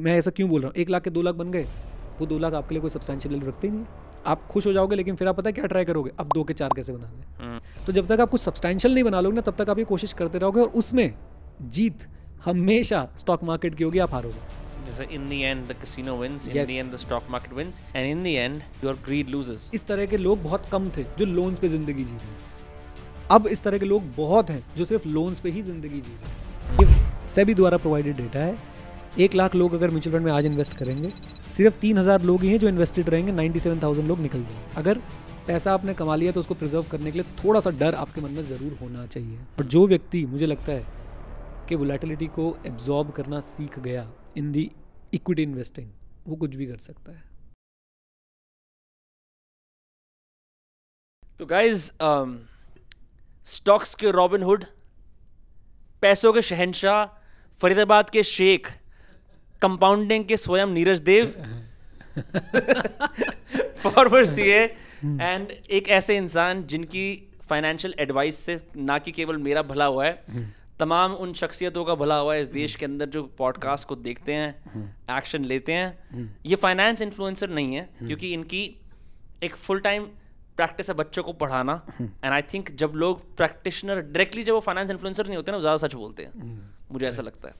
मैं ऐसा क्यों बोल रहा हूँ एक लाख के दो लाख बन गए वो दो लाख आपके लिए कोई सब्सटैंशियल वैल्यू रखते ही नहीं आप खुश हो जाओगे लेकिन फिर आप पता है क्या ट्राई करोगे आप दो के चार कैसे बनाने हम्म। तो जब तक आप कुछ सब्सटैंशियल नहीं बना लोगे ना तब तक आप ये कोशिश करते रहोगे और उसमें जीत हमेशा स्टॉक मार्केट की होगी आप हारोगे इस तरह के लोग बहुत कम थे जो लोन्स पे जिंदगी जी रहे हैं अब इस तरह के लोग बहुत हैं जो सिर्फ लोन्स पे ही जिंदगी जी रहे हैं ये सेबी द्वारा प्रोवाइडेड डेटा है एक लाख लोग अगर म्यूचुअल फंड में आज इन्वेस्ट करेंगे सिर्फ तीन हज़ार लोग ही हैं जो इन्वेस्टेड रहेंगे नाइन्टी सेवन थाउजेंड लोग निकल जाएंगे अगर पैसा आपने कमा लिया तो उसको प्रिजर्व करने के लिए थोड़ा सा डर आपके मन में ज़रूर होना चाहिए और जो व्यक्ति मुझे लगता है कि वोलेटिलिटी को एब्जॉर्ब करना सीख गया इन दी इक्विटी इन्वेस्टिंग वो कुछ भी कर सकता है तो गाइज स्टॉक्स um, के रॉबिनहुड पैसों के शहनशाह फरीदाबाद के शेख कंपाउंडिंग के स्वयं नीरज देव फॉरवर्ड सी एंड एक ऐसे इंसान जिनकी फाइनेंशियल एडवाइस से ना कि केवल मेरा भला हुआ है तमाम उन शख्सियतों का भला हुआ है इस देश के अंदर जो पॉडकास्ट को देखते हैं एक्शन लेते हैं ये फाइनेंस इन्फ्लुएंसर नहीं है क्योंकि इनकी एक फुल टाइम प्रैक्टिस है बच्चों को पढ़ाना एंड आई थिंक जब लोग प्रैक्टिशनर डायरेक्टली जब वो फाइनेंस इन्फ्लुएंसर नहीं होते ना ज़्यादा सच बोलते हैं मुझे ऐसा लगता है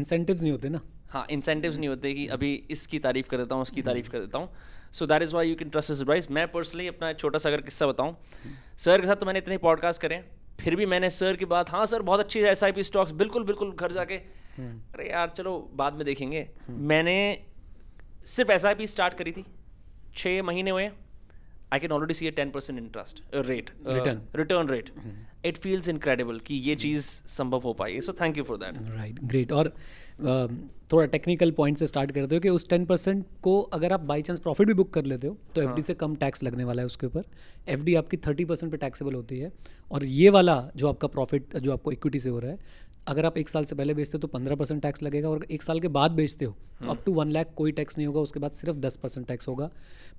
इंसेंटिव नहीं होते ना हाँ इंसेंटिव नहीं हम्म। होते कि अभी इसकी तारीफ कर देता हूँ उसकी हम्म। तारीफ कर देता हूँ so that is why you can trust advice मैं पर्सनली अपना छोटा सा अगर किस्सा बताऊँ हम्म। सर के साथ तो मैंने इतने पॉडकास्ट करें फिर भी मैंने सर की बात हाँ सर बहुत अच्छी है एस आई पी स्टॉक्स बिल्कुल बिल्कुल घर जाके अरे यार चलो बाद में देखेंगे मैंने सिर्फ एस आई पी स्टार्ट करी थी छः महीने हुए I can already see a ten percent interest rate return return rate it feels incredible कि ये चीज़ संभव हो पाई so thank you for that right great और थोड़ा टेक्निकल पॉइंट से स्टार्ट करते हो कि उस टेन परसेंट को अगर आप बाई चांस प्रॉफिट भी बुक कर लेते हो तो एफ हाँ. से कम टैक्स लगने वाला है उसके ऊपर एफ आपकी थर्टी परसेंट पर टैक्सेबल होती है और ये वाला जो आपका प्रॉफिट जो आपको इक्विटी से हो रहा है अगर आप एक साल से पहले बेचते हो तो पंद्रह परसेंट टैक्स लगेगा और एक साल के बाद बेचते हो तो अप टू वन लाख कोई टैक्स नहीं होगा उसके बाद सिर्फ दस परसेंट टैक्स होगा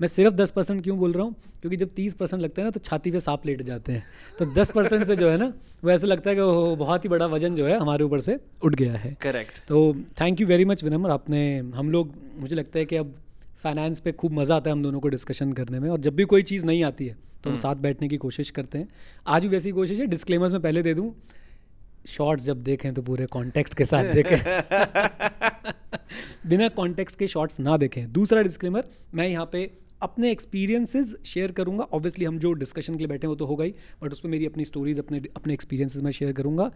मैं सिर्फ दस परसेंट क्यों बोल रहा हूँ क्योंकि जब तीस परसेंट लगता है ना तो छाती पे सांप लेट जाते हैं तो दस परसेंट से जो है ना वो ऐसा लगता है कि बहुत ही बड़ा वजन जो है हमारे ऊपर से उठ गया है करेक्ट तो थैंक यू वेरी मच विनम्र आपने हम लोग मुझे लगता है कि अब फाइनेंस पे खूब मज़ा आता है हम दोनों को डिस्कशन करने में और जब भी कोई चीज़ नहीं आती है तो हम हम्म। साथ बैठने की कोशिश करते हैं आज भी वैसी कोशिश है डिस्क्लेमर्स में पहले दे दूँ शॉर्ट्स जब देखें तो पूरे कॉन्टेक्स्ट के साथ देखें बिना कॉन्टेक्स्ट के शॉर्ट्स ना देखें दूसरा डिस्क्लेमर मैं यहाँ पे अपने एक्सपीरियंसेस शेयर करूंगा ऑब्वियसली हम जो डिस्कशन के लिए बैठे हैं वो तो होगा ही बट उसमें मेरी अपनी स्टोरीज अपने अपने एक्सपीरियंसेस मैं शेयर करूंगा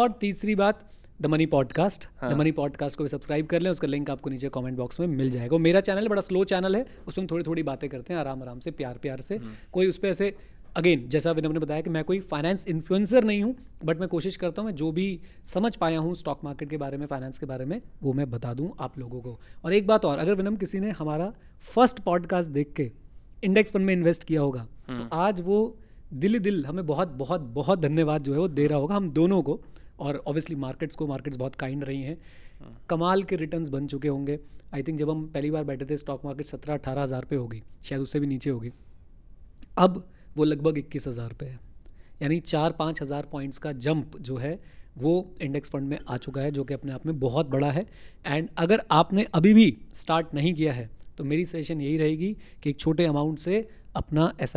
और तीसरी बात the money podcast the money podcast को भी सब्सक्राइब कर लें उसका लिंक आपको नीचे कमेंट बॉक्स में मिल जाएगा मेरा चैनल बड़ा स्लो चैनल है उसमें थोड़ी थोड़ी बातें करते हैं आराम आराम से प्यार प्यार से हम्म। कोई उस पर ऐसे अगेन जैसा विनम ने बताया कि मैं कोई फाइनेंस इन्फ्लुएंसर नहीं हूँ बट मैं कोशिश करता हूँ मैं जो भी समझ पाया हूँ स्टॉक मार्केट के बारे में फाइनेंस के बारे में वो मैं बता दूँ आप लोगों को और एक बात और अगर विनम किसी ने हमारा फर्स्ट पॉडकास्ट देख के इंडेक्स फंड में इन्वेस्ट किया होगा तो हम्म। आज वो दिल दिल हमें बहुत बहुत बहुत धन्यवाद जो है वो दे रहा होगा हम दोनों को और ऑब्वियसली मार्केट्स को मार्केट्स बहुत काइंड रही हैं हम्म। कमाल के रिटर्न्स बन चुके होंगे आई थिंक जब हम पहली बार बैठे थे स्टॉक मार्केट सत्रह अठारह हज़ार पे होगी शायद उससे भी नीचे होगी अब वो लगभग इक्कीस हज़ार पे है यानी चार पाँच हज़ार पॉइंट्स का जंप जो है वो इंडेक्स फंड में आ चुका है जो कि अपने आप में बहुत बड़ा है एंड अगर आपने अभी भी स्टार्ट नहीं किया है तो मेरी सजेशन यही रहेगी कि एक छोटे अमाउंट से अपना एस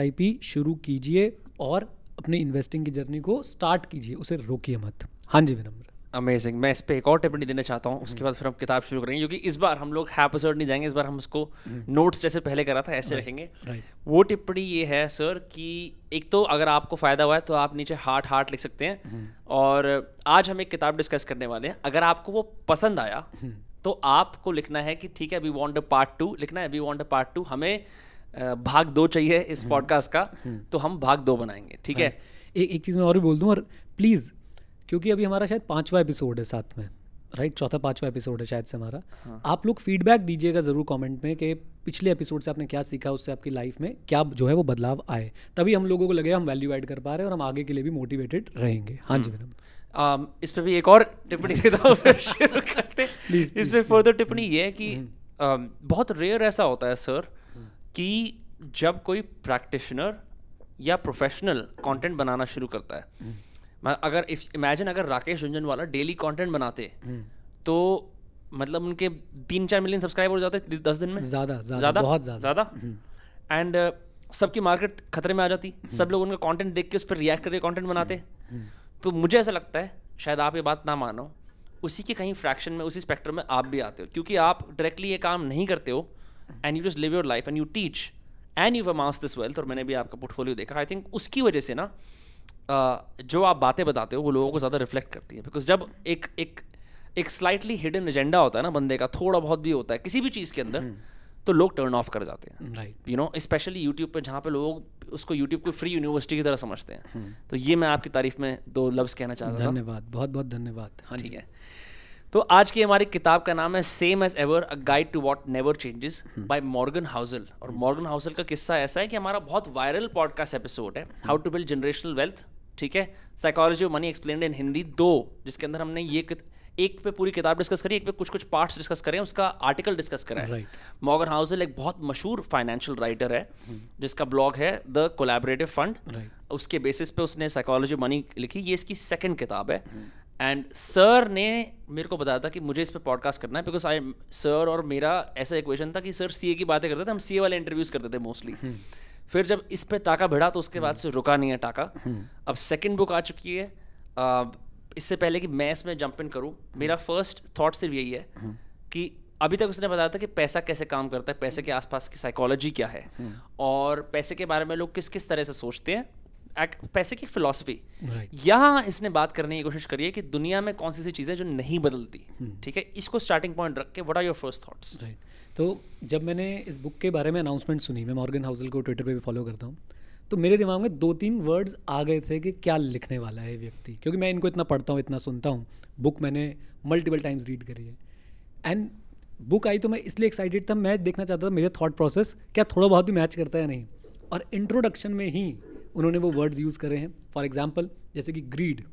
शुरू कीजिए और अपनी इन्वेस्टिंग की जर्नी को स्टार्ट कीजिए उसे रोकिए मत हाँ जी विनम्र अमेजिंग मैं इस पर एक और टिप्पणी देना चाहता हूँ उसके हम्म। बाद फिर हम किताब शुरू करेंगे क्योंकि इस बार हम लोग हैपसर्ड नहीं जाएंगे इस बार हम उसको नोट्स हम्म। जैसे पहले करा था ऐसे रखेंगे वो टिप्पणी ये है सर कि एक तो अगर आपको फ़ायदा हुआ है तो आप नीचे हार्ट हार्ट लिख सकते हैं हम्म। और आज हम एक किताब डिस्कस करने वाले हैं अगर आपको वो पसंद आया तो आपको लिखना है कि ठीक है we want a part two लिखना है we want a part two हमें भाग दो चाहिए इस पॉडकास्ट का तो हम भाग दो बनाएंगे ठीक है एक एक चीज़ मैं और भी बोल दूँ और प्लीज़ क्योंकि अभी हमारा शायद पांचवा एपिसोड है साथ में राइट चौथा पांचवा एपिसोड है शायद से हमारा हाँ. आप लोग फीडबैक दीजिएगा ज़रूर कमेंट में कि पिछले एपिसोड से आपने क्या सीखा उससे आपकी लाइफ में क्या जो है वो बदलाव आए तभी हम लोगों को लगे हम वैल्यू ऐड कर पा रहे हैं और हम आगे के लिए भी मोटिवेटेड रहेंगे हाँ जी मैडम हम्म। इस पर भी एक और टिप्पणी करते इस पर फर्दर टिप्पणी ये है कि हम्म। बहुत रेयर ऐसा होता है सर हम्म। कि जब कोई प्रैक्टिशनर या प्रोफेशनल कंटेंट बनाना शुरू करता है अगर इफ इमेजिन अगर राकेश वाला डेली कंटेंट बनाते हम्म। तो मतलब उनके तीन चार मिलियन सब्सक्राइबर हो जाते दस दिन में ज़्यादा ज़्यादा बहुत ज़्यादा एंड हम्म। uh, सबकी मार्केट खतरे में आ जाती हम्म। सब लोग उनका कंटेंट देख के उस पर रिएक्ट करके कंटेंट बनाते तो मुझे ऐसा लगता है शायद आप ये बात ना मानो उसी के कहीं फ्रैक्शन में उसी स्पेक्टर में आप भी आते हो क्योंकि आप डायरेक्टली ये काम नहीं करते हो and you just live your life and you teach and you amass this wealth और मैंने भी आपका पोर्टफोलियो देखा आई थिंक उसकी वजह से ना जो आप बातें बताते हो वो लोगों को ज़्यादा रिफ्लेक्ट करती है बिकॉज जब एक एक एक स्लाइटली हिडन एजेंडा होता है ना बंदे का थोड़ा बहुत भी होता है किसी भी चीज़ के अंदर हम्म। तो लोग टर्न ऑफ कर जाते हैं right you know specially YouTube पर जहाँ पे लोग उसको यूट्यूब को फ्री यूनिवर्सिटी की तरह समझते हैं हम्म। तो ये मैं आपकी तारीफ में दो लफ्ज़ कहना चाहता हूँ धन्यवाद बहुत बहुत धन्यवाद हाँ ठीक है तो आज की हमारी किताब का नाम है same as ever a guide to what never changes by Morgan Housel और मॉर्गन हम्म। हाउसल का किस्सा ऐसा है कि हमारा बहुत वायरल पॉडकास्ट एपिसोड है how to build generational wealth ठीक है psychology of money explain in Hindi दो जिसके अंदर हमने ये एक पे पूरी किताब डिस्कस करी एक पे कुछ कुछ पार्ट्स डिस्कस करें उसका आर्टिकल डिस्कस करें है मॉगर हाउसल एक बहुत मशहूर फाइनेंशियल राइटर है hmm. जिसका ब्लॉग है द कोलैबोरेटिव फंड उसके बेसिस पे उसने साइकोलॉजी मनी लिखी ये इसकी सेकंड किताब है एंड hmm. सर ने मेरे को बताया था कि मुझे इस पर पॉडकास्ट करना है बिकॉज आई सर और मेरा ऐसा इक्वेशन था कि सर सी की बातें करते थे हम सी वाले इंटरव्यूज करते थे मोस्टली हम्म। hmm. फिर जब इस पे टाका भिड़ा तो उसके बाद हम्म। से रुका नहीं है टाका हम्म। अब सेकंड बुक आ चुकी है इससे पहले कि मैं इसमें जंप इन करूँ मेरा फर्स्ट थॉट सिर्फ यही है हम्म। कि अभी तक उसने बताया था कि पैसा कैसे काम करता है पैसे के आसपास की साइकोलॉजी क्या है और पैसे के बारे में लोग किस किस तरह से सोचते हैं पैसे की फिलॉसफी यहाँ इसने बात करने की कोशिश करी है कि दुनिया में कौन सी सी चीज़ें जो नहीं बदलती ठीक है इसको स्टार्टिंग पॉइंट रख के what are your first thoughts right तो जब मैंने इस बुक के बारे में अनाउंसमेंट सुनी मैं मॉर्गन हाउसल को ट्विटर पे भी फॉलो करता हूँ तो मेरे दिमाग में दो तीन वर्ड्स आ गए थे कि क्या लिखने वाला है व्यक्ति क्योंकि मैं इनको इतना पढ़ता हूँ इतना सुनता हूँ बुक मैंने मल्टीपल टाइम्स रीड करी है एंड बुक आई तो मैं इसलिए एक्साइटेड था मैं देखना चाहता था मेरे थॉट प्रोसेस क्या थोड़ा बहुत भी मैच करता है नहीं और इंट्रोडक्शन में ही उन्होंने वो वर्ड्स यूज़ करे हैं फॉर एग्जाम्पल जैसे कि ग्रीड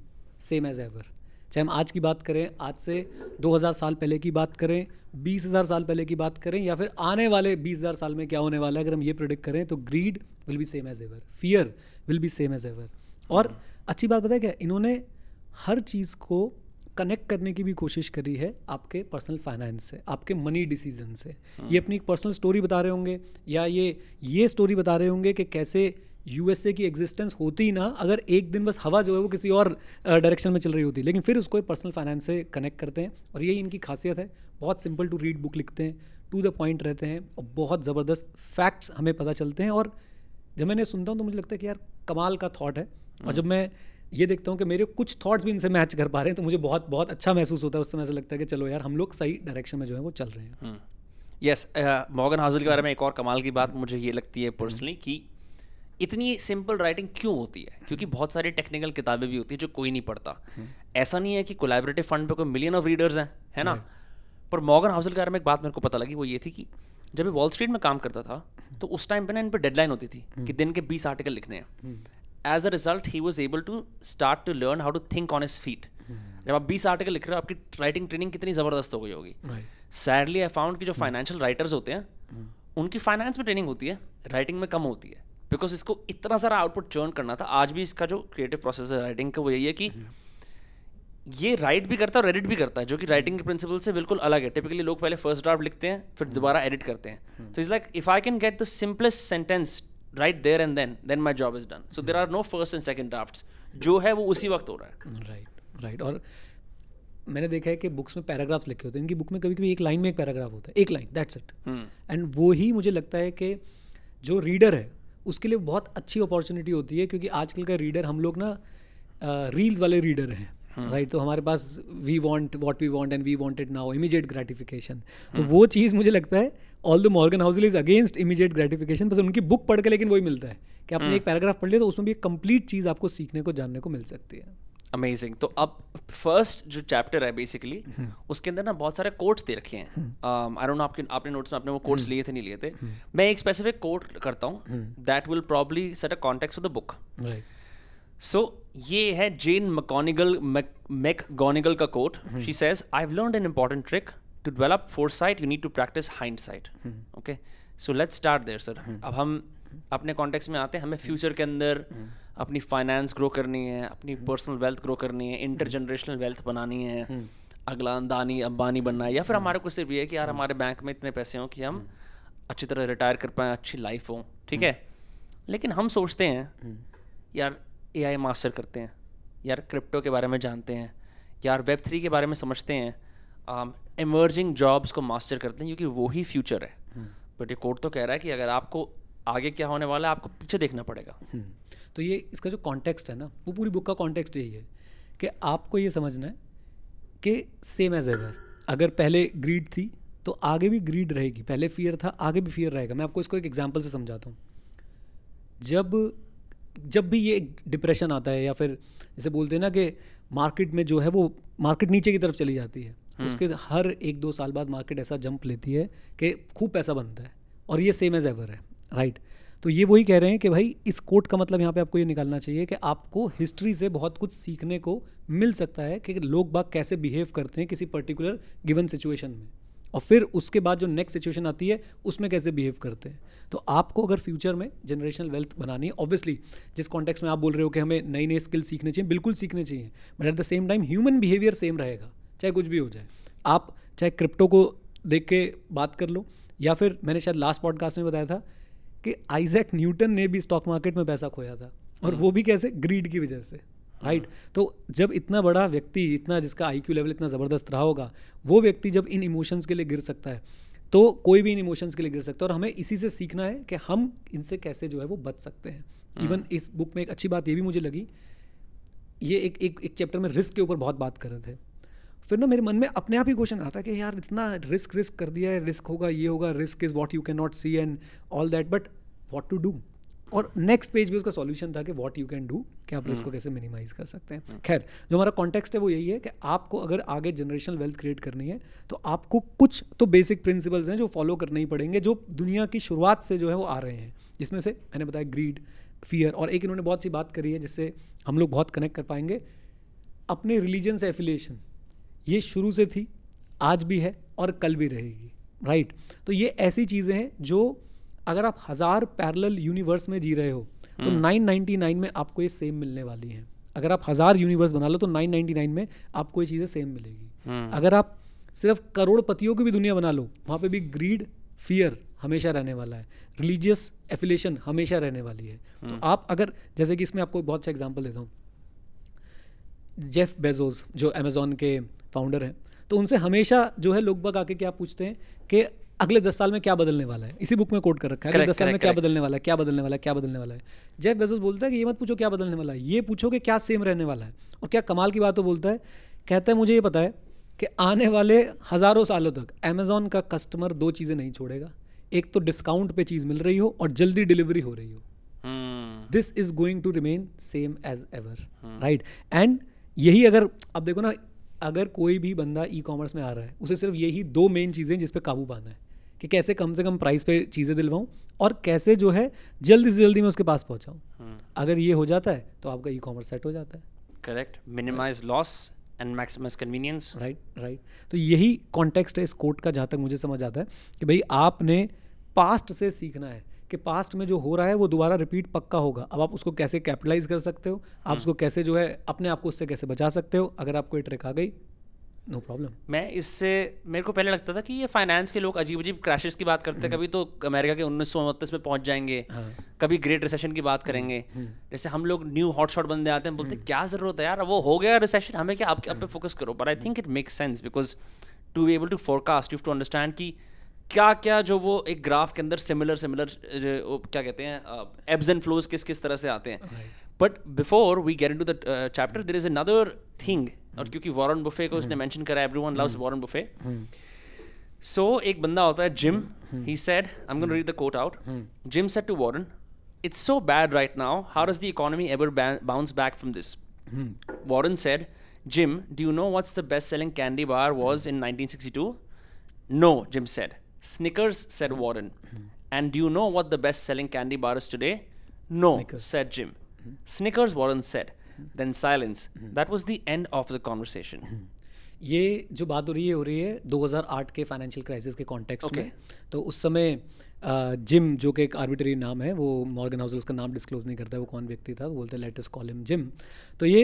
सेम एज एवर चाहे हम आज की बात करें आज से 2000 साल पहले की बात करें 20000 साल पहले की बात करें या फिर आने वाले 20000 साल में क्या होने वाला है अगर हम ये प्रोडिक्ट करें तो greed will be same as ever fear will be same as ever और अच्छी बात बताए क्या इन्होंने हर चीज़ को कनेक्ट करने की भी कोशिश करी है आपके पर्सनल फाइनेंस से आपके मनी डिसीजन से ये हाँ। अपनी पर्सनल स्टोरी बता रहे होंगे या ये ये स्टोरी बता रहे होंगे कि कैसे यूएसए की एग्जिस्टेंस होती ही ना अगर एक दिन बस हवा जो है वो किसी और डायरेक्शन में चल रही होती लेकिन फिर उसको पर्सनल फाइनेंस से कनेक्ट करते हैं और यही इनकी खासियत है बहुत सिंपल टू रीड बुक लिखते हैं टू द पॉइंट रहते हैं और बहुत ज़बरदस्त फैक्ट्स हमें पता चलते हैं और जब मैंने सुनता हूँ तो मुझे लगता है कि यार कमाल का थाट है और जब हम्म। मैं ये देखता हूँ कि मेरे कुछ थाट्स भी इनसे मैच कर पा रहे हैं तो मुझे बहुत बहुत अच्छा महसूस होता है उस समय ऐसा लगता है कि चलो यार हम लोग सही डायरेक्शन में जो है वो चल रहे हैं यस मॉगन हाउसल के बारे में एक और कमाल की बात मुझे ये लगती है पर्सनली हम्म। कि इतनी सिंपल राइटिंग क्यों होती है क्योंकि बहुत सारी टेक्निकल किताबें भी होती हैं जो कोई नहीं पढ़ता ऐसा नहीं है कि कोलेबरेटिव फंड पे कोई मिलियन ऑफ रीडर्स हैं है ना पर मॉगन हाउसल के बारे में एक बात मेरे को पता लगी वो ये थी कि जब मैं वॉल स्ट्रीट में काम करता था तो उस टाइम पे ना इन पर डेडलाइन होती थी कि hmm. दिन के बीस आर्टिकल लिखने हैं एज अ रिजल्ट ही was able to start to learn how to think on his feet जब आप बीस आर्टिकल लिख रहे हो आपकी राइटिंग ट्रेनिंग कितनी ज़बरदस्त हो गई होगी सैडली आई फाउंड कि जो फाइनेंशियल hmm. राइटर्स होते हैं hmm. उनकी फाइनेंस में ट्रेनिंग होती है राइटिंग में कम होती है बिकॉज इसको इतना सारा आउटपुट चर्न करना था आज भी इसका जो क्रिएटिव प्रोसेस है राइटिंग का वो यही है कि ये राइट भी करता है और एडिट भी करता है जो कि राइटिंग के प्रिंसिपल से बिल्कुल अलग है टिपिकली लोग पहले फर्स्ट ड्राफ्ट लिखते हैं फिर hmm. दोबारा एडिट करते हैं तो is like if I can get the simplest sentence right there and then then my job is done so there are no first and second draft जो है वो उसी वक्त हो रहा है राइट राइट और मैंने देखा है कि बुक्स में पैराग्राफ्स लिखे होते हैं इनकी बुक में कभी कभी एक लाइन में एक पैराग्राफ होता है एक लाइन दैट्स इट एंड वो ही मुझे लगता है कि जो रीडर है उसके लिए बहुत अच्छी अपॉर्चुनिटी होती है क्योंकि आजकल का रीडर हम लोग ना रील्स वाले रीडर हैं राइट हाँ। right, तो हमारे पास we want what we want and we wanted now immediate gratification तो हाँ। वो चीज़ मुझे लगता है all the Morgan Housel is against immediate gratification बस उनकी बुक पढ़ के लेकिन वही मिलता है कि आपने हाँ। एक पैराग्राफ पढ़ लिया तो उसमें भी एक कंप्लीट चीज़ आपको सीखने को जानने को मिल सकती है अमेजिंग तो अब फर्स्ट जो चैप्टर है बेसिकली हम्म। उसके अंदर ना बहुत सारे कोट्स दे रखे हैं आई डोंट नो आपके आपने नोट्स में आपने वो कोट्स हम्म। लिए थे नहीं लिए थे हम्म। मैं एक स्पेसिफिक कोट करता हूँ that will probably set a context for the book so ये है जेन मकॉनिगल मैकगोनिगल का quote she says I have learn an important trick to develop foresight you need to practice hindsight okay so let's start there sir अब हम अपने context में आते हैं हमें फ्यूचर के अंदर hmm. अपनी फाइनेंस ग्रो करनी है अपनी पर्सनल वेल्थ ग्रो करनी है इंटर जनरेशनल वेल्थ बनानी है हम्म। अगला अंदानी अंबानी बनना है या फिर हम्म। हमारे को सिर्फ ये है कि यार हम्म। हमारे बैंक में इतने पैसे हों कि हम अच्छी तरह रिटायर कर पाएँ अच्छी लाइफ हो ठीक है लेकिन हम सोचते हैं यार ए मास्टर करते हैं यार क्रिप्टो के बारे में जानते हैं यार वेब थ्री के बारे में समझते हैं इमर्जिंग um, जॉब्स को मास्टर करते हैं क्योंकि वो ही फ्यूचर है बट ये कोर्ट तो कह रहा है कि अगर आपको आगे क्या होने वाला है आपको पीछे देखना पड़ेगा तो ये इसका जो कॉन्टेक्स्ट है ना वो पूरी बुक का कॉन्टेक्स्ट यही है कि आपको ये समझना है कि सेम एज एवर अगर पहले ग्रीड थी तो आगे भी ग्रीड रहेगी पहले फियर था आगे भी फियर रहेगा मैं आपको इसको एक एग्जाम्पल से समझाता हूँ जब जब भी ये डिप्रेशन आता है या फिर जैसे बोलते हैं ना कि मार्केट में जो है वो मार्केट नीचे की तरफ चली जाती है हम्म। उसके हर एक दो साल बाद मार्केट ऐसा जंप लेती है कि खूब पैसा बनता है और ये सेम एज एवर है राइट right? तो ये वही कह रहे हैं कि भाई इस कोट का मतलब यहाँ पे आपको ये निकालना चाहिए कि आपको हिस्ट्री से बहुत कुछ सीखने को मिल सकता है कि लोग बाग कैसे बिहेव करते हैं किसी पर्टिकुलर गिवन सिचुएशन में और फिर उसके बाद जो नेक्स्ट सिचुएशन आती है उसमें कैसे बिहेव करते हैं तो आपको अगर फ्यूचर में जनरेशनल वेल्थ बनानी है ऑब्वियसली जिस कॉन्टेक्स्ट में आप बोल रहे हो कि हमें नई नई स्किल सीखने चाहिए बिल्कुल सीखने चाहिए but at the same time human behaviour same रहेगा चाहे कुछ भी हो जाए आप चाहे क्रिप्टो को देख के बात कर लो या फिर मैंने शायद लास्ट पॉडकास्ट में बताया था कि आइजैक न्यूटन ने भी स्टॉक मार्केट में पैसा खोया था और हाँ। वो भी कैसे ग्रीड की वजह से राइट हाँ। तो जब इतना बड़ा व्यक्ति इतना जिसका आई लेवल इतना ज़बरदस्त रहा होगा वो व्यक्ति जब इन इमोशंस के लिए गिर सकता है तो कोई भी इन इमोशंस के लिए गिर सकता है और हमें इसी से सीखना है कि हम इनसे कैसे जो है वो बच सकते हैं इवन हाँ। इस बुक में एक अच्छी बात ये भी मुझे लगी ये एक एक, एक चैप्टर में रिस्क के ऊपर बहुत बात कर रहे थे फिर ना मेरे मन में अपने आप ही क्वेश्चन आता कि यार इतना रिस्क रिस्क कर दिया है रिस्क होगा ये होगा risk is what you can not see and all that but what to do और नेक्स्ट पेज भी उसका सॉल्यूशन था कि वॉट यू कैन डू कि आप रिस्क हम्म। को कैसे मिनिमाइज कर सकते हैं खैर जो हमारा कॉन्टेक्स्ट है वो यही है कि आपको अगर आगे जनरेशनल वेल्थ क्रिएट करनी है तो आपको कुछ तो बेसिक प्रिंसिपल्स हैं जो फॉलो करने ही पड़ेंगे जो दुनिया की शुरुआत से जो है वो आ रहे हैं जिसमें से मैंने बताया ग्रीड फियर और एक इन्होंने बहुत सी बात करी है जिससे हम लोग बहुत कनेक्ट कर पाएंगे अपने रिलीजन से एफिलिएशन ये शुरू से थी आज भी है और कल भी रहेगी राइट तो ये ऐसी चीज़ें हैं जो अगर आप हज़ार पैरल यूनिवर्स में जी रहे हो तो नाइन नाइन्टी नाइन में आपको ये सेम मिलने वाली हैं अगर आप हज़ार यूनिवर्स बना लो तो नाइन नाइन्टी नाइन में आपको ये चीज़ें सेम मिलेगी हम्म। अगर आप सिर्फ करोड़पतियों की भी दुनिया बना लो वहाँ पे भी ग्रीड फियर हमेशा रहने वाला है रिलीजियस एफिलेशन हमेशा रहने वाली है तो हम्म। आप अगर जैसे कि इसमें आपको बहुत अच्छा एग्जाम्पल देता हूँ जेफ बेजोस जो अमेजोन के फाउंडर हैं तो उनसे हमेशा जो है लोग बग आके क्या पूछते हैं कि अगले दस साल में क्या बदलने वाला है इसी बुक में कोट कर रखा है अगले दस साल में क्या बदलने वाला है क्या बदलने वाला है क्या बदलने वाला है जैक बेजोस बोलता है कि ये मत पूछो क्या बदलने वाला है ये पूछो कि क्या सेम रहने वाला है और क्या कमाल की बात वो तो बोलता है कहता है मुझे ये पता है कि आने वाले हज़ारों सालों तक अमेज़ोन का कस्टमर दो चीज़ें नहीं छोड़ेगा एक तो डिस्काउंट पे चीज़ मिल रही हो और जल्दी डिलीवरी हो रही हो this is going to remain same as ever right and यही अगर आप देखो ना अगर कोई भी बंदा ई कॉमर्स में आ रहा है उसे सिर्फ यही दो मेन चीज़ें जिस पर काबू पाना है कि कैसे कम से कम प्राइस पे चीज़ें दिलवाऊँ और कैसे जो है जल्दी से जल्दी मैं उसके पास पहुँचाऊँ हम्म। अगर ये हो जाता है तो आपका ई कॉमर्स सेट हो जाता है correct minimise loss and maximise convenience right right तो यही कॉन्टेक्स्ट है इस कोर्ट का जहाँ तक मुझे समझ आता है कि भाई आपने पास्ट से सीखना है कि पास्ट में जो हो रहा है वो दोबारा रिपीट पक्का होगा अब आप उसको कैसे कैपिटलाइज कर सकते हो आप हम्म। उसको कैसे जो है अपने आप को उससे कैसे बचा सकते हो अगर आपको ये ट्रिक आ गई नो no प्रॉब्लम मैं इससे मेरे को पहले लगता था कि ये फाइनेंस के लोग अजीब अजीब क्रैशेस की बात करते हैं हम्म। कभी तो अमेरिका के उन्नीस में पहुंच जाएंगे हाँ। कभी ग्रेट रिसेशन की बात करेंगे हम्म, जैसे हम लोग न्यू हॉटशॉट बंदे आते हैं बोलते हैं क्या ज़रूरत है यार वो हो गया रिसेशन हमें क्या आपके आप पे फोकस करो but I think it makes sense because to be able to forecast you to understand की क्या क्या जो वो एक ग्राफ के अंदर सिमिलर सिमिलर क्या कहते हैं एब्स एंड फ्लोज किस किस तरह से आते हैं but before we get into the chapter there is another thing और hmm. क्योंकि वॉरन बुफे को उसने मैंशन hmm. करा everyone loves Warren Buffett so एक बंदा होता है Jim he said I am gonna read the quote out Jim said to Warren it's so bad right now how does the economy ever bounce back from this Warren said Jim do you know what's the best selling candy bar was in nineteen sixty two no Jim said Snickers, said Warren. And do you know what the best selling candy bar is today? No, Snickers. said Jim. Mm-hmm. Snickers, Warren said. Mm-hmm. Then silence. Mm-hmm. That was the end of the conversation. Mm-hmm. ये जो बात हो रही है हो रही है 2008 के फाइनेंशियल क्राइसिस के कॉन्टेक्स्ट okay. में तो उस समय जिम जो कि एक आर्बिटरी नाम है वो मॉर्गन हाउस उसका नाम डिस्क्लोज नहीं करता है वो कौन व्यक्ति था वो बोलते हैं लेटेस्ट कॉल हिम जिम तो ये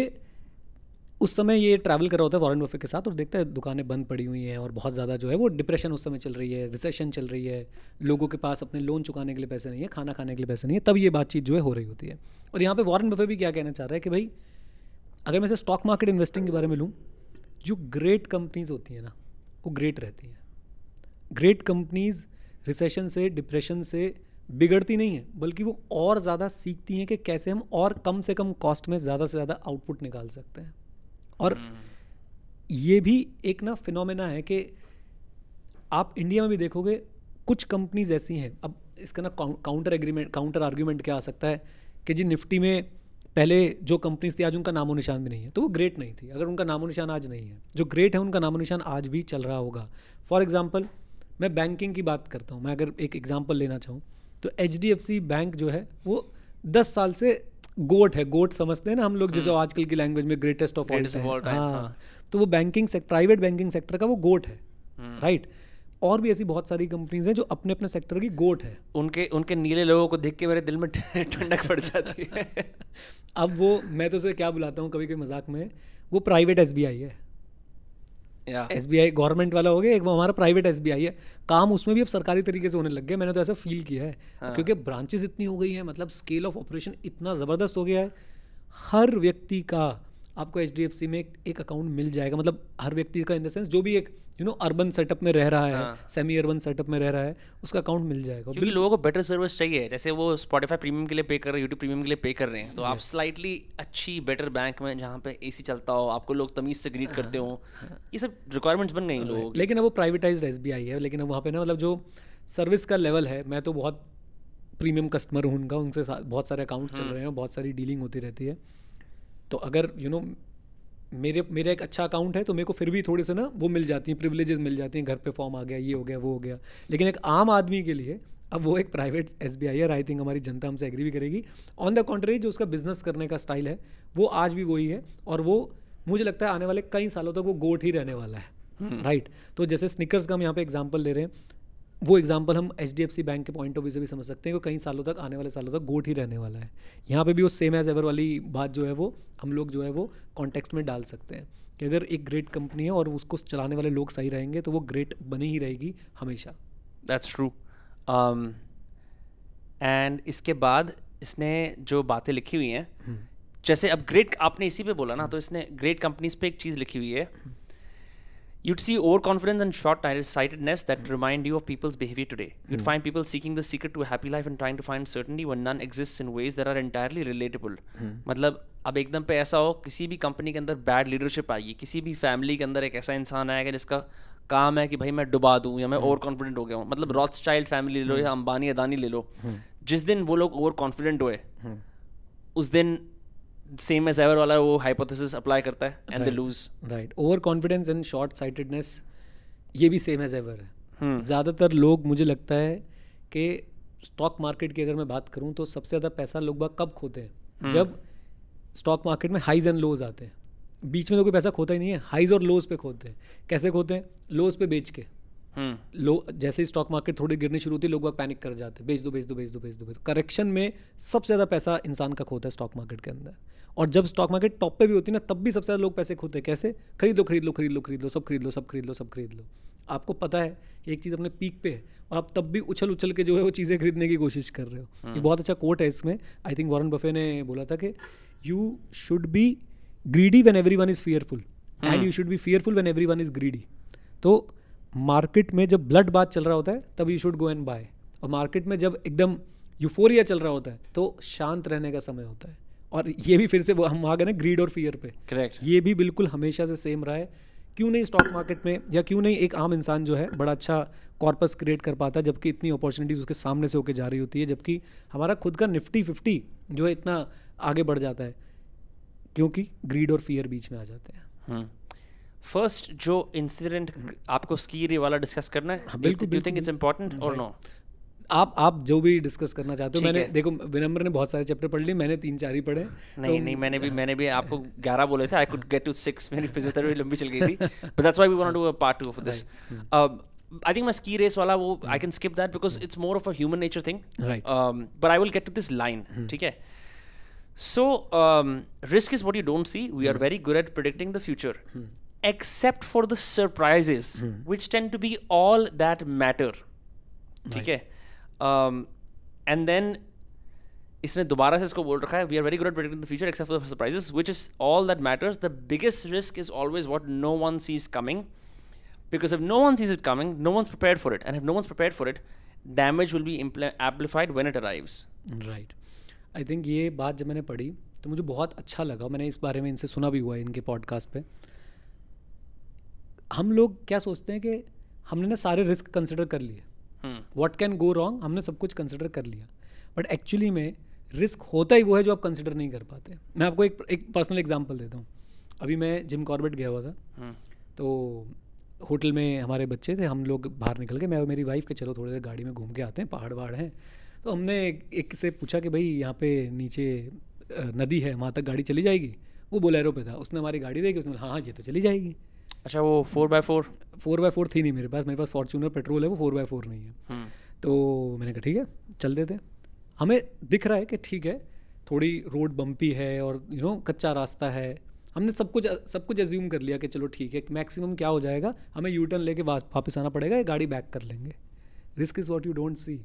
उस समय ये ट्रैवल कर रहा होता है वॉरेन बफे के साथ और देखता है दुकानें बंद पड़ी हुई हैं और बहुत ज़्यादा जो है वो डिप्रेशन उस समय चल रही है रिसेशन चल रही है लोगों के पास अपने लोन चुकाने के लिए पैसे नहीं है खाना खाने के लिए पैसे नहीं है तब ये बातचीत जो है हो रही होती है और यहाँ पर वॉरन बफे भी क्या कहना चाह रहा है कि भाई अगर मैं स्टॉक मार्केट इन्वेस्टिंग के बारे में लूँ जो ग्रेट कंपनीज होती हैं ना वो ग्रेट रहती हैं ग्रेट कंपनीज़ रिसेशन से डिप्रेशन से बिगड़ती नहीं है बल्कि वो और ज़्यादा सीखती हैं कि कैसे हम और कम से कम कॉस्ट में ज़्यादा से ज़्यादा आउटपुट निकाल सकते हैं और हम्म, हम्म। ये भी एक ना फिनोमेना है कि आप इंडिया में भी देखोगे कुछ कंपनीज ऐसी हैं अब इसका ना काउंटर एग्रीमेंट काउंटर आर्ग्यूमेंट क्या आ सकता है कि जी निफ्टी में पहले जो कंपनीज थी आज उनका नामो निशान भी नहीं है तो वो ग्रेट नहीं थी अगर उनका नामो निशान आज नहीं है जो ग्रेट है उनका नामो निशान आज भी चल रहा होगा फॉर एग्जाम्पल मैं बैंकिंग की बात करता हूँ मैं अगर एक एग्जाम्पल लेना चाहूँ तो एच बैंक जो है वो दस साल से गोट है गोट समझते हैं ना हम लोग जैसे हम्म। आजकल की लैंग्वेज में ग्रेटेस्ट ऑफ ऑल हाँ तो वो banking sector private banking sector का वो गोट है राइट हम्म। और भी ऐसी बहुत सारी कंपनीज हैं जो अपने अपने सेक्टर की गोट है उनके उनके नीले लोगों को देख के मेरे दिल में ठंडक पड़ जाती है अब वो मैं तो उसे क्या बुलाता हूँ कभी कभी मजाक में वो प्राइवेट एस है एस बी आई गवर्नमेंट वाला हो गया एक हमारा प्राइवेट एस बी आई है काम उसमें भी अब सरकारी तरीके से होने लग गया मैंने तो ऐसा फील किया है हाँ. क्योंकि ब्रांचेस इतनी हो गई हैं मतलब स्केल ऑफ ऑपरेशन इतना ज़बरदस्त हो गया है हर व्यक्ति का आपको एच डी एफ सी में एक, एक अकाउंट मिल जाएगा मतलब हर व्यक्ति का इन द सेंस जो भी एक यू नो अर्बन सेटअप में रह रहा है सेमी अर्बन सेटअप में रह रहा है उसका अकाउंट मिल जाएगा क्योंकि लोगों को बेटर सर्विस चाहिए जैसे वो स्पॉटिफाई प्रीमियम के लिए पे कर रहे हैं यूट्यूब प्रीमियम के लिए पे कर रहे हैं तो yes. आप स्लाइटली अच्छी बेटर बैंक में जहाँ पे ए चलता हो आपको लोग तमीज़ से ग्रीट करते हो ये सब रिक्वायरमेंट्स बन गई लोगों लेकिन अब वो प्राइवेटाइज एस बी है लेकिन अब वहाँ पर ना मतलब जो सर्विस का लेवल है मैं तो बहुत प्रीमियम कस्टमर हूँ उनका उनसे बहुत सारे अकाउंट्स हाँ। चल रहे हैं बहुत सारी डीलिंग होती रहती है तो अगर यू you नो know, मेरे मेरा एक अच्छा अकाउंट है तो मेरे को फिर भी थोड़े से ना वो मिल जाती हैं प्रिविलेजेस मिल जाती हैं घर पे फॉर्म आ गया ये हो गया वो हो गया लेकिन एक आम आदमी के लिए अब वो एक प्राइवेट एस बी आई है आई थिंक हमारी जनता हमसे एग्री भी करेगी ऑन द कॉन्ट्री जो उसका बिजनेस करने का स्टाइल है वो आज भी वही है और वो मुझे लगता है आने वाले कई सालों तक वो गोट ही रहने वाला है राइट हम्म। right. तो जैसे स्निकर्स का हम यहाँ पे एग्जाम्पल ले रहे हैं वो एग्जाम्पल हम H D F C bank के पॉइंट ऑफ व्यू से भी समझ सकते हैं कि कई सालों तक आने वाले सालों तक गोट ही रहने वाला है यहाँ पे भी वो सेम एज एवर वाली बात जो है वो हम लोग जो है वो कॉन्टेक्स्ट में डाल सकते हैं कि अगर एक ग्रेट कंपनी है और उसको चलाने वाले लोग सही रहेंगे तो वो ग्रेट बनी ही रहेगी हमेशा दैट्स ट्रू एंड इसके बाद इसने जो बातें लिखी हुई हैं हम्म। जैसे अब ग्रेट आपने इसी पे बोला ना तो इसने ग्रेट कंपनीज पे एक चीज़ लिखी हुई है You'd see overconfidence and short sightedness that mm. remind you of people's behavior today. You'd mm. find people seeking the secret to a happy life and trying to find certainty when none exists in ways that are entirely relatable. Mm. मतलब अब एकदम पे ऐसा हो किसी भी company के अंदर बैड लीडरशिप आएगी किसी भी फैमिली के अंदर एक ऐसा इंसान आएगा जिसका काम है कि भाई मैं डुबा दूँ या मैं ओवर कॉन्फिडेंट हो गया हूँ मतलब रॉथ चाइल्ड फैमिली ले लो या अंबानी अदानी ले लो जिस दिन वो लोग ओवर कॉन्फिडेंट हुए उस दिन सेम एज एवर वाला वो हाइपोथेसिस अप्लाई करता है and the lose right overconfidence and short sightedness ये भी सेम एज एवर है hmm. ज़्यादातर लोग मुझे लगता है कि स्टॉक मार्केट की अगर मैं बात करूँ तो सबसे ज़्यादा पैसा लोग बाग कब खोते हैं hmm. जब स्टॉक मार्केट में हाइज एंड लोज आते हैं बीच में तो कोई पैसा खोता ही नहीं है हाइज और लोज पे खोते हैं कैसे खोते हैं लोज पे बेच के लो hmm. जैसे ही स्टॉक मार्केट थोड़ी गिरनी शुरू होती है लोग बाग पैनिक कर जाते हैं बेच दो बेच दो बेच दो बेच दो बेच दो करेक्शन में सबसे ज़्यादा पैसा इंसान का खोता है स्टॉक मार्केट के अंदर और जब स्टॉक मार्केट टॉप पे भी होती है ना तब भी सबसे ज़्यादा लोग पैसे खोते हैं कैसे खरीदो खरीद लो खरीद लो खरीद लो सब खरीद लो सब खरीद लो सब खरीद लो आपको पता है कि एक चीज़ अपने पीक पे है और आप तब भी उछल उछल के जो है वो चीज़ें खरीदने की कोशिश कर रहे हो ये हाँ। बहुत अच्छा कोट है इसमें आई थिंक वॉरन बफे ने बोला था कि you should be greedy when everyone is fearful and you should be fearful when everyone is greedy तो मार्केट में जब ब्लड बात चल रहा होता है तब you should go and buy और मार्केट में जब एकदम यूफोरिया चल रहा होता है तो शांत रहने का समय होता है और ये भी फिर से वो हम आ गए ना ग्रीड और फियर पे करेक्ट ये भी बिल्कुल हमेशा से सेम रहा है क्यों नहीं स्टॉक मार्केट में या क्यों नहीं एक आम इंसान जो है बड़ा अच्छा कॉर्पस क्रिएट कर पाता है जबकि इतनी अपॉर्चुनिटीज़ उसके सामने से होकर जा रही होती है जबकि हमारा खुद का निफ्टी फिफ्टी जो है इतना आगे बढ़ जाता है क्योंकि ग्रीड और फियर बीच में आ जाते हैं फर्स्ट हम्म। जो इंसिडेंट आपको स्की वाला डिस्कस करना है हाँ, बिल्कुल यू थिंक इट्स इंपॉर्टेंट और नो आप आप जो भी डिस्कस करना चाहते हो मैंने देखो विनम्र ने बहुत सारे चैप्टर पढ़ लिए मैंने तीन चार ही पढ़े नहीं तो, नहीं मैंने भी मैंने भी आपको ग्यारह बोले थे I could get to six मेरी फिजियोथेरेपी लंबी चल गई थी but that's why we want to do a part two of this I think मैं स्की रेस वाला वो I can skip that because it's more of a human nature thing but I will get to this line ठीक है so risk is what you don't see we are very good at predicting the future except for the surprises which tend to be all that matter ठीक है and um, then इसने दोबारा से इसको बोल रखा है we are very good at in the future except for surprises which is all that matters the biggest risk is always what no one see is coming because if no one see is coming no one prepare for it and no one prepare for it damage will be amplified when it it right I think ये बात जब मैंने पढ़ी तो मुझे बहुत अच्छा लगा मैंने इस बारे में इनसे सुना भी हुआ है इनके पॉडकास्ट पे हम लोग क्या सोचते हैं कि हमने ना सारे रिस्क कंसिडर कर लिए वॉट कैन गो रॉन्ग हमने सब कुछ कंसिडर कर लिया बट एक्चुअली में रिस्क होता ही वो है जो आप कंसिडर नहीं कर पाते मैं आपको एक एक पर्सनल एग्जाम्पल देता हूँ अभी मैं जिम कॉर्बेट गया हुआ था हम्म। तो होटल में हमारे बच्चे थे हम लोग बाहर निकल के मैं और मेरी वाइफ के चलो थोड़ी देर गाड़ी में घूम के आते हैं पहाड़ वहाड़ हैं तो हमने एक से पूछा कि भाई यहाँ पे नीचे नदी है वहाँ तक गाड़ी चली जाएगी वो बोलेरो पे था उसने हमारी गाड़ी देखी उसने हाँ हाँ ये तो चली जाएगी अच्छा वो four by four four by four थी नहीं मेरे पास मेरे पास फॉर्चूनर पेट्रोल है वो फोर बाय फोर नहीं है हम्म। तो मैंने कहा ठीक है चल देते हमें दिख रहा है कि ठीक है थोड़ी रोड बम्पी है और यू नो कच्चा रास्ता है हमने सब कुछ सब कुछ एज्यूम कर लिया कि चलो ठीक है मैक्सिमम क्या हो जाएगा हमें यू टर्न लेके वापस आना पड़ेगा या गाड़ी बैक कर लेंगे risk is what you don't see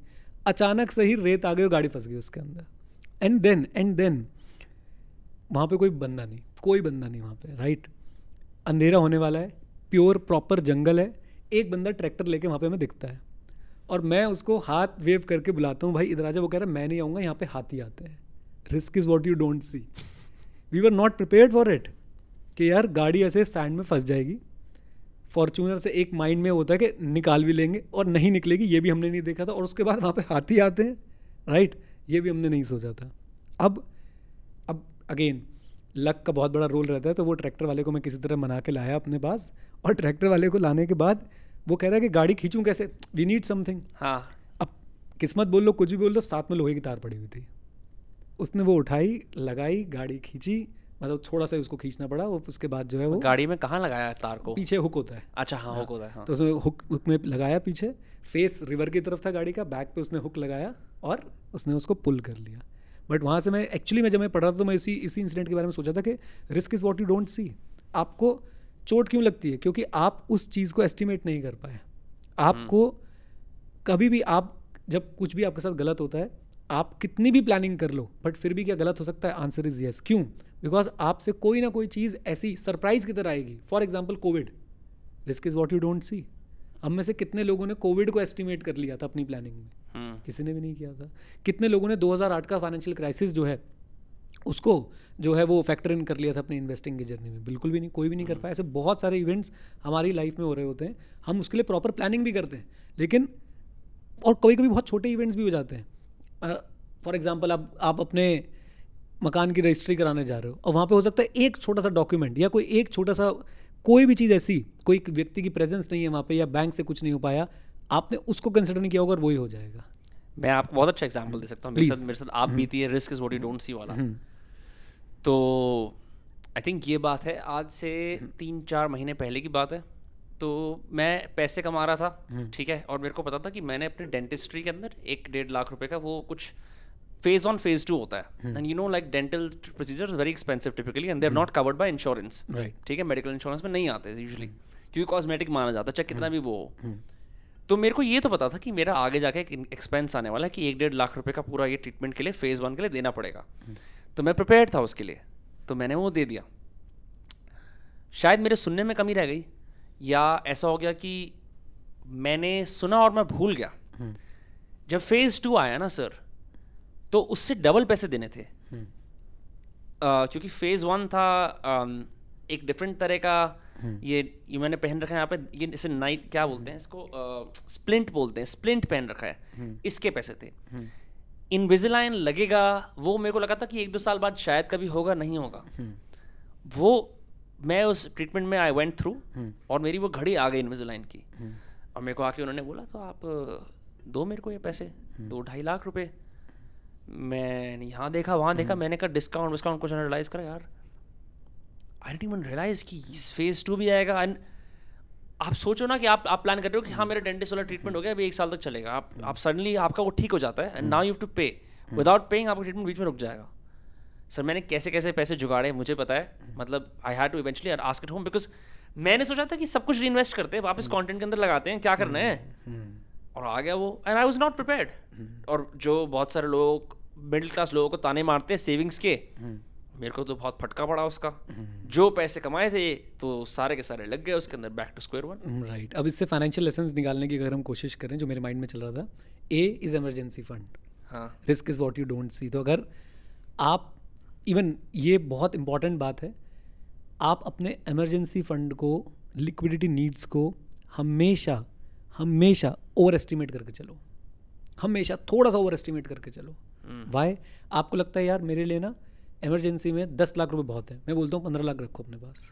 अचानक से ही रेत आ गई और गाड़ी फंस गई उसके अंदर एंड देन एंड देन वहाँ पे कोई बंदा नहीं कोई बंदा नहीं वहाँ पे राइट right? अंधेरा होने वाला है प्योर प्रॉपर जंगल है एक बंदा ट्रैक्टर लेके वहाँ पे हमें दिखता है और मैं उसको हाथ वेव करके बुलाता हूँ भाई इधर आजा वो कह रहा है मैं नहीं आऊँगा यहाँ पे हाथी आते हैं risk is what you don't see we are not prepare for it कि यार गाड़ी ऐसे सैंड में फंस जाएगी फॉर्चूनर से एक माइंड में होता है कि निकाल भी लेंगे और नहीं निकलेगी ये भी हमने नहीं देखा था और उसके बाद वहाँ पे हाथी आते हैं राइट ये भी हमने नहीं सोचा था अब अब अगेन लक का बहुत बड़ा रोल रहता है तो वो ट्रैक्टर वाले को मैं किसी तरह मना के लाया अपने पास और ट्रैक्टर वाले को लाने के बाद वो कह रहा है कि गाड़ी खींचूँ कैसे वी नीड समथिंग हाँ अब किस्मत बोल लो कुछ भी बोल लो साथ में लोहे की तार पड़ी हुई थी उसने वो उठाई लगाई गाड़ी खींची मतलब थोड़ा सा उसको खींचना पड़ा वो उसके बाद जो है वो गाड़ी में कहाँ लगाया तार को पीछे हुक होता है अच्छा हाँ, हाँ हुक होता है हाँ। तो उसमें हुक हुक में लगाया पीछे फेस रिवर की तरफ था गाड़ी का बैक पे उसने हुक लगाया और उसने उसको पुल कर लिया बट वहाँ से मैं एक्चुअली मैं जब मैं पढ़ रहा था तो मैं इसी इसी इंसिडेंट के बारे में सोचा था कि risk is what you don't see आपको चोट क्यों लगती है क्योंकि आप उस चीज़ को एस्टिमेट नहीं कर पाए आपको हम्म। कभी भी आप जब कुछ भी आपके साथ गलत होता है आप कितनी भी प्लानिंग कर लो बट फिर भी क्या गलत हो सकता है आंसर इज़ येस क्यों बिकॉज आपसे कोई ना कोई चीज़ ऐसी सरप्राइज की तरह आएगी for example Covid risk is what you don't see अब में से कितने लोगों ने कोविड को एस्टिमेट कर लिया था अपनी प्लानिंग में हम्म। किसी ने भी नहीं किया था कितने लोगों ने 2008 का फाइनेंशियल क्राइसिस जो है उसको जो है वो फैक्टर इन कर लिया था अपनी इन्वेस्टिंग की जर्नी में बिल्कुल भी नहीं कोई भी नहीं कर हम्म। पाया ऐसे बहुत सारे इवेंट्स हमारी लाइफ में हो रहे होते हैं हम उसके लिए प्रॉपर प्लानिंग भी करते हैं लेकिन और कभी कभी बहुत छोटे इवेंट्स भी हो जाते हैं फॉर एग्जाम्पल आप आप अपने मकान की रजिस्ट्री कराने जा रहे हो और वहाँ पे हो सकता है एक छोटा सा डॉक्यूमेंट या कोई एक छोटा सा कोई भी चीज़ ऐसी कोई व्यक्ति की प्रेजेंस नहीं है वहाँ पे या बैंक से कुछ नहीं हो पाया आपने उसको कंसिडर नहीं किया होगा और वही हो जाएगा मैं आपको बहुत अच्छा एग्जाम्पल दे सकता हूँ मेरे साथ मेरे साथ आप हम्म। बीती है risk is what you don't see वाला हम्म। तो आई थिंक ये बात है आज से हम्म। तीन चार महीने पहले की बात है तो मैं पैसे कमा रहा था ठीक है और मेरे को पता था कि मैंने अपने डेंटिस्ट्री के अंदर एक डेढ़ लाख रुपए का वो कुछ फेज़ ऑन फेज़ टू होता है and you know like dental procedure very expensive typically typically and they're hmm. not covered ठीक है मेडिकल इंश्योरेंस में नहीं आते यूजली हम्म। क्योंकि कॉस्मेटिक माना जाता है चाहे कितना हम्म। भी वो हो तो मेरे को ये तो पता था कि मेरा आगे जाके एक एक्सपेंस आने वाला है कि एक डेढ़ लाख रुपए का पूरा ये ट्रीटमेंट के लिए फेज वन के लिए देना पड़ेगा तो मैं प्रिपेयर था उसके लिए तो मैंने वो दे दिया शायद मेरे सुनने में कमी रह गई या ऐसा हो गया कि मैंने सुना और मैं भूल गया जब फेज़ टू आया ना सर तो उससे डबल पैसे देने थे हम्म। क्योंकि फेज़ वन था एक डिफरेंट तरह का हम्म। ये ये मैंने पहन रखा है यहाँ पे ये इसे नाइट क्या बोलते हैं इसको स्प्लिंट बोलते हैं स्प्लिंट पहन रखा है हम्म। इसके पैसे थे इनविजिलाइन लगेगा वो मेरे को लगा था कि एक दो साल बाद शायद कभी होगा नहीं होगा वो मैं उस ट्रीटमेंट में आई वेंट थ्रू और मेरी वो घड़ी आ गई इनविजिलाइन की और मेरे को आके उन्होंने बोला तो आप दो मेरे को ये पैसे दो ढाई लाख रुपये मैं यहाँ देखा वहाँ देखा हम्म। मैंने कहा डिस्काउंट डिस्काउंट कुछ रियलाइज करा यार आई डेंट इवन रियलाइज कि फेज टू भी आएगा एंड आप सोचो ना कि आप आप प्लान कर रहे हो कि हाँ मेरा डेंटिस्ट वाला ट्रीटमेंट हो गया अभी एक साल तक चलेगा आप आप सडनली आपका वो ठीक हो जाता है and now you to pay without paying आपका ट्रीटमेंट बीच में रुक जाएगा सर मैंने कैसे कैसे पैसे जुगाड़े मुझे पता है हम्म। मतलब I had to eventually ask at home because मैंने सोचा था कि सब कुछ री करते हैं वापस कॉन्टेंट हम्म। के अंदर लगाते हैं क्या करना है और आ गया वो and I was not prepared और जो बहुत सारे लोग मिडिल क्लास लोगों को ताने मारते हैं सेविंग्स के mm-hmm. मेरे को तो बहुत फटका पड़ा उसका mm-hmm. जो पैसे कमाए थे तो सारे के सारे लग गए उसके अंदर back to square one right अब इससे फाइनेंशियल लेसन निकालने की अगर हम कोशिश करें जो मेरे माइंड में चल रहा था ए इज़ एमरजेंसी फंड हाँ risk is what you don't see तो अगर आप इवन ये बहुत इंपॉर्टेंट बात है आप अपने एमरजेंसी फंड को लिक्विडिटी नीड्स को हमेशा हमेशा ओवर एस्टिमेट करके चलो हमेशा थोड़ा सा ओवर एस्टिमेट करके चलो वाई हम्म। आपको लगता है यार मेरे लिए ना एमरजेंसी में दस लाख रुपए बहुत है मैं बोलता हूँ पंद्रह लाख रखो अपने पास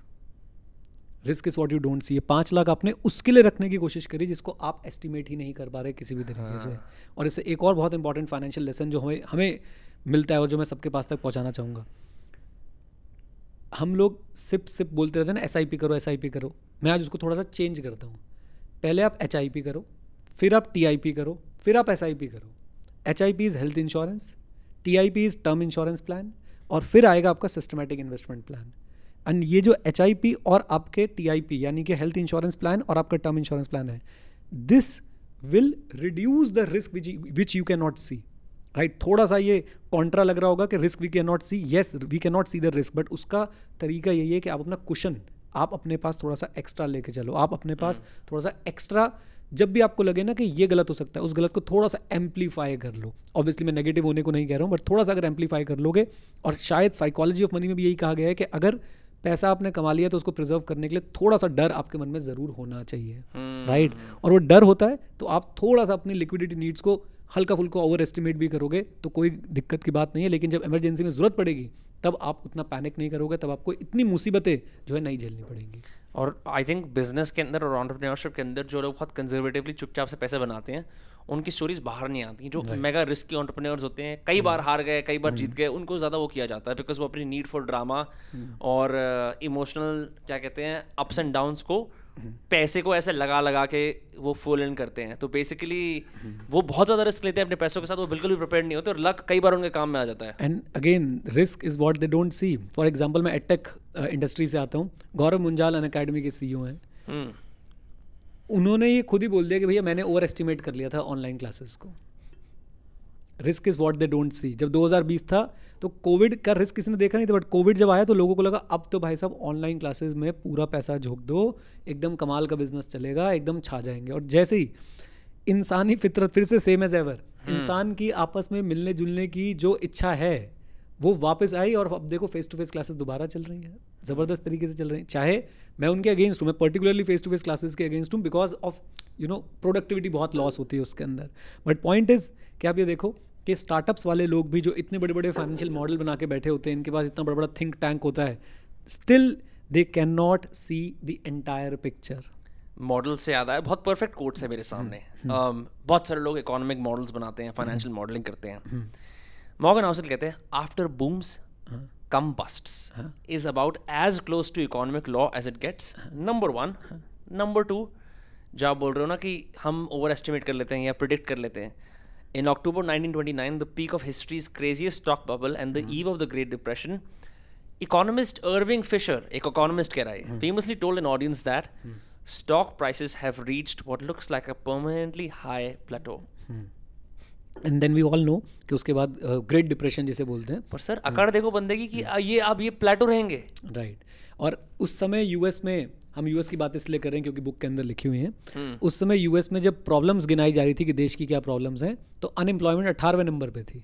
risk is what you don't see ये पाँच लाख आपने उसके लिए रखने की कोशिश करी जिसको आप एस्टिमेट ही नहीं कर पा रहे किसी भी तरीके हाँ। से और इससे एक और बहुत इंपॉर्टेंट फाइनेंशियल लेसन जो हमें हमें मिलता है और जो मैं सबके पास तक पहुँचाना चाहूँगा हम लोग सिप सिप बोलते रहते हैं ना एस आई पी करो एस आई पी करो मैं आज उसको थोड़ा सा चेंज करता हूँ पहले आप एच आई पी करो फिर आप टी करो फिर आप एस करो H I P is health insurance T I P is term insurance plan और फिर आएगा आपका सिस्टमेटिक इन्वेस्टमेंट प्लान एंड ये जो एच आई पी और आपके टी आई पी यानी कि हेल्थ इंश्योरेंस प्लान और आपका टर्म इंश्योरेंस प्लान है this will reduce the risk which you can not see right थोड़ा सा ये कॉन्ट्रा लग रहा होगा कि risk we can not see yes we can not see the risk but उसका तरीका यही है कि आप अपना क्वेश्चन आप अपने पास थोड़ा सा एक्स्ट्रा लेके चलो आप अपने पास हाँ। थोड़ा सा एक्स्ट्रा जब भी आपको लगे ना कि ये गलत हो सकता है उस गलत को थोड़ा सा एम्पलीफाई कर लो ऑब्वियसली मैं नेगेटिव होने को नहीं कह रहा हूँ बट थोड़ा सा अगर एम्पलीफाई कर लोगे और शायद साइकोलॉजी ऑफ मनी में भी यही कहा गया है कि अगर पैसा आपने कमा लिया तो उसको प्रिजर्व करने के लिए थोड़ा सा डर आपके मन में ज़रूर होना चाहिए राइट हम्म। hmm. right? और वो डर होता है तो आप थोड़ा सा अपनी लिक्विडिटी नीड्स को हल्का फुल्का ओवर एस्टिमेट भी करोगे तो कोई दिक्कत की बात नहीं है लेकिन जब इमरजेंसी में ज़रूरत पड़ेगी तब आप उतना पैनिक नहीं करोगे तब आपको इतनी मुसीबतें जो है नहीं झेलनी पड़ेंगी और आई थिंक बिजनेस के अंदर और ऑन्टरप्रेन्योरशिप के अंदर जो लोग बहुत कंजर्वेटिवली चुपचाप से पैसे बनाते हैं उनकी स्टोरीज बाहर नहीं आती जो मेगा रिस्की ऑन्टरप्रेन्योर्स होते हैं कई बार hmm. हार गए कई बार hmm. जीत गए उनको ज़्यादा वो किया जाता है बिकॉज वो अपनी नीड फॉर ड्रामा और इमोशनल uh, क्या कहते हैं अप्स एंड डाउन्स को पैसे को ऐसे लगा लगा के वो फुल इन करते हैं तो बेसिकली वो बहुत ज़्यादा रिस्क लेते हैं अपने पैसों के साथ वो बिल्कुल भी प्रिपेयर नहीं होते और लक कई बार उनके काम में आ जाता है and again risk is what they don't see for example मैं एटेक इंडस्ट्री uh, से आता हूँ गौरव मुंजाल अन अकेडमी के सी e हैं हम्म। उन्होंने ये खुद ही बोल दिया कि भैया मैंने ओवर एस्टिमेट कर लिया था ऑनलाइन क्लासेस को risk is what they don't see जब 2020 था तो कोविड का रिस्क किसी ने देखा नहीं था बट कोविड जब आया तो लोगों को लगा अब तो भाई साहब ऑनलाइन क्लासेज में पूरा पैसा झोंक दो एकदम कमाल का बिजनेस चलेगा एकदम छा जाएंगे और जैसे ही इंसानी फितरत फिर से सेम एज एवर इंसान की आपस में मिलने जुलने की जो इच्छा है वो वापस आई और अब देखो फेस टू फेस क्लासेस दोबारा चल रही हैं ज़बरदस्त तरीके से चल रही हैं चाहे मैं उनके अगेंस्ट हूँ मैं particularly face to face classes के अगेंस्ट हूँ because of you know productivity बहुत लॉस होती है उसके अंदर बट पॉइंट इज़ कि आप ये देखो कि स्टार्टअप्स वाले लोग भी जो इतने बड़े बड़े फाइनेंशियल मॉडल बना के बैठे होते हैं इनके पास इतना बड़ा बड़ा थिंक टैंक होता है still they can not see the entire picture model से याद आया बहुत परफेक्ट कोर्ट्स है मेरे सामने हम्म, um, बहुत सारे लोग इकोनॉमिक मॉडल्स बनाते हैं फाइनेंशियल हम्म, मॉडलिंग करते हैं मॉगन हम्म। हाउसल कहते हैं after booms come bust is about as close to economic law as it gets number one number two जहाँ बोल रहे हो ना कि हम ओवर एस्टिमेट कर लेते हैं या प्रिडिक्ट कर लेते हैं In October 1929, the peak of history's craziest stock bubble and the mm. eve of the Great Depression, economist Irving Fisher, एक economist कह रहा है, famously told an audience that mm. stock prices have reached what looks like a permanently high plateau. Mm. And then we all know कि उसके बाद great uh, depression जिसे बोलते हैं पर सर अकड़ देखो बंदे की कि ये अब ये प्लेटो रहेंगे राइट right. और उस समय यूएस में हम यूएस की बात इसलिए कर रहे हैं क्योंकि बुक के अंदर लिखी हुई है हम्म। उस समय यूएस में जब प्रॉब्लम्स गिनाई जा रही थी कि देश की क्या प्रॉब्लम्स हैं तो अनएम्प्लॉयमेंट अठारहवें नंबर पे थी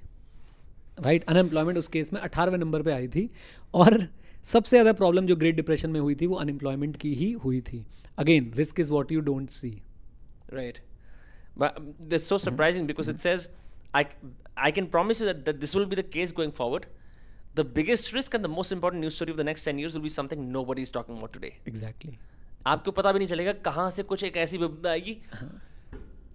राइट अनएम्प्लॉयमेंट उस केस में अठारहवें नंबर पे आई थी और सबसे ज़्यादा प्रॉब्लम जो ग्रेट डिप्रेशन में हुई थी वो अनएम्प्लॉयमेंट की ही हुई थी again risk is what you don't see right so surprising because it says I I can promise you that this will be the case going forward the biggest risk and the most important news story of the next 10 years will be something nobody is talking about today exactly आपको पता भी नहीं चलेगा कहाँ से कुछ एक ऐसी विपदा आएगी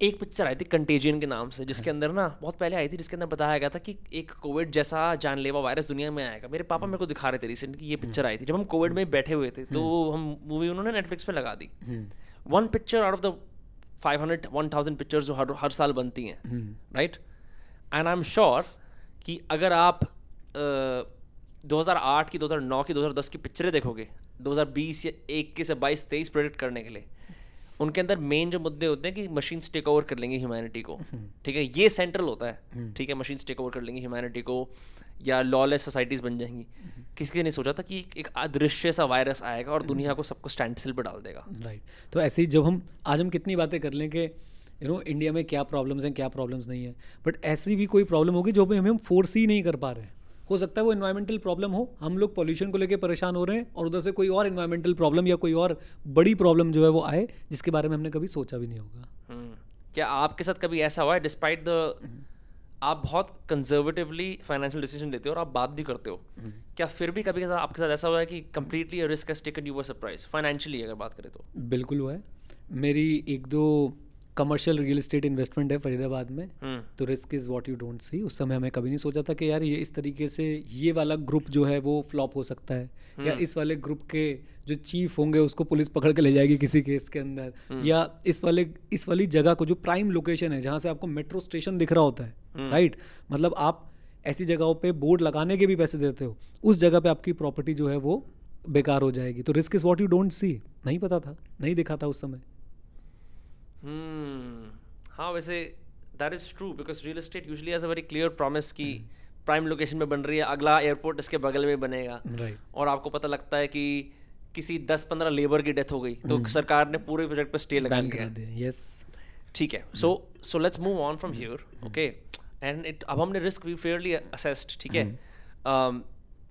एक पिक्चर आई थी कंटेजियन के नाम से जिसके अंदर ना बहुत पहले आई थी जिसके अंदर बताया गया था कि एक कोविड जैसा जानलेवा वायरस दुनिया में आएगा मेरे पापा मेरे को दिखा रहे थे रिसेंट कि ये पिक्चर हम्म। आई थी जब हम कोविड में बैठे हुए थे तो हम्म। हम मूवी उन्होंने नेटफ्लिक्स पर लगा दी one picture out of the five hundred one thousand picture जो हर हर साल बनती हैं right and I am sure कि अगर आप 2008 की 2009 की 2010 की पिक्चरें देखोगे 2020 या एक से बाईस तेईस प्रोडक्ट करने के लिए उनके अंदर मेन जो मुद्दे होते हैं कि मशीन्स टेक ओवर कर लेंगे ह्यूमैनिटी को हम्म। ठीक है ये सेंट्रल होता है हम्म। ठीक है मशीन्स टेक ओवर कर लेंगे ह्यूमैनिटी को या लॉलेस सोसाइटीज़ बन जाएंगी हम्म। किसी ने नहीं सोचा था कि एक अदृश्य सा वायरस आएगा और दुनिया को सबको स्टैंड पर डाल देगा राइट तो ऐसे ही जब हम आज हम कितनी बातें कर लें कि यू नो इंडिया में क्या प्रॉब्लम्स हैं क्या प्रॉब्लम्स नहीं है बट ऐसी भी कोई प्रॉब्लम होगी जो भी हमें हम फोर्स ही नहीं कर पा रहे हैं हो सकता है वो इन्वायरमेंटल प्रॉब्लम हो हम लोग पॉल्यूशन को लेकर परेशान हो रहे हैं और उधर से कोई और इन्वायरमेंटल प्रॉब्लम या कोई और बड़ी प्रॉब्लम जो है वो आए जिसके बारे में हमने कभी सोचा भी नहीं होगा हम्म। क्या आपके साथ कभी ऐसा हुआ है डिस्पाइट द आप बहुत कंजर्वेटिवली फाइनेंशियल डिसीजन लेते हो और आप बात भी करते हो हम्म। क्या फिर भी कभी आपके साथ ऐसा हुआ है कि completely risk as taken you were surprise financially अगर बात करें तो बिल्कुल हुआ है मेरी एक दो कमर्शियल रियल इस्टेट इन्वेस्टमेंट है फरीदाबाद में हम्म। तो risk is what you don't see उस समय हमें कभी नहीं सोचा था कि यार ये इस तरीके से ये वाला ग्रुप जो है वो फ्लॉप हो सकता है हम्म। या इस वाले ग्रुप के जो चीफ होंगे उसको पुलिस पकड़ के ले जाएगी किसी केस के अंदर हम्म। या इस वाले इस वाली जगह को जो प्राइम लोकेशन है जहाँ से आपको मेट्रो स्टेशन दिख रहा होता है राइट मतलब आप ऐसी जगहों पे बोर्ड लगाने के भी पैसे देते हो उस जगह पे आपकी प्रॉपर्टी जो है वो बेकार हो जाएगी तो risk is what you don't see नहीं पता था नहीं देखा था उस समय Hmm. हाँ वैसे that is true because real estate usually as a very clear promise कि प्राइम लोकेशन में बन रही है अगला एयरपोर्ट इसके बगल में बनेगा right. और आपको पता लगता है कि किसी दस पंद्रह लेबर की डेथ हो गई तो hmm. सरकार ने पूरे प्रोजेक्ट पर स्टे लगा दिया यस ठीक है so so let's move on from here okay and it अब हमने रिस्क वी फेयरली असेस्ड ठीक है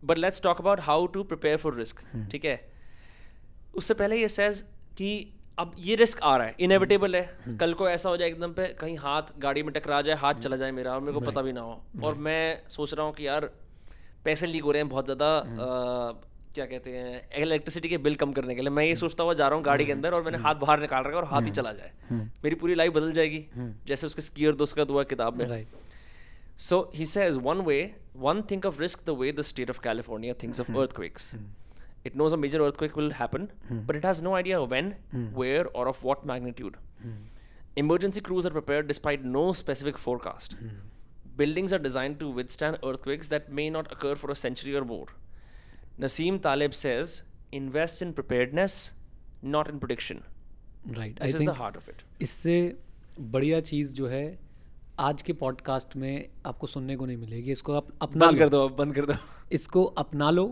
but let's talk about how to prepare for risk ठीक है उससे पहले ये सेज कि अब ये रिस्क आ रहा है इनएविटेबल है कल को ऐसा हो जाए एकदम पे कहीं हाथ गाड़ी में टकरा जाए हाथ चला जाए मेरा और मेरे को पता भी ना हो और मैं सोच रहा हूँ कि यार पैसे लीक हो रहे हैं बहुत ज़्यादा hmm. क्या कहते हैं इलेक्ट्रिसिटी के बिल कम करने के लिए मैं ये hmm. सोचता हुआ जा रहा हूँ गाड़ी के hmm. अंदर और मैंने हाथ बाहर निकाल रखा और हाथ ही चला जाए मेरी पूरी लाइफ बदल जाएगी जैसे उसके स्कीयर दोस्त का दुआ किताब में so he says one way one think of risk the way the state of California things of earth it knows a major earthquake will happen, mm. but it has no idea when, mm. where, or of what magnitude. Mm. Emergency crews are prepared despite no specific forecast. Buildings are designed to withstand earthquakes that may not occur for a century or more. Nasim Taleb says, invest in preparedness, not in prediction. Right. This I is the heart of it. इससे बढ़िया चीज़ जो है आज के podcast में आपको सुनने को नहीं मिलेगी इसको आप अपना बंद कर दो बंद कर दो इसको अपना लो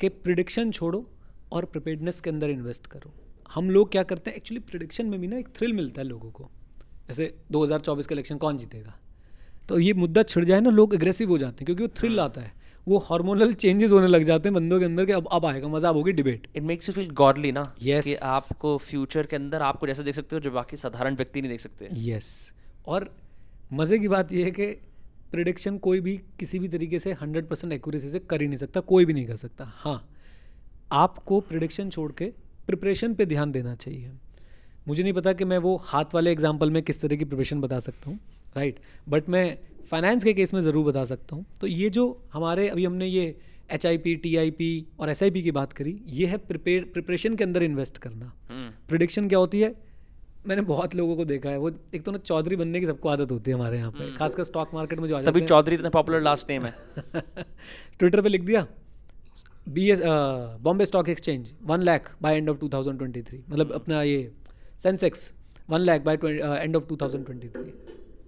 कि प्रिडिक्शन छोड़ो और प्रिपेडनेस के अंदर इन्वेस्ट करो हम लोग क्या करते हैं एक्चुअली प्रिडिक्शन में भी ना एक थ्रिल मिलता है लोगों को जैसे 2024 का इलेक्शन कौन जीतेगा तो ये मुद्दा छिड़ जाए ना लोग एग्रेसिव हो जाते हैं क्योंकि वो थ्रिल हाँ। आता है वो हार्मोनल चेंजेस होने लग जाते हैं बंदों के अंदर कि अब अब आएगा मजा अब होगी debate it makes you feel godly ना yes. आपको फ्यूचर के अंदर आपको जैसा देख सकते हो जो बाकी साधारण व्यक्ति नहीं देख सकते यस yes. और मज़े की बात यह है कि प्रिडिक्शन कोई भी किसी भी तरीके से हंड्रेड परसेंट एक्यूरेसी से कर ही नहीं सकता कोई भी नहीं कर सकता हाँ आपको प्रिडिक्शन छोड़ के प्रिपरेशन पे ध्यान देना चाहिए मुझे नहीं पता कि मैं वो हाथ वाले एग्जाम्पल में किस तरह की प्रिपरेशन बता सकता हूँ राइट बट मैं फाइनेंस के केस में ज़रूर बता सकता हूँ तो ये जो हमारे अभी हमने ये H I P T I P और एस आई पी की बात करी ये है प्रिपेयर प्रिपरेशन के अंदर इन्वेस्ट करना प्रिडिक्शन हम्म। क्या होती है मैंने बहुत लोगों को देखा है वो एक तो ना चौधरी बनने की सबको आदत होती है हमारे यहाँ पे हम्म। खासकर स्टॉक मार्केट में जो आता है चौधरी इतना पॉपुलर लास्ट नेम है ट्विटर पे लिख दिया B S Bombay stock exchange one lakh by end of two thousand twenty three मतलब हम्म। अपना ये Sensex one lakh by end of two thousand twenty three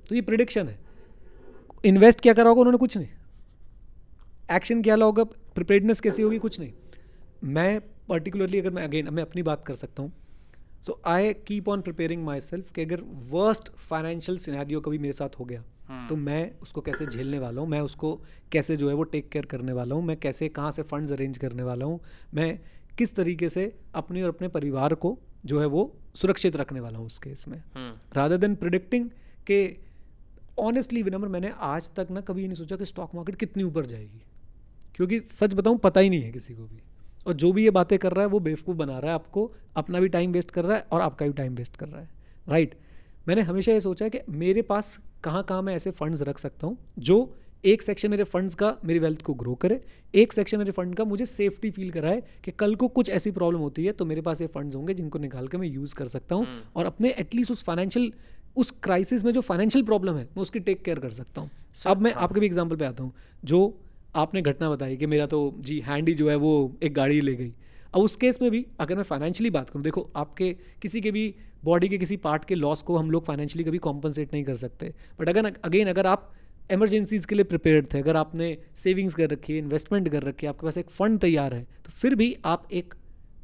तो ये प्रिडिक्शन है इन्वेस्ट क्या करा होगा उन्होंने कुछ नहीं एक्शन क्या होगा प्रिपेडनेस कैसी होगी कुछ नहीं मैं पर्टिकुलरली अगर मैं अगेन मैं अपनी बात कर सकता हूँ so I keep on preparing myself कि अगर वर्स्ट फाइनेंशियल सिनेरियो कभी मेरे साथ हो गया हम्म। तो मैं उसको कैसे झेलने वाला हूँ मैं उसको कैसे जो है वो टेक केयर करने वाला हूँ मैं कैसे कहाँ से फंड्स अरेंज करने वाला हूँ मैं किस तरीके से अपने और अपने परिवार को जो है वो सुरक्षित रखने वाला हूँ उस केस में रादर देन प्रिडिक्टिंग के ऑनेस्टली विनम्र मैंने आज तक ना कभी ये नहीं सोचा कि स्टॉक मार्केट कितनी ऊपर जाएगी क्योंकि सच बताऊँ पता ही नहीं है किसी को भी और जो भी ये बातें कर रहा है वो बेवकूफ़ बना रहा है आपको अपना भी टाइम वेस्ट कर रहा है और आपका भी टाइम वेस्ट कर रहा है राइट right? मैंने हमेशा ये सोचा है कि मेरे पास कहाँ कहाँ मैं ऐसे फंड्स रख सकता हूँ जो एक सेक्शन मेरे फंड्स का मेरी वेल्थ को ग्रो करे एक सेक्शन मेरे फंड का मुझे सेफ्टी फील कराए कि कल को कुछ ऐसी प्रॉब्लम होती है तो मेरे पास ये फंड्स होंगे जिनको निकाल के मैं यूज़ कर सकता हूँ हम्म। और अपने एटलीस्ट उस फाइनेंशियल उस क्राइसिस में जो फाइनेंशियल प्रॉब्लम है मैं उसकी टेक केयर कर सकता हूँ अब मैं हाँ। आपके भी एग्जाम्पल पे आता हूँ जो आपने घटना बताई कि मेरा तो जी हैंड ही जो है वो एक गाड़ी ले गई अब उस केस में भी अगर मैं फाइनेंशियली बात करूँ देखो आपके किसी के भी बॉडी के किसी पार्ट के लॉस को हम लोग फाइनेंशियली कभी कॉम्पनसेट नहीं कर सकते बट अगर अगेन अगर आप एमरजेंसीज़ के लिए प्रिपेयर्ड थे अगर आपने सेविंग्स कर रखी है इन्वेस्टमेंट कर रखी है आपके पास एक फ़ंड तैयार है तो फिर भी आप एक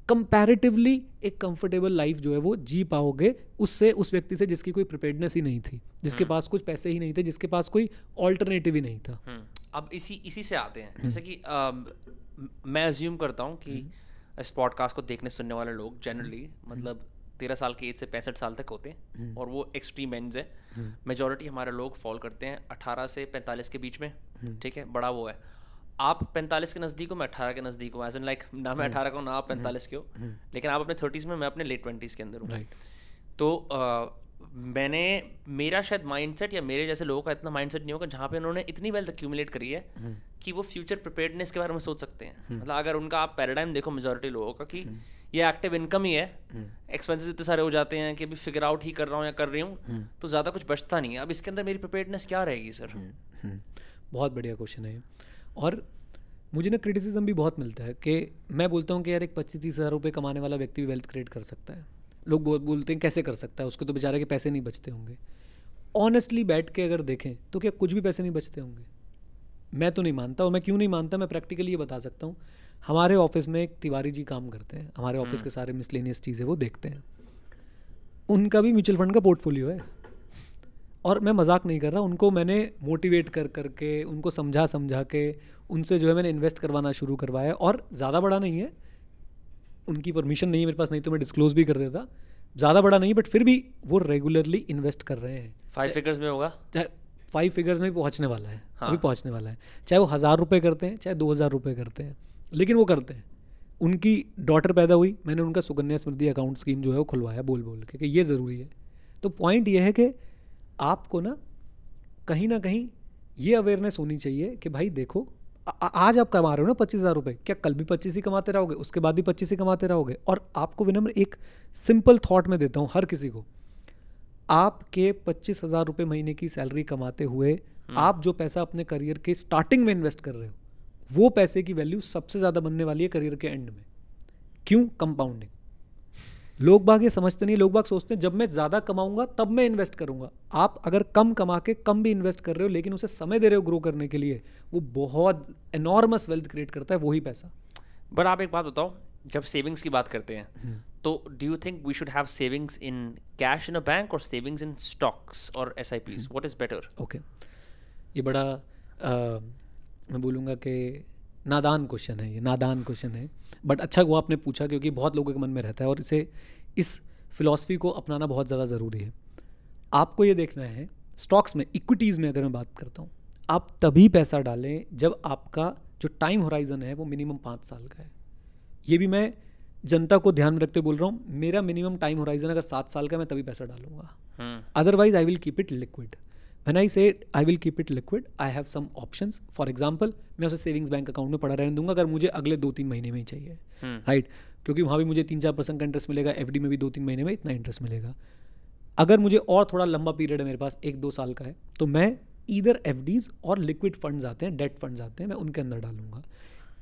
कंपैरेटिवली एक कंफर्टेबल लाइफ जो है वो जी पाओगे उससे उस व्यक्ति से जिसकी कोई प्रिपेयर्डनेस ही नहीं थी जिसके हम्म। पास कुछ पैसे ही नहीं थे जिसके पास कोई ऑल्टरनेटिव ही नहीं था हम्म। अब इसी इसी से आते हैं जैसे हम्म। कि मैं अज्यूम करता हूँ कि हम्म। इस पॉडकास्ट को देखने सुनने वाले लोग जनरली हम्म। मतलब तेरह साल के एज से पैंसठ साल तक होते हैं और वो एक्सट्रीम एंड्स है मेजोरिटी हमारे लोग फॉल करते हैं अठारह से पैंतालीस के बीच में ठीक है बड़ा वो है आप पैंतालीस के नज़दीक हो मैं अठारह के नज़दीक हूँ एज एन लाइक ना मैं अठारह का हूँ ना आप पैंतालीस के हो लेकिन आप अपने थर्टीज़ में मैं अपने लेट ट्वेंटीज़ के अंदर हूँ तो मैंने मेरा शायद माइंडसेट या मेरे जैसे लोगों का इतना माइंडसेट नहीं होगा जहाँ पे उन्होंने इतनी वेल्थ एक्यूमुलेट करी है हम्म। कि वो फ्यूचर प्रिपेयर्डनेस के बारे में सोच सकते हैं हम्म। मतलब अगर उनका आप पैराडाइम देखो मेजोरिटी लोगों का कि हम्म। ये एक्टिव इनकम ही है एक्सपेंसेस इतने सारे हो जाते हैं कि अभी फिगर आउट ही कर रहा हूँ या कर रही हूँ तो ज़्यादा कुछ बचता नहीं है अब इसके अंदर मेरी प्रिपेयर्डनेस क्या रहेगी सर बहुत बढ़िया क्वेश्चन है और मुझे ना क्रिटिसिज्म भी बहुत मिलता है कि मैं बोलता हूँ कि यार एक पच्चीस तीस हज़ार रुपये कमाने वाला व्यक्ति भी वेल्थ क्रिएट कर सकता है लोग बोल बोलते हैं कैसे कर सकता है उसको तो बेचारे के पैसे नहीं बचते होंगे ऑनेस्टली बैठ के अगर देखें तो क्या कुछ भी पैसे नहीं बचते होंगे मैं तो नहीं मानता और मैं क्यों नहीं मानता मैं प्रैक्टिकली ये बता सकता हूँ हमारे ऑफिस में एक तिवारी जी काम करते हैं हमारे ऑफिस हम्म। के सारे मिसलेनियस चीज़ें वो देखते हैं उनका भी म्यूचुअल फंड का पोर्टफोलियो है और मैं मजाक नहीं कर रहा उनको मैंने मोटिवेट कर करके उनको समझा समझा के उनसे जो है मैंने इन्वेस्ट करवाना शुरू करवाया और ज़्यादा बड़ा नहीं है उनकी परमिशन नहीं है मेरे पास नहीं तो मैं डिस्क्लोज भी कर देता ज़्यादा बड़ा नहीं बट फिर भी वो रेगुलरली इन्वेस्ट कर रहे हैं फाइव फिगर्स में होगा चाहे फाइव फिगर्स में पहुंचने वाला है हाँ. अभी पहुंचने वाला है चाहे वो हज़ार रुपये करते हैं चाहे दो हज़ार रुपये करते हैं लेकिन वो करते हैं उनकी डॉटर पैदा हुई मैंने उनका सुकन्या समृद्धि अकाउंट स्कीम जो है वो खुलवाया बोल बोल के कि ये ज़रूरी है तो पॉइंट ये है कि आपको ना कहीं ना कहीं ये अवेयरनेस होनी चाहिए कि भाई देखो आज आप कमा रहे हो ना पच्चीस हज़ार रुपये क्या कल भी पच्चीस ही कमाते रहोगे उसके बाद भी पच्चीस ही कमाते रहोगे और आपको विनम्र एक सिंपल थॉट में देता हूँ हर किसी को आपके पच्चीस हज़ार रुपये महीने की सैलरी कमाते हुए हम्म। आप जो पैसा अपने करियर के स्टार्टिंग में इन्वेस्ट कर रहे हो वो पैसे की वैल्यू सबसे ज़्यादा बनने वाली है करियर के एंड में क्यों कंपाउंडिंग लोग बाग ये समझते नहीं लोग बाग सोचते हैं जब मैं ज़्यादा कमाऊंगा तब मैं इन्वेस्ट करूंगा आप अगर कम कमा के कम भी इन्वेस्ट कर रहे हो लेकिन उसे समय दे रहे हो ग्रो करने के लिए वो बहुत एनॉर्मस वेल्थ क्रिएट करता है वही पैसा बट आप एक बात बताओ जब सेविंग्स की बात करते हैं हम्म। तो do you think we should have savings in cash in a bank और सेविंग्स इन स्टॉक्स और S I Ps what is better okay ये बड़ा आ, मैं बोलूँगा कि नादान क्वेश्चन है ये नादान क्वेश्चन है बट अच्छा हुआ आपने पूछा क्योंकि बहुत लोगों के मन में रहता है और इसे इस फिलॉसफी को अपनाना बहुत ज़्यादा ज़रूरी है आपको ये देखना है स्टॉक्स में इक्विटीज़ में अगर मैं बात करता हूँ आप तभी पैसा डालें जब आपका जो टाइम होराइज़न है वो मिनिमम पाँच साल का है ये भी मैं जनता को ध्यान में रखते बोल रहा हूँ मेरा मिनिमम टाइम होराइजन अगर सात साल का मैं तभी पैसा डालूंगा otherwise I will keep it liquid when I say I will keep it liquid I have some option for example मैं उसे सेविंग्स बैंक अकाउंट में पड़ा रहने दूंगा अगर मुझे अगले दो तीन महीने में ही चाहिए राइट हम्म। hmm. right? क्योंकि वहाँ भी मुझे तीन चार परसेंट का इंटरेस्ट मिलेगा एफ में भी दो तीन महीने में इतना इंटरेस्ट मिलेगा अगर मुझे और थोड़ा लंबा पीरियड है मेरे पास एक दो साल का है तो मैं इधर एफ और लिक्विड फंड्स आते हैं डेट फंड्स आते हैं मैं उनके अंदर डालूंगा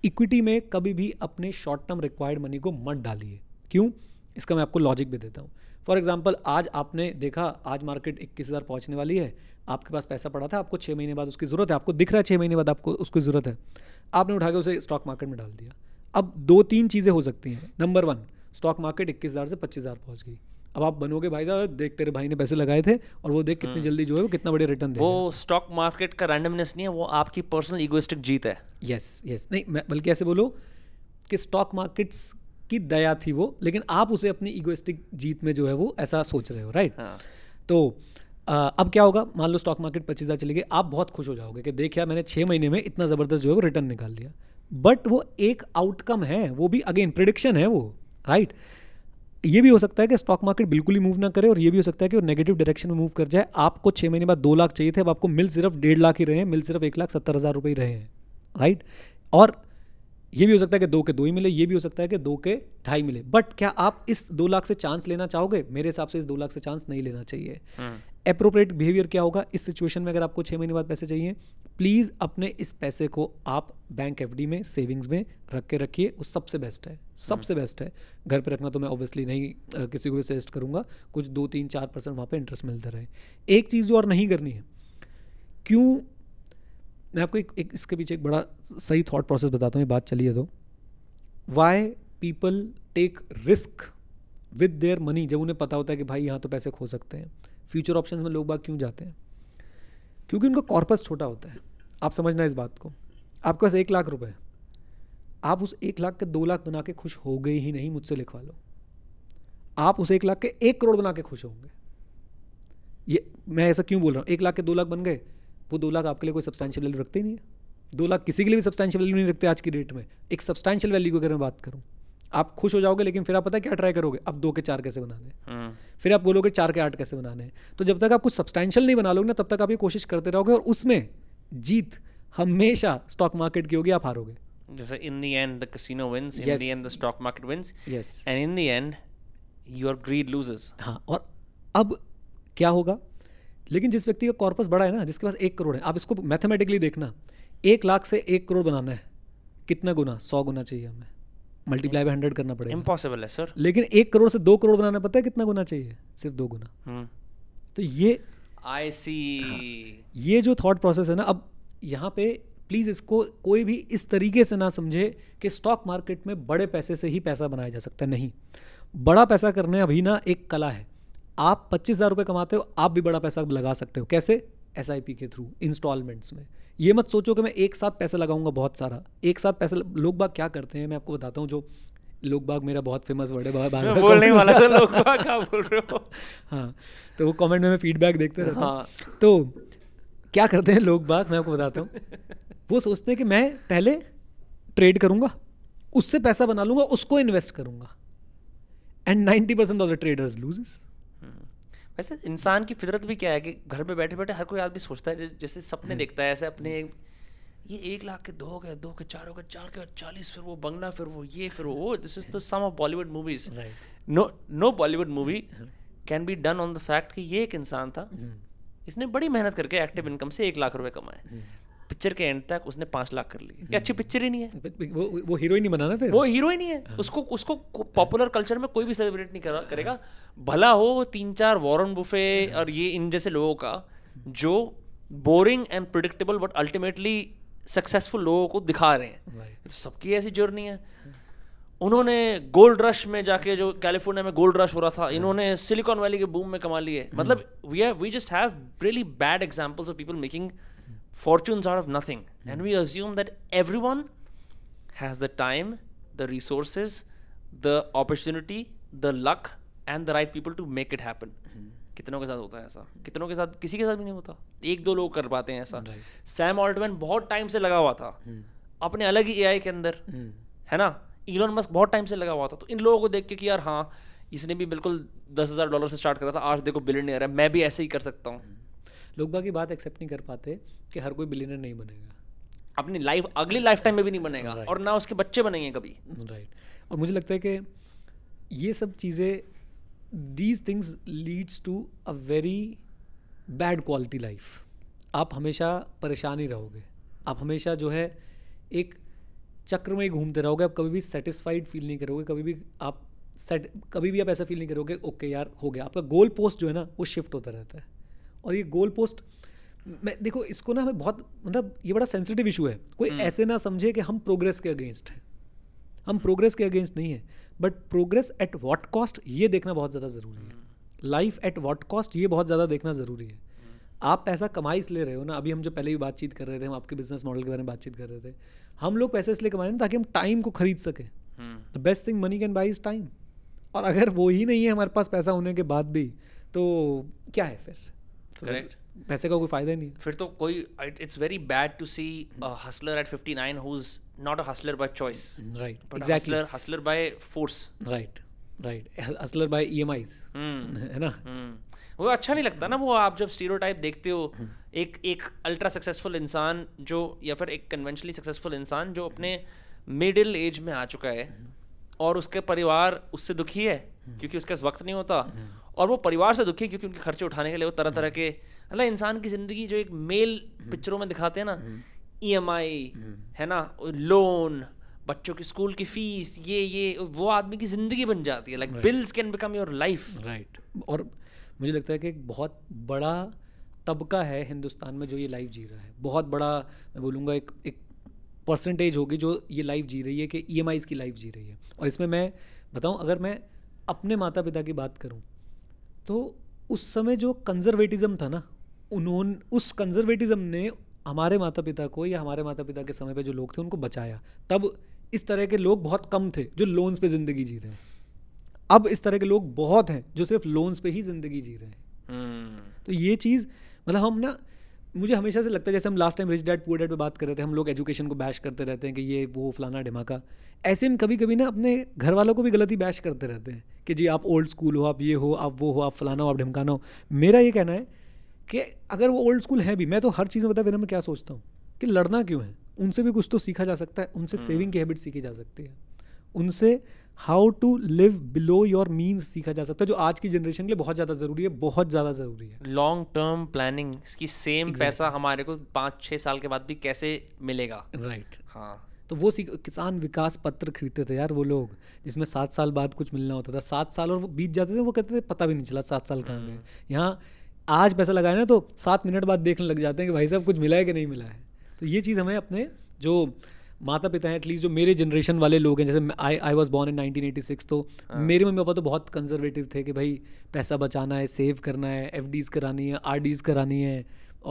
इक्विटी में कभी भी अपने शॉर्ट टर्म रिक्वायर्ड मनी को मत डालिए क्यों इसका मैं आपको लॉजिक भी देता हूँ फॉर एग्जाम्पल आज आपने देखा आज मार्केट इक्कीस हज़ार पहुँचने वाली है आपके पास पैसा पड़ा था आपको छः महीने बाद उसकी ज़रूरत है आपको दिख रहा है छः महीने बाद आपको उसकी ज़रूरत है आपने उठा के उसे स्टॉक मार्केट में डाल दिया अब दो तीन चीज़ें हो सकती हैं नंबर वन स्टॉक मार्केट इक्कीस हज़ार से पच्चीस हज़ार गई अब आप बनोगे भाई साहब देख तेरे भाई ने पैसे लगाए थे और वो देख कितनी हम्म। जल्दी जो है वो कितना बड़े रिटर्न वो स्टॉक मार्केट का रैंडमनेस नहीं है वो आपकी पर्सनल इगोइस्टिक जीत है यस यस नहीं मैं बल्कि ऐसे बोलो कि स्टॉक मार्केट्स की दया थी वो लेकिन आप उसे अपनी इगोइस्टिक जीत में जो है वो ऐसा सोच रहे हो राइट हाँ. तो अब क्या होगा मान लो स्टॉक मार्केट पच्चीस हज़ार चलेगी आप बहुत खुश हो जाओगे कि देखिए मैंने छः महीने में इतना ज़बरदस्त जो है वो रिटर्न निकाल लिया बट वो एक आउटकम है वो भी अगेन प्रिडिक्शन है वो राइट ये भी हो सकता है कि स्टॉक मार्केट बिल्कुल ही मूव ना करे और ये भी हो सकता है कि वो नेगेटिव डायरेक्शन में मूव कर जाए आपको छः महीने बाद दो लाख चाहिए थे अब आपको मिल सिर्फ डेढ़ लाख ही रहे हैं मिल सिर्फ एक लाख सत्तर हज़ार रुपये ही रहे हैं राइट और ये भी हो सकता है कि दो के दो ही मिले ये भी हो सकता है कि दो के ढाई मिले बट क्या आप इस दो लाख से चांस लेना चाहोगे मेरे हिसाब से इस दो लाख से चांस नहीं लेना चाहिए हम्म। अप्रोप्रिएट बिहेवियर क्या होगा इस सिचुएशन में अगर आपको छः महीने बाद पैसे चाहिए प्लीज़ अपने इस पैसे को आप बैंक एफ में सेविंग्स में रख के रखिए वो सबसे बेस्ट है सबसे बेस्ट हम्म। है घर पर रखना तो मैं ऑब्वियसली नहीं आ, किसी को भी सजेस्ट करूँगा कुछ दो तीन चार परसेंट वहाँ पर इंटरेस्ट मिलता रहे एक चीज़ जो और नहीं करनी है क्यों मैं आपको एक, एक इसके पीछे एक बड़ा सही थाट प्रोसेस बताता हूँ ये बात चलिए तो why people take risk with their money जब उन्हें पता होता है कि भाई यहाँ तो पैसे खो सकते हैं फ्यूचर ऑप्शन में लोग बाग क्यों जाते हैं क्योंकि उनका कॉर्पस छोटा होता है आप समझना इस बात को आपके पास एक लाख रुपए आप उस एक लाख के दो लाख बना के खुश हो गए ही नहीं मुझसे लिखवा लो आप उस एक लाख के एक करोड़ बना के खुश होंगे ये मैं ऐसा क्यों बोल रहा हूँ एक लाख के दो लाख बन गए वो दो लाख आपके लिए कोई सब्सटैंशियल वैल्यू रखते ही नहीं है दो लाख किसी के लिए भी सब्सटैंशियल वैल्यू नहीं रखते आज की डेट में एक सब्सटैंशियल वैल्यू की अगर मैं बात करूँ आप खुश हो जाओगे लेकिन फिर आप पता है क्या ट्राई करोगे आप दो के चार कैसे बनाने हम्म। फिर आप बोलोगे चार के आठ कैसे बनाने तो जब तक आप कुछ सब्सटैशियल नहीं बना लोगे ना तब तक आप ये कोशिश करते रहोगे और उसमें जीत हमेशा स्टॉक मार्केट की होगी आप हारोगे जैसे in the end the casino wins in the end the stock market wins yes and in the end your greed loses हाँ और अब क्या होगा लेकिन जिस व्यक्ति का कॉर्पस बड़ा है ना जिसके पास एक करोड़ है आप इसको मैथमेटिकली देखना एक लाख से एक करोड़ बनाना है कितना गुना सौ गुना चाहिए हमें मल्टीप्लाई बाय हंड्रेड करना पड़ेगा इम्पॉसिबल है सर लेकिन एक करोड़ से दो करोड़ बनाना पता है कितना गुना चाहिए सिर्फ दो गुना हम्म। तो ये आई सी हाँ, ये जो थॉट प्रोसेस है ना अब यहाँ पे प्लीज़ इसको कोई भी इस तरीके से ना समझे कि स्टॉक मार्केट में बड़े पैसे से ही पैसा बनाया जा सकता है नहीं बड़ा पैसा करने अभी ना एक कला है आप पच्चीस हज़ार रुपये कमाते हो आप भी बड़ा पैसा लगा सकते हो कैसे एस के थ्रू इंस्टॉलमेंट्स में ये मत सोचो कि मैं एक साथ पैसा लगाऊंगा बहुत सारा एक साथ पैसा लोग बाग क्या करते हैं मैं आपको बताता हूँ जो लोग बाग मेरा बहुत फेमस वर्ड है बोलने वाला तो लोग बाग बोल रहे हो हाँ तो वो कमेंट में मैं फीडबैक देखते रहता हाँ तो क्या करते हैं लोग बाग मैं आपको बताता हूँ वो सोचते हैं कि मैं पहले ट्रेड करूँगा उससे पैसा बना लूँगा उसको इन्वेस्ट करूँगा and ninety percent of the traders loses वैसे इंसान की फितरत भी क्या है कि घर में बैठे बैठे हर कोई आदमी सोचता है जैसे सपने हम्म। देखता है ऐसे अपने ये एक लाख के दो हो गए दो के चार हो गए चार के चालीस फिर वो बंगला फिर वो ये फिर वो this is the some of Bollywood movies no no Bollywood movie can be done on the fact कि ये एक इंसान था hmm. इसने बड़ी मेहनत करके एक्टिव इनकम से एक लाख रुपए कमाए hmm. पिक्चर के एंड तक उसने पांच लाख कर लिए अच्छी पिक्चर हम्म। ही नहीं है वो वो हीरो ही नहीं बनाना फिर वो हीरो ही नहीं है हाँ। उसको उसको पॉपुलर कल्चर में कोई भी सेलिब्रेट नहीं करा, करेगा भला हो तीन चार वॉरन बुफे हाँ। और ये इन जैसे लोगों का जो boring and predictable but ultimately successful लोगों को दिखा रहे हैं तो सबकी ऐसी जर्नी है उन्होंने गोल्ड रश में जाके जो कैलिफोर्निया में गोल्ड रश हो रहा था हाँ। इन्होंने सिलिकॉन वैली के बूम में कमा लिए मतलब we have we just have really bad examples of people making fortunes out of nothing. Mm. And we assume that everyone has the time, the resources, the opportunity, the luck, and the right people to make it happen. Hmm. कितनों के साथ होता है ऐसा कितनों के साथ किसी के साथ भी नहीं होता एक दो लोग कर पाते हैं ऐसा सैम ऑल्टमैन बहुत टाइम से लगा हुआ था hmm. अपने अलग ही एआई के अंदर hmm. है ना इलॉन मस्क बहुत टाइम से लगा हुआ था तो इन लोगों को देख के कि यार हाँ इसने भी बिल्कुल दस हज़ार डॉलर से स्टार्ट करा था आज देखो बिलियनियर है मैं भी ऐसे ही कर सकता हूँ लोग बाकी बात एक्सेप्ट नहीं कर पाते कि हर कोई बिलीनर नहीं बनेगा अपनी लाइफ अगली लाइफ टाइम में भी नहीं बनेगा और ना उसके बच्चे बनेंगे कभी राइट और मुझे लगता है कि ये सब चीज़ें these things leads to a very bad quality life आप हमेशा परेशान ही रहोगे आप हमेशा जो है एक चक्र में ही घूमते रहोगे आप कभी भी सेटिस्फाइड फील नहीं करोगे कभी भी आप सेट कभी भी आप ऐसा फील नहीं करोगे ओके यार हो गया आपका गोल पोस्ट जो है ना वो शिफ्ट होता रहता है और ये गोल पोस्ट मैं देखो इसको ना हमें बहुत मतलब ये बड़ा सेंसिटिव इशू है कोई हम्म। ऐसे ना समझे कि हम प्रोग्रेस के अगेंस्ट हैं हम प्रोग्रेस के अगेंस्ट नहीं है but progress at what cost ये देखना बहुत ज़्यादा ज़रूरी है लाइफ एट वॉट कॉस्ट ये बहुत ज़्यादा देखना ज़रूरी है हम्म। आप पैसा कमाई इसलिए रहे हो ना अभी हम जो पहले भी बातचीत कर रहे थे हम आपके बिजनेस मॉडल के बारे में बातचीत कर रहे थे हम लोग पैसे इसलिए कमा रहे हैं ताकि हम टाइम को खरीद सकें the best thing money can buy is time और अगर वो ही नहीं है हमारे पास पैसा होने के बाद भी तो क्या है फिर करेक्ट पैसे का कोई फायदा नहीं फिर तो कोई it's very bad to see hustler at fifty nine who is not a hustler by choice right exactly hustler hustler by force right right hustler by EMIs है ना hmm. वो अच्छा नहीं लगता ना वो आप जब स्टीरियोटाइप देखते हो एक एक अल्ट्रा सक्सेसफुल इंसान जो या फिर एक कन्वेंशनली सक्सेसफुल इंसान जो अपने मिडिल एज में आ चुका है और उसके परिवार उससे दुखी है क्योंकि उसके पास वक्त नहीं होता और वो परिवार से दुखी है क्योंकि उनके खर्चे उठाने के लिए वो तरह तरह के मतलब इंसान की ज़िंदगी जो एक मेल पिक्चरों में दिखाते हैं ना ई एम आई है ना लोन बच्चों की स्कूल की फीस ये ये वो आदमी की ज़िंदगी बन जाती है like bills can become your life right और मुझे लगता है कि एक बहुत बड़ा तबका है हिंदुस्तान में जो ये लाइफ जी रहा है बहुत बड़ा मैं बोलूँगा एक एक परसेंटेज होगी जो ये लाइफ जी रही है कि ई e की लाइफ जी रही है और इसमें मैं बताऊँ अगर मैं अपने माता पिता की बात करूँ तो उस समय जो कंजर्वेटिज्म था ना उन्होंने उस कंजर्वेटिज्म ने हमारे माता पिता को या हमारे माता पिता के समय पे जो लोग थे उनको बचाया तब इस तरह के लोग बहुत कम थे जो लोन्स पे ज़िंदगी जी रहे हैं अब इस तरह के लोग बहुत हैं जो सिर्फ लोन्स पे ही ज़िंदगी जी रहे हैं hmm. तो ये चीज़ मतलब हम ना मुझे हमेशा से लगता है जैसे हम last time rich dad poor dad पर बात कर रहे थे हम लोग एजुकेशन को बैश करते रहते हैं कि ये वो फलाना ढिमाका ऐसे में कभी कभी ना अपने घर वालों को भी गलती बैश करते रहते हैं कि जी आप ओल्ड स्कूल हो आप ये हो आप वो हो आप फलाना हो आप ढिमकाना हो मेरा ये कहना है कि अगर वो ओल्ड स्कूल है भी मैं तो हर चीज़ में बता फिर मैं क्या सोचता हूँ कि लड़ना क्यों है उनसे भी कुछ तो सीखा जा सकता है उनसे सेविंग हम्म। की हैबिट सीखी जा सकती है उनसे how to live below your means सीखा जा सकता है जो आज की जनरेशन के लिए बहुत ज़्यादा ज़रूरी है बहुत ज़्यादा ज़रूरी है लॉन्ग टर्म प्लानिंग इसकी सेम exactly. पैसा हमारे को पांच छह साल के बाद भी कैसे मिलेगा राइट right. हाँ तो वो सीख किसान विकास पत्र खरीदते थे यार वो लोग जिसमें सात साल बाद कुछ मिलना होता था सात साल और वो बीत जाते थे वो कहते थे पता भी नहीं चला सात साल कहाँ गए हम्म। यहाँ आज पैसा लगाए ना तो सात मिनट बाद देखने लग जाते हैं कि भाई साहब कुछ मिला है कि नहीं मिला है तो ये चीज़ हमें अपने जो माता पिता हैं एटलीस्ट जो मेरे जनरेशन वाले लोग हैं जैसे I I was born in nineteen eighty six तो आ, हाँ। मेरे मम्मी पापा तो बहुत कंजर्वेटिव थे कि भाई पैसा बचाना है सेव करना है एफ डीज़ करानी है आर डीज़ करानी है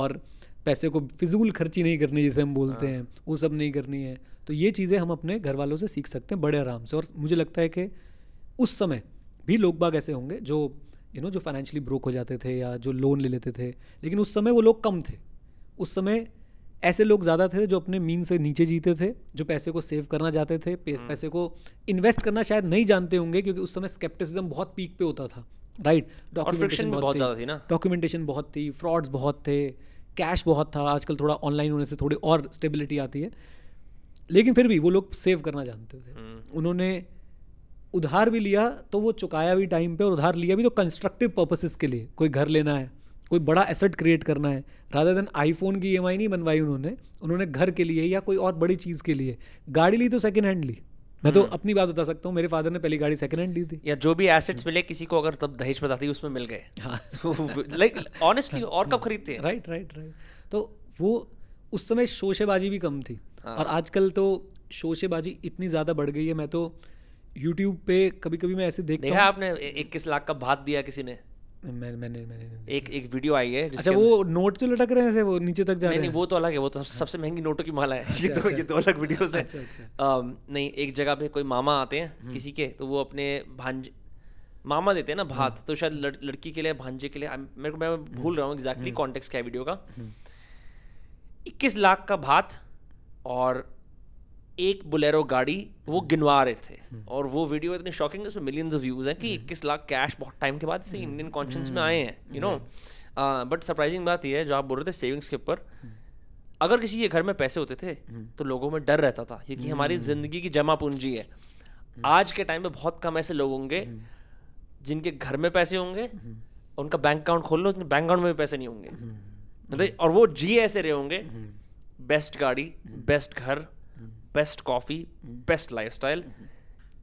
और पैसे को फिजूल खर्ची नहीं करनी जैसे हम बोलते हाँ। हैं वो सब नहीं करनी है तो ये चीज़ें हम अपने घर वालों से सीख सकते हैं बड़े आराम से और मुझे लगता है कि उस समय भी लोग बाग ऐसे होंगे जो यू नो जो फाइनेंशियली ब्रोक हो जाते थे या जो लोन ले लेते थे लेकिन उस समय वो लोग कम थे उस समय ऐसे लोग ज़्यादा थे जो अपने मीन से नीचे जीते थे जो पैसे को सेव करना चाहते थे हम्म। पैसे को इन्वेस्ट करना शायद नहीं जानते होंगे क्योंकि उस समय स्केप्टिसिज्म बहुत पीक पे होता था राइट डॉक्यूमेंटेशन बहुत ज़्यादा थी ना डॉक्यूमेंटेशन बहुत थी फ्रॉड्स बहुत थे कैश बहुत था आजकल थोड़ा ऑनलाइन होने से थोड़ी और स्टेबिलिटी आती है लेकिन फिर भी वो लोग सेव करना जानते थे हम्म। उन्होंने उधार भी लिया तो वो चुकाया भी टाइम पे और उधार लिया भी तो कंस्ट्रक्टिव पर्पसेस के लिए कोई घर लेना है कोई बड़ा एसेट क्रिएट करना है राधा देन आईफोन की ई नहीं बनवाई उन्होंने उन्होंने घर के लिए या कोई और बड़ी चीज़ के लिए गाड़ी ली तो सेकेंड हैंड ली मैं तो हम्म। अपनी बात बता सकता हूँ मेरे फादर ने पहली गाड़ी सेकंड हैंड ली थी या जो भी एसेट्स मिले किसी को अगर तब दहेज बताती उसमें मिल गए लाइक हाँ। ऑनेस्टली तो और कब खरीदते हैं राइट राइट राइट तो वो उस समय शोशेबाजी भी कम थी हाँ. और आजकल तो शोशेबाजी इतनी ज़्यादा बढ़ गई है मैं तो यूट्यूब पे कभी कभी मैं ऐसे देखता देखा आपने इक्कीस लाख का भात दिया किसी ने मैंने मैंने एक एक वीडियो आई है अच्छा वो नोट जो लटक रहे हैं से वो नीचे तक जा नहीं, नहीं वो तो अलग है वो तो सबसे महंगी नोटों की माला है अच्छा, ये तो, अच्छा, ये दो तो अलग अच्छा, अच्छा. नहीं एक जगह पे कोई मामा आते हैं हम्म। किसी के तो वो अपने भांज मामा देते हैं ना भात हम्म। तो शायद लड़की के लिए भांजे के लिए मेरे को मैं भूल रहा हूँ एग्जैक्टली हम्म। कॉन्टेक्ट क्या वीडियो का इक्कीस लाख का भात और एक बुलेरो गाड़ी वो गिनवा रहे थे और वो वीडियो इतनी शॉकिंग है उसमें मिलियंस ऑफ व्यूज हैं कि हम्म। इक्कीस लाख कैश बहुत टाइम के बाद इसे इंडियन हम्म। कॉन्शियस में हम्म। आए हैं यू नो बट सरप्राइजिंग बात यह है जो आप बोल रहे थे सेविंग्स के ऊपर अगर किसी के घर में पैसे होते थे तो लोगों में डर रहता था ये कि हमारी ज़िंदगी की जमा पूंजी है आज के टाइम में बहुत कम ऐसे लोग होंगे जिनके घर में पैसे होंगे उनका बैंक अकाउंट खोल लो बैंक अकाउंट में भी पैसे नहीं होंगे मतलब और वो जी ऐसे रहे होंगे बेस्ट गाड़ी बेस्ट घर best coffee hmm. Best lifestyle hmm.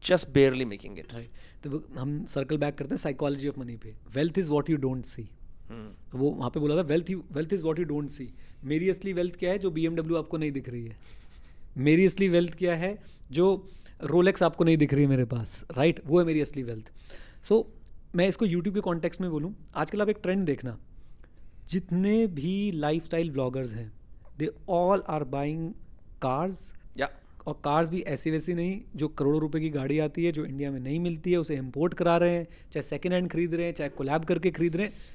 Just barely making it right तो हम सर्कल बैक करते हैं साइकोलॉजी ऑफ मनी पे wealth is what you don't see वो वहाँ पे बोला था wealth you wealth is what you don't see मेरी असली वेल्थ क्या है जो बी आपको नहीं दिख रही है मेरी असली वेल्थ क्या है जो रोलेक्स आपको नहीं दिख रही है मेरे पास राइट right? वो है मेरी असली वेल्थ सो so, मैं इसको यूट्यूब के कॉन्टेक्स्ट में बोलूँ आजकल आप एक ट्रेंड देखना जितने भी लाइफ स्टाइल ब्लॉगर्स हैं they all are buying cars या और कार्स भी ऐसी वैसी नहीं जो करोड़ों रुपए की गाड़ी आती है जो इंडिया में नहीं मिलती है उसे इम्पोर्ट करा रहे हैं चाहे सेकेंड हैंड खरीद रहे हैं चाहे कोलैब करके खरीद रहे हैं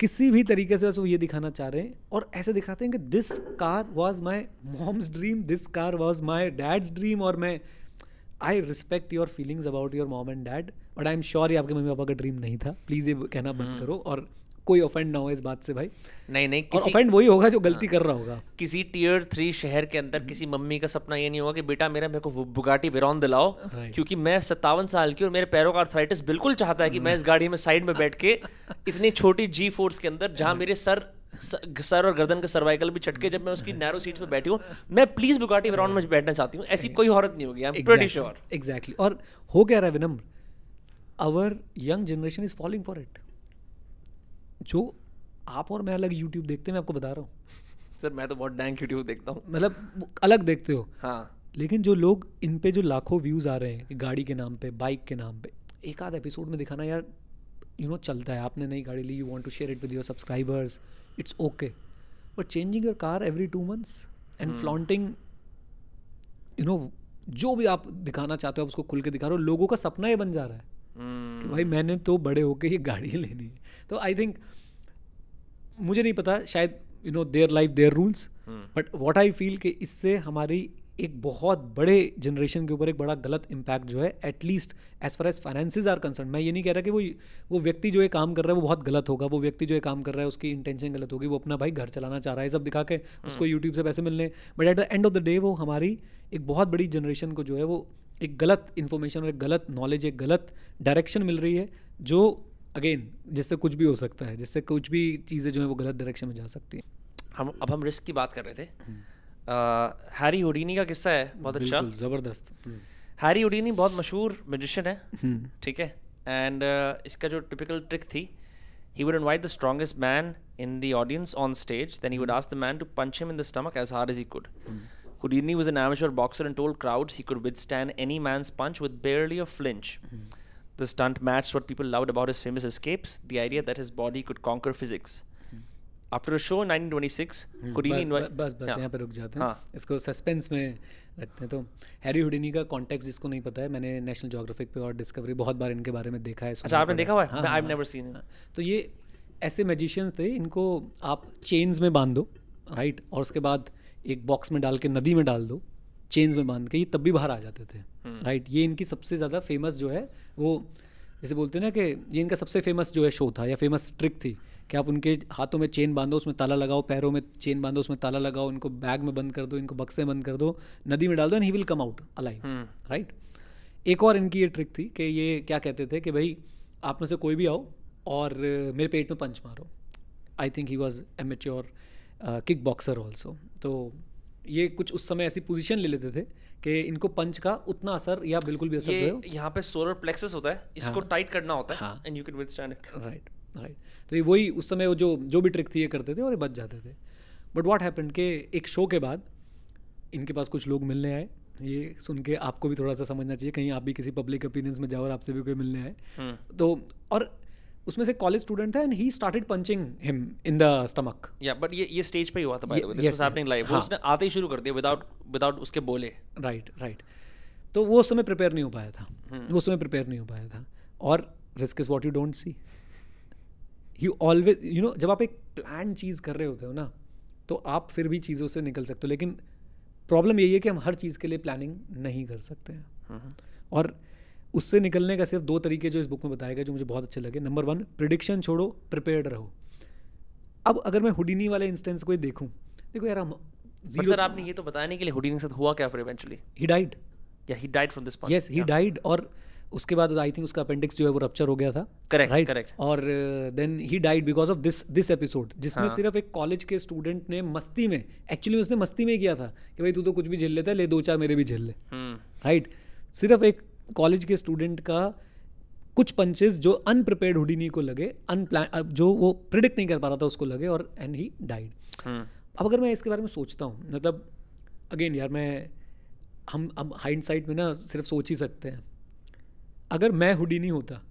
किसी भी तरीके से बस वो ये दिखाना चाह रहे हैं और ऐसे दिखाते हैं कि this car was my mom's dream this car was my dad's dream और मैं I respect your feelings about your mom and dad but I am sure ये आपके मम्मी पापा का ड्रीम नहीं था प्लीज़ ये कहना बंद हम्म। करो और कोई ऑफेंड ना हो इस बात से भाई नहीं नहीं किसी ऑफेंड वही होगा जो गलती हाँ, कर रहा होगा किसी टीयर थ्री शहर के अंदर हम्म। किसी मम्मी का सपना ये नहीं होगा कि बेटा मेरा मेरे को बुगाटी वेरॉन दिलाओ क्योंकि मैं सत्तावन साल की और मेरे पैरों का अर्थराइटिस बिल्कुल चाहता है कि मैं हम्म। इस गाड़ी में साइड में बैठ के इतनी छोटी जी फोर्स के अंदर जहाँ हाँ। मेरे सर सर और गर्दन का सर्वाइकल भी चटके जब मैं उसकी नैरो सीट पर बैठी हूँ मैं प्लीज बुगाटी वेरॉन में बैठना चाहती हूँ ऐसी कोई औरत नहीं होगी I am pretty sure exactly और हो क्या रहा है Vinamra our young generation is following for it जो आप और मैं अलग यूट्यूब देखते हैं मैं आपको बता रहा हूँ सर मैं तो बहुत डैंक यूट्यूब देखता हूँ मतलब अलग देखते हो हाँ लेकिन जो लोग इन पे जो लाखों व्यूज़ आ रहे हैं गाड़ी के नाम पे बाइक के नाम पे एक आध एपिसोड में दिखाना यार यू नो चलता है आपने नई गाड़ी ली you want to share it with your subscribers it's okay but changing your car every two months and flaunting you know जो भी आप दिखाना चाहते हो आप उसको खुल के दिखा रहे हो लोगों का सपना ये बन जा रहा है hmm. कि भाई मैंने तो बड़े होके ये गाड़ी लेनी है तो आई थिंक मुझे नहीं पता शायद you know their life their rules but what I feel कि इससे हमारी एक बहुत बड़े जनरेशन के ऊपर एक बड़ा गलत इम्पैक्ट जो है at least as far as finances are concern मैं ये नहीं कह रहा कि वो वो व्यक्ति जो ये काम कर रहा है वो बहुत गलत होगा वो व्यक्ति जो ये काम कर रहा है उसकी इंटेंशन गलत होगी वो अपना भाई घर चलाना चाह रहा है सब दिखा के हम्म। उसको यूट्यूब से पैसे मिलने but at the end of the day वो हमारी एक बहुत बड़ी जनरेशन को जो है वो एक गलत इन्फॉर्मेशन और एक गलत नॉलेज एक गलत डायरेक्शन मिल रही है जो अगेन जिससे कुछ भी हो सकता है जिससे कुछ भी चीज़ें जो है वो गलत डायरेक्शन में जा सकती हैं हम अब हम रिस्क की बात कर रहे थे हैरी हम्म। उडीनी का किस्सा है बहुत अच्छा जबरदस्त हैरी हम्म। उडीनी बहुत मशहूर मजिशियन है हम्म। ठीक है एंड इसका जो टिपिकल ट्रिक थी he would invite the strongest man in the audience on stage then he would ask the man to punch him in the stomach as hard as he could Houdini was an amateur boxer and told crowds he could withstand any man's punch with barely of flinch The stunt matched what people loved about his famous escapes the idea that his body could conquer physics. after a show in 1926 कुरीनी hmm. बस बस, बस यहाँ पे रुक जाते हैं हाँ. इसको suspense में रखते हैं तो हैरी हुडिनी का कॉन्टेक्स्ट जिसको नहीं पता है मैंने नेशनल जोग्राफिक पे और डिस्कवरी बहुत बार इनके बारे में देखा है अच्छा आपने देखा हुआ है आई नेवर सीन तो ये ऐसे मैजिशियंस थे इनको आप चेन्स में बांध दो राइट और उसके बाद एक बॉक्स में डाल के नदी में डाल दो चेन्स में बांध के ये तब भी बाहर आ जाते थे राइट हम्म। ये इनकी सबसे ज़्यादा फेमस जो है वो जैसे बोलते हैं ना कि ये इनका सबसे फेमस जो है शो था या फेमस ट्रिक थी कि आप उनके हाथों में चेन बांधो उसमें ताला लगाओ पैरों में चेन बांधो उसमें ताला लगाओ इनको बैग में बंद कर दो इनको बक्से में बंद कर दो नदी में डाल दो and he will come out alive right एक और इनकी ये ट्रिक थी कि ये क्या कहते थे कि भाई आप में से कोई भी आओ और मेरे पेट में पंच मारो I think he was amateur kick boxer also तो ये कुछ उस समय ऐसी पोजीशन ले लेते थे कि इनको पंच का उतना असर या बिल्कुल भी असर ये यहाँ पे सोलर प्लेक्सस होता है इसको हाँ, टाइट करना होता है and you can withstand it right right तो ये वही उस समय वो जो जो भी ट्रिक थी ये करते थे और ये बच जाते थे बट वॉट हैपन के एक शो के बाद इनके पास कुछ लोग मिलने आए ये सुन के आपको भी थोड़ा सा समझना चाहिए कहीं आप भी किसी पब्लिक ओपिनियंस में जाओ और आपसे भी कोई मिलने आए हम्म। तो और उसमें से कॉलेज स्टूडेंट था and he started punching him in the stomach या बट ये ये स्टेज पे ही हुआ था by the way this was happening live उसने आते ही शुरू कर दिया विदाउट विदाउट उसके बोले राइट right, राइट right. तो वो उस समय प्रिपेयर नहीं हो पाया था hmm. वो उस समय प्रिपेयर नहीं हो पाया था और risk is what you don't see you always you know जब आप एक प्लान चीज़ कर रहे होते हो ना तो आप फिर भी चीज़ों से निकल सकते हो लेकिन प्रॉब्लम यही है कि हम हर चीज़ के लिए प्लानिंग नहीं कर सकते हैं uh-huh. और उससे निकलने का सिर्फ दो तरीके जो इस बुक में बताए गए जो मुझे बहुत अच्छे लगे नंबर वन प्रिडिक्शन छोड़ो प्रिपेयर रहो अब अगर मैं हुडिनी वाले इंस्टेंस को देखूँ देखो यार हम सर आपने ये तो बताने के लिए हुडीनी के साथ हुआ क्या फिर इवेंचुअली ही डाइड या he died from this point yes he died और उसके बाद आई थिंक उसका अपेंडिक्स जो है वो रप्चर हो गया था करेक्ट राइट करेक्ट और then he died because of this this episode जिसमें हाँ. सिर्फ एक कॉलेज के स्टूडेंट ने मस्ती में एक्चुअली उसने मस्ती में किया था कि भाई तू तो कुछ भी झेल लेता है ले दो चार मेरे भी झेल ले राइट हम्म। सिर्फ एक कॉलेज के स्टूडेंट का कुछ पंचेस जो अनप्रिपेयर्ड हुडीनी को लगे अनप्लान जो वो प्रिडिक्ट नहीं कर पा रहा था उसको लगे और एंड ही डाइड अब अगर मैं इसके बारे में सोचता हूँ मतलब अगेन यार मैं हम अब हाइंड साइड में ना सिर्फ सोच ही सकते हैं अगर मैं हुडी नहीं होता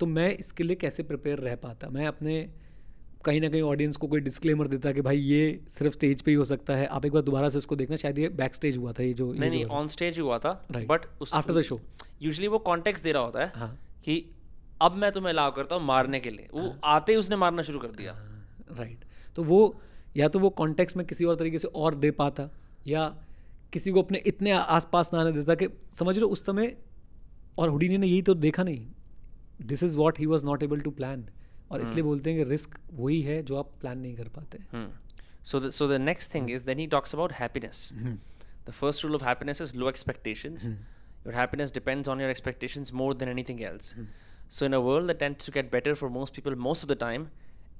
तो मैं इसके लिए कैसे प्रिपेयर रह पाता मैं अपने कहीं ना कहीं ऑडियंस को कोई डिस्क्लेमर देता है कि भाई ये सिर्फ स्टेज पे ही हो सकता है आप एक बार दोबारा से उसको देखना शायद ये बैक स्टेज हुआ था ये जो नहीं नहीं ऑन स्टेज हुआ था but after the show usually वो कॉन्टेक्स दे रहा होता है हाँ। कि अब मैं तुम्हें अलाव करता हूँ मारने के लिए वो हाँ। आते ही उसने मारना शुरू कर दिया राइट हाँ, तो वो या तो वो कॉन्टेक्स में किसी और तरीके से और दे पाता या किसी को अपने इतने आसपास ना आने देता कि समझ लो उस समय और हुडीनी ने यही तो देखा नहीं this is what he was not able to plan और hmm. इसलिए बोलते हैं कि रिस्क वही है जो आप प्लान नहीं कर पाते so so the next thing is then he talks about happiness the first rule of happiness is low expectations your happiness depends on your expectations more than anything else so in a world that tends to get better for most people most of the time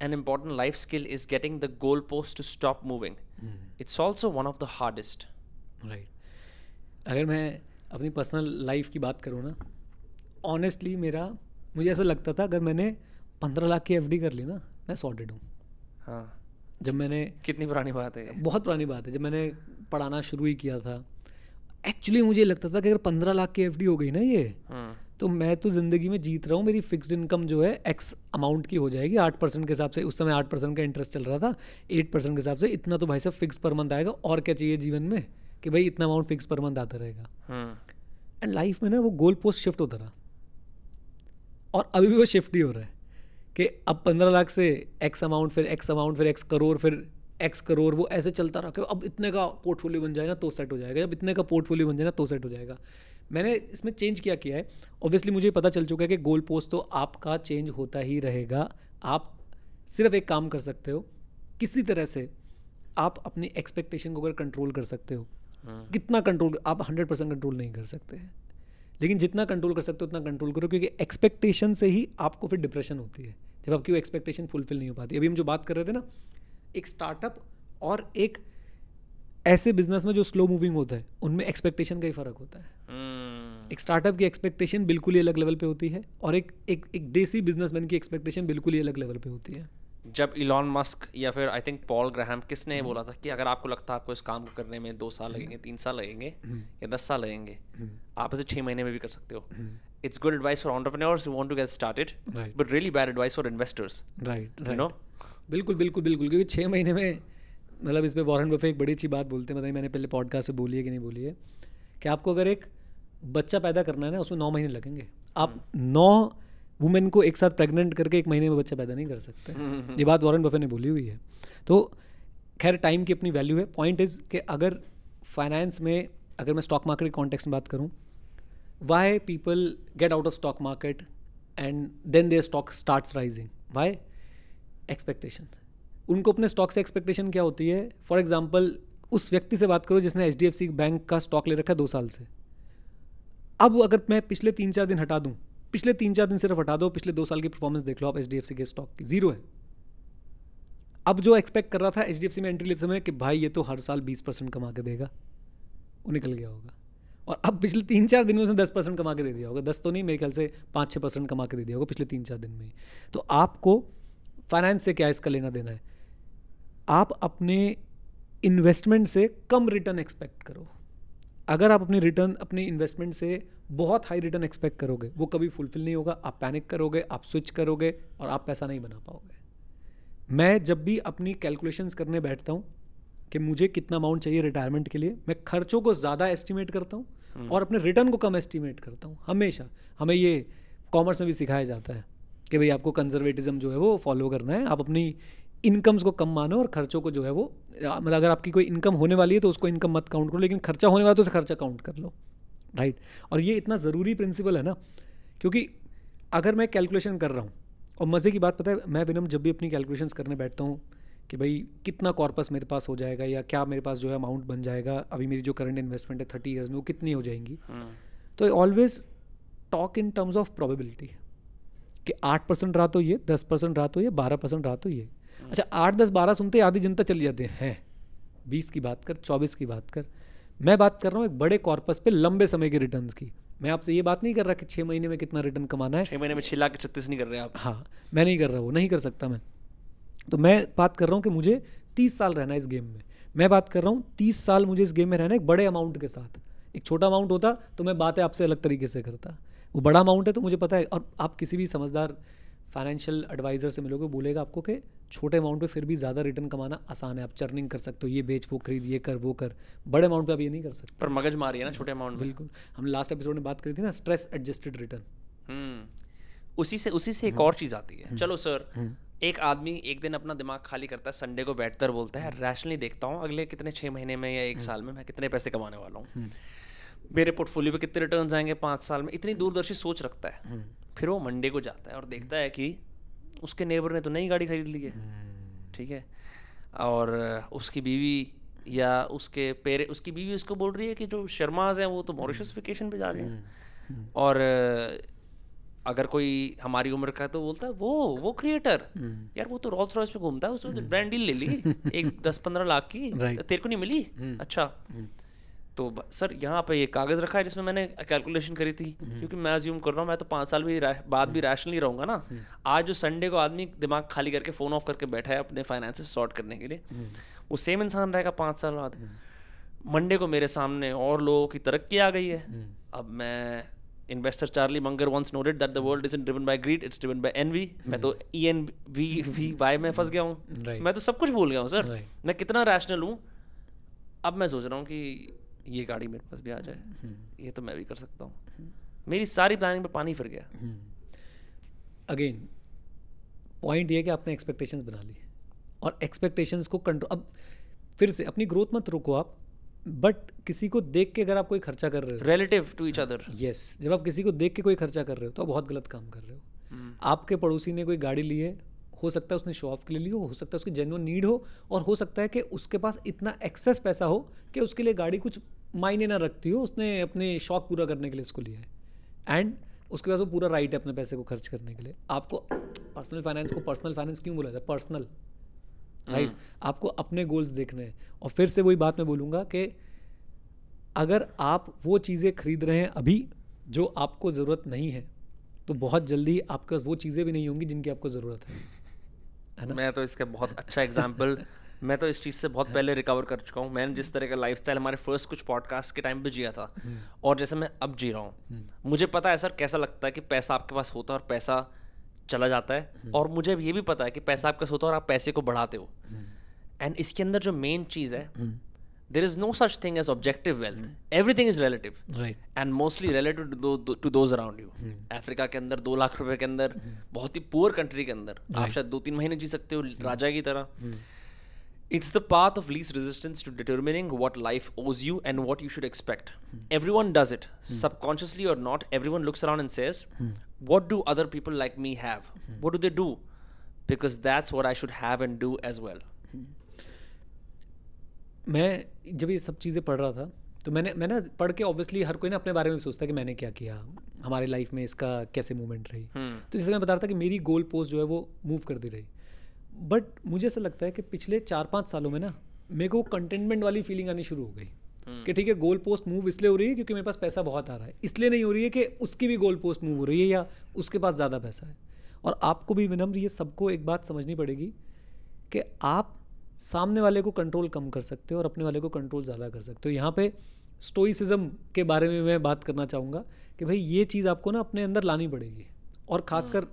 an important life skill is getting the goal post to stop moving it's also one of the hardest right अगर मैं अपनी personal life की बात करूँ ना honestly मेरा मुझे ऐसा लगता था अगर मैंने पंद्रह लाख की एफ कर ली ना मैं सॉर्टेड हूँ हाँ जब मैंने कितनी पुरानी बात है बहुत पुरानी बात है जब मैंने पढ़ाना शुरू ही किया था एक्चुअली मुझे लगता था कि अगर पंद्रह लाख की एफ हो गई ना ये हाँ। तो मैं तो ज़िंदगी में जीत रहा हूँ मेरी फिक्स इनकम जो है एक्स अमाउंट की हो जाएगी आठ परसेंट के हिसाब से उस समय आठ परसेंट का इंटरेस्ट चल रहा था एट परसेंट के हिसाब से इतना तो भाई साहब फिक्स पर मंथ आएगा और क्या चाहिए जीवन में कि भाई इतना अमाउंट फिक्स पर मंथ आता रहेगा एंड हाँ। लाइफ में ना वो गोल पोस्ट शिफ्ट होता रहा और अभी भी वो शिफ्ट ही हो रहा है कि अब पंद्रह लाख से एक्स अमाउंट फिर एक्स अमाउंट फिर एक्स करोड़ फिर एक्स करोड़ वो ऐसे चलता रहा अब इतने का पोर्टफोलियो बन जाए ना तो सेट हो जाएगा जब इतने का पोर्टफोलियो बन जाए ना तो सेट हो जाएगा मैंने इसमें चेंज क्या किया है ऑब्वियसली मुझे पता चल चुका है कि गोल पोस्ट तो आपका चेंज होता ही रहेगा आप सिर्फ एक काम कर सकते हो किसी तरह से आप अपनी एक्सपेक्टेशन को अगर कंट्रोल कर सकते हो हाँ। कितना कंट्रोल आप हंड्रेड परसेंट कंट्रोल नहीं कर सकते हैं लेकिन जितना कंट्रोल कर सकते हो उतना कंट्रोल करो क्योंकि एक्सपेक्टेशन से ही आपको फिर डिप्रेशन होती है जब आपकी वो एक्सपेक्टेशन फुलफिल नहीं हो पाती अभी हम जो बात कर रहे थे ना एक स्टार्टअप और एक ऐसे बिजनेस में जो स्लो मूविंग होता है उनमें एक्सपेक्टेशन का ही फर्क होता है hmm. एक स्टार्टअप की एक्सपेक्टेशन बिल्कुल ही अलग लेवल पे होती है और एक एक एक देसी बिजनेसमैन की एक्सपेक्टेशन बिल्कुल ही अलग लेवल पे होती है जब इलॉन मस्क या फिर आई थिंक पॉल ग्राहम किसने hmm. बोला था कि अगर आपको लगता है आपको इस काम को करने में दो साल hmm. लगेंगे तीन साल लगेंगे hmm. या दस साल लगेंगे hmm. आप इसे छः महीने में भी कर सकते हो it's good advice for entrepreneurs who want to get started right. but really bad advice for investors right you right know बिल्कुल बिल्कुल बिल्कुल क्योंकि छः महीने में मतलब इस पर वॉरेन बफे एक बड़ी अच्छी बात बोलते हैं पता नहीं मैंने पहले पॉडकास्ट में बोली है कि नहीं बोली है कि आपको अगर एक बच्चा पैदा करना है ना उसमें नौ महीने लगेंगे आप हम्म। नौ वुमेन को एक साथ प्रेग्नेंट करके एक महीने में बच्चा पैदा नहीं कर सकते हम्म। ये बात वॉरेन बफे ने बोली हुई है तो खैर टाइम की अपनी वैल्यू है पॉइंट इज़ कि अगर फाइनेंस में अगर मैं स्टॉक मार्केट के कॉन्टेक्स में बात करूँ why people get out of stock market and then their stock starts rising why expectation उनको अपने स्टॉक से एक्सपेक्टेशन क्या होती है फॉर एग्जाम्पल उस व्यक्ति से बात करो जिसने H D F C bank का स्टॉक ले रखा है दो साल से अब अगर मैं पिछले तीन चार दिन हटा दूँ पिछले तीन चार दिन सिर्फ हटा दो पिछले दो साल की परफॉर्मेंस देख लो आप एच डी एफ सी के स्टॉक की जीरो है अब जो एक्सपेक्ट कर रहा था एच डी एफ सी में एंट्री लेते समय कि भाई ये तो हर साल बीस परसेंट कमा के देगा वो निकल गया होगा और अब पिछले तीन चार दिन में उसने दस परसेंट कमा के दे दिया होगा दस तो नहीं मेरे ख्याल से पाँच छः परसेंट कमा के दे दिया होगा पिछले तीन चार दिन में तो आपको फाइनेंस से क्या इसका लेना देना है आप अपने इन्वेस्टमेंट से कम रिटर्न एक्सपेक्ट करो अगर आप अपने रिटर्न अपने इन्वेस्टमेंट से बहुत हाई रिटर्न एक्सपेक्ट करोगे वो कभी फुलफिल नहीं होगा आप पैनिक करोगे आप स्विच करोगे और आप पैसा नहीं बना पाओगे मैं जब भी अपनी कैलकुलेशंस करने बैठता हूँ कि मुझे कितना अमाउंट चाहिए रिटायरमेंट के लिए मैं खर्चों को ज़्यादा एस्टिमेट करता हूँ हम्म। और अपने रिटर्न को कम एस्टिमेट करता हूँ हमेशा हमें ये कॉमर्स में भी सिखाया जाता है कि भाई आपको कंजर्वेटिज्म जो है वो फॉलो करना है आप अपनी इनकम्स को कम मानो और खर्चों को जो है वो मतलब अगर आपकी कोई इनकम होने वाली है तो उसको इनकम मत काउंट करो लेकिन खर्चा होने वाला तो उसे खर्चा काउंट कर लो राइट और ये इतना ज़रूरी प्रिंसिपल है ना क्योंकि अगर मैं कैलकुलेशन कर रहा हूँ और मज़े की बात पता है मैं विनम जब भी अपनी कैलकुलेशंस करने बैठता हूँ कि भाई कितना कॉर्पस मेरे पास हो जाएगा या क्या मेरे पास जो है अमाउंट बन जाएगा अभी मेरी जो करंट इन्वेस्टमेंट है थर्टी ईयर्स में वो कितनी हो जाएंगी हाँ। तो always talk in terms of probability कि आठ परसेंट रहा तो ये दस परसेंट रहा तो ये बारह परसेंट रहा तो ये हाँ। अच्छा आठ दस बारह सुनते आधी जनता चली जाती है बीस की बात कर चौबीस की बात कर मैं बात कर रहा हूँ एक बड़े कॉर्पस पे लंबे समय के रिटर्न की मैं आपसे ये बात नहीं कर रहा कि छः महीने में कितना रिटर्न कमाना है छः महीने में छः लाख छत्तीस नहीं कर रहे आप हाँ मैं नहीं कर रहा वो नहीं कर सकता मैं तो मैं बात कर रहा हूँ कि मुझे तीस साल रहना है इस गेम में मैं बात कर रहा हूँ तीस साल मुझे इस गेम में रहना एक बड़े अमाउंट के साथ एक छोटा अमाउंट होता तो मैं बातें आपसे अलग तरीके से करता वो बड़ा अमाउंट है तो मुझे पता है और आप किसी भी समझदार फाइनेंशियल एडवाइज़र से मिलोगे बोलेगा आपको कि छोटे अमाउंट पे फिर भी ज़्यादा रिटर्न कमाना आसान है आप चर्निंग कर सकते हो ये बेच वो खरीद ये कर वो कर बड़े अमाउंट पे आप ये नहीं कर सकते पर मगज रही है ना छोटे अमाउंट बिल्कुल हम लास्ट एपिसोड में बात करी थी ना स्ट्रेस एडजस्टेड रिटर्न उसी से उसी से एक हम्म। और चीज़ आती है हम्म। चलो सर एक आदमी एक दिन अपना दिमाग खाली करता है संडे को बैठकर बोलता है रैशनली देखता हूँ अगले कितने छः महीने में या एक हम्म। साल में मैं कितने पैसे कमाने वाला हूँ हम्म। मेरे पोर्टफोलियो पे कितने रिटर्न आएंगे पाँच साल में इतनी दूरदर्शी सोच रखता है हम्म। फिर वो मंडे को जाता है और देखता है कि उसके नेबर ने तो नई गाड़ी खरीद ली है ठीक है और उसकी बीवी या उसके पेरे उसकी बीवी उसको बोल रही है कि जो शर्माज हैं वो तो मॉरिशस वेकेशन पे जा रहे हैं और अगर कोई हमारी उम्र का तो बोलता है वो वो क्रिएटर हम्म। यार वो तो रॉल्स रॉयस पे घूमता है उसने ब्रांड तो हम्म। डील ले ली एक दस पंद्रह लाख की तेरे को नहीं मिली हम्म। अच्छा तो सर यहाँ पे ये कागज़ रखा है जिसमें मैंने कैलकुलेशन करी थी क्योंकि मैं अज्यूम कर रहा हूँ मैं तो पाँच साल भी बाद भी रैशनली रहूंगा ना आज जो संडे को आदमी दिमाग खाली करके फ़ोन ऑफ करके बैठा है अपने फाइनेंसेस सॉर्ट करने के लिए वो सेम इंसान रहेगा पाँच साल बाद मंडे को मेरे सामने और लोगों की तरक्की आ गई है अब मैं investor Charlie Munger Munger once the world is in driven by greed greed, it's by envy मैं तो E N V V Y में फंस गया हूँ मैं तो सब कुछ भूल गया हूँ सर मैं कितना रैशनल हूँ अब मैं सोच रहा हूँ कि ये गाड़ी मेरे पास भी आ जाए hmm. ये तो मैं भी कर सकता हूँ मेरी सारी प्लानिंग पर पानी फिर गया अगेन hmm. पॉइंट ये कि आपने एक्सपेक्टेशंस बना ली और एक्सपेक्टेशंस को कंट्रोल अब फिर से अपनी ग्रोथ मत रोको आप बट किसी को देख के अगर आप कोई खर्चा कर रहे हो relative to each other yes जब आप किसी को देख के कोई खर्चा कर रहे हो तो आप बहुत गलत काम कर रहे हो hmm. आपके पड़ोसी ने कोई गाड़ी ली है हो सकता है उसने शो ऑफ के लिए ली हो हो सकता है उसकी जेनुअन नीड हो और हो सकता है कि उसके पास इतना एक्सेस पैसा हो कि उसके लिए गाड़ी कुछ मायने ना रखती हो उसने अपने शौक पूरा करने के लिए उसको लिया है एंड उसके पास वो पूरा राइट है अपने पैसे को खर्च करने के लिए आपको पर्सनल फाइनेंस को पर्सनल फाइनेंस क्यों बोला जाता है पर्सनल राइट right? हम्म। आपको अपने गोल्स देखने हैं और फिर से वही बात मैं बोलूँगा कि अगर आप वो चीज़ें खरीद रहे हैं अभी जो आपको ज़रूरत नहीं है तो बहुत जल्दी आपके पास वो चीज़ें भी नहीं होंगी जिनकी आपको ज़रूरत है है ना मैं तो इसका बहुत अच्छा एग्जाम्पल मैं तो इस चीज़ से बहुत पहले रिकवर कर चुका हूँ मैंने जिस हम्म। तरह का लाइफ हमारे फर्स्ट कुछ पॉडकास्ट के टाइम पे जिया था हम्म। और जैसे मैं अब जी रहा हूँ मुझे पता है सर कैसा लगता है कि पैसा आपके पास होता है और पैसा चला जाता है हम्म। और मुझे ये भी पता है कि पैसा आपका सोता है और आप पैसे को बढ़ाते हो एंड हम्म। इसके अंदर जो मेन चीज़ है there is no such thing as objective wealth everything is relative and mostly related to those around you Africa के अंदर दो लाख रुपए के अंदर हम्म। बहुत ही पुअर कंट्री के अंदर आप शायद दो तीन महीने जी सकते हो राजा की तरह It's the path of least resistance to determining what life owes you and what you should expect. Hmm. Everyone does it, hmm. subconsciously or not. Everyone looks around and says, hmm. What do other people like me have? What do they do? Because that's what I should have and do as well. मैं जब ये सब चीज़ें पढ़ रहा था तो मैंने मैं ना पढ़ के ऑब्वियसली हर कोई ना अपने बारे में सोचता है कि मैंने क्या किया हमारे लाइफ में इसका कैसे मूवमेंट रही तो जैसे मैं बता रहा था कि मेरी गोल पोस्ट जो है वो मूव करती रही बट मुझे ऐसा लगता है कि पिछले चार पाँच सालों में ना मेरे को कंटेनमेंट वाली फीलिंग आनी शुरू हो गई हम्म। कि ठीक है गोल पोस्ट मूव इसलिए हो रही है क्योंकि मेरे पास पैसा बहुत आ रहा है इसलिए नहीं हो रही है कि उसकी भी गोल पोस्ट मूव हो रही है या उसके पास ज़्यादा पैसा है और आपको भी विनम्र ये सबको एक बात समझनी पड़ेगी कि आप सामने वाले को कंट्रोल कम कर सकते हो और अपने वाले को कंट्रोल ज़्यादा कर सकते हो यहाँ पे स्टोइसिज्म के बारे में मैं बात करना चाहूँगा कि भाई ये चीज़ आपको ना अपने अंदर लानी पड़ेगी और ख़ासकर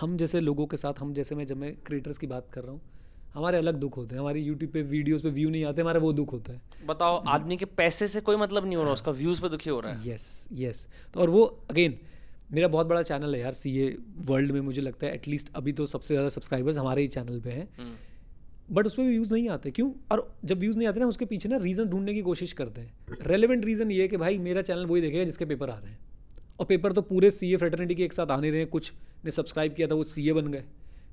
हम जैसे लोगों के साथ हम जैसे मैं जब मैं क्रिएटर्स की बात कर रहा हूँ हमारे अलग दुख होते हैं हमारे यूट्यूब पे वीडियोस पे व्यू नहीं आते हमारा वो दुख होता है बताओ आदमी के पैसे से कोई मतलब नहीं हो रहा उसका व्यूज़ पे दुखी हो रहा है यस यस तो और वो अगेन मेरा बहुत बड़ा चैनल है यार सी ए वर्ल्ड में मुझे लगता है एटलीस्ट अभी तो सबसे ज़्यादा सब्सक्राइबर्स हमारे ही चैनल पे हैं बट हम्म। उसमें व्यूज़ नहीं आते क्यों और जब व्यूज़ नहीं आते ना उसके पीछे ना रीज़न ढूंढने की कोशिश करते हैं रेलिवेंट रीज़न ये है कि भाई मेरा चैनल वही देखेगा जिसके पेपर आ रहे हैं और पेपर तो पूरे सी ए फ्रेटर्निटी के एक साथ आने रहे कुछ ने सब्सक्राइब किया था वो सी ए बन गए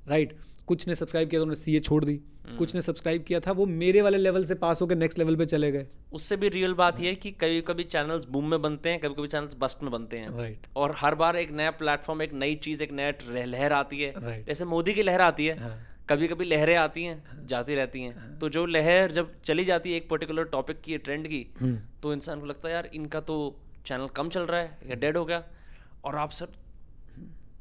राइट कुछ ने सब्सक्राइब किया था उन्होंने सी ए छोड़ दी हम्म। कुछ ने सब्सक्राइब किया था वो मेरे वाले लेवल से पास होकर नेक्स्ट लेवल पे चले गए उससे भी रियल बात यह है कि कभी कभी चैनल्स बूम में बनते हैं कभी कभी चैनल्स बस्ट में बनते हैं राइट और हर बार एक नया प्लेटफॉर्म एक नई चीज़ एक नया लहर आती है राइट जैसे मोदी की लहर आती है हाँ। कभी कभी लहरें आती हैं जाती रहती हैं हाँ। तो जो लहर जब चली जाती है एक पर्टिकुलर टॉपिक की ट्रेंड की हम्म। तो इंसान को लगता है यार इनका तो चैनल कम चल रहा है या डेड हो गया और आप सर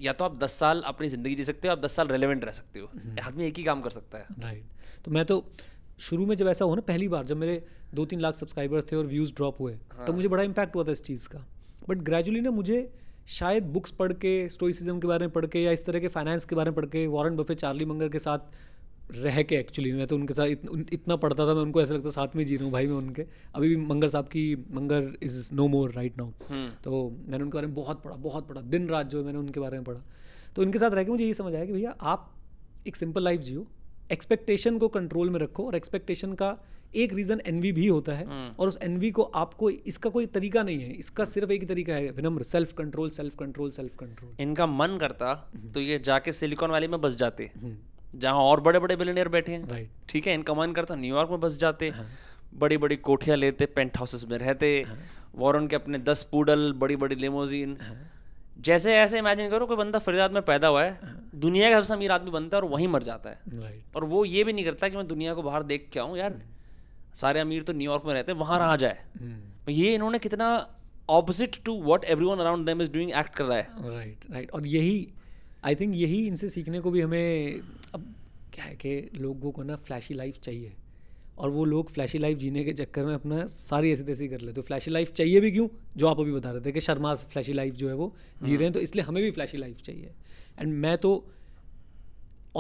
या तो आप दस साल अपनी ज़िंदगी जी सकते हो आप दस साल रेलिवेंट रह सकते हो हम्म। आदमी एक ही काम कर सकता है राइट तो मैं तो शुरू में जब ऐसा हुआ ना पहली बार जब मेरे दो तीन लाख सब्सक्राइबर्स थे और व्यूज़ ड्रॉप हुए हाँ. तो मुझे बड़ा इम्पैक्ट हुआ था इस चीज़ का बट ग्रेजुअली ना मुझे शायद बुक्स पढ़ के स्टोरीसिज्म के बारे में पढ़ के या इस तरह के फाइनेंस के बारे में पढ़ के वॉरेन बफे चार्ली मंगर के साथ रह के एक्चुअली मैं तो उनके साथ इत, इतना पढ़ता था मैं उनको ऐसा लगता साथ में जी रहा हूँ भाई मैं उनके अभी भी मंगर साहब की Munger is no more right now तो मैंने उनके बारे में बहुत पढ़ा बहुत पढ़ा दिन रात जो मैंने उनके बारे में पढ़ा तो उनके साथ रह के मुझे ये समझ आया कि भैया आप एक सिंपल लाइफ जियो एक्सपेक्टेशन को कंट्रोल में रखो और एक्सपेक्टेशन का एक रीज़न एनवी भी होता है हम्म। और उस एनवी को आपको इसका कोई तरीका नहीं है इसका सिर्फ एक ही तरीका है Vinamra self control self control self control इनका मन करता हम्म। तो ये जाके सिलिकॉन वैली में बस जाते हम्म। जहाँ और बड़े बड़े बिलेनियर बैठे हैं राइट ठीक है इनका मन करता न्यूयॉर्क में बस जाते हाँ। बड़ी बड़ी कोठियाँ लेते पेंट हाउसेस में रहते हाँ। वॉरन के अपने दस पूडल बड़ी बड़ी लिमोजीन जैसे ऐसे इमेजिन करो कोई बंदा फरीदाबाद में पैदा हुआ है हाँ। दुनिया का सबसे अमीर आदमी बनता है और वहीं मर जाता है और वो ये भी नहीं करता कि मैं दुनिया को बाहर देख के आऊँ यार सारे अमीर तो न्यूयॉर्क में रहते हैं वहाँ रहा जाए हम्म। ये इन्होंने कितना opposite to what everyone around act कर रहा है राइट राइट और यही आई थिंक यही इनसे सीखने को भी हमें क्या है कि लोगों को ना फ्लैशी लाइफ चाहिए और वो लोग फ्लैशी लाइफ जीने के चक्कर में अपना सारी ऐसी तैसी कर लेते हो फ्लैशी लाइफ चाहिए भी क्यों जो आप अभी बता रहे थे कि शर्मा फ्लैशी लाइफ जो है वो जी रहे हैं हाँ। तो इसलिए हमें भी फ्लैशी लाइफ चाहिए एंड मैं तो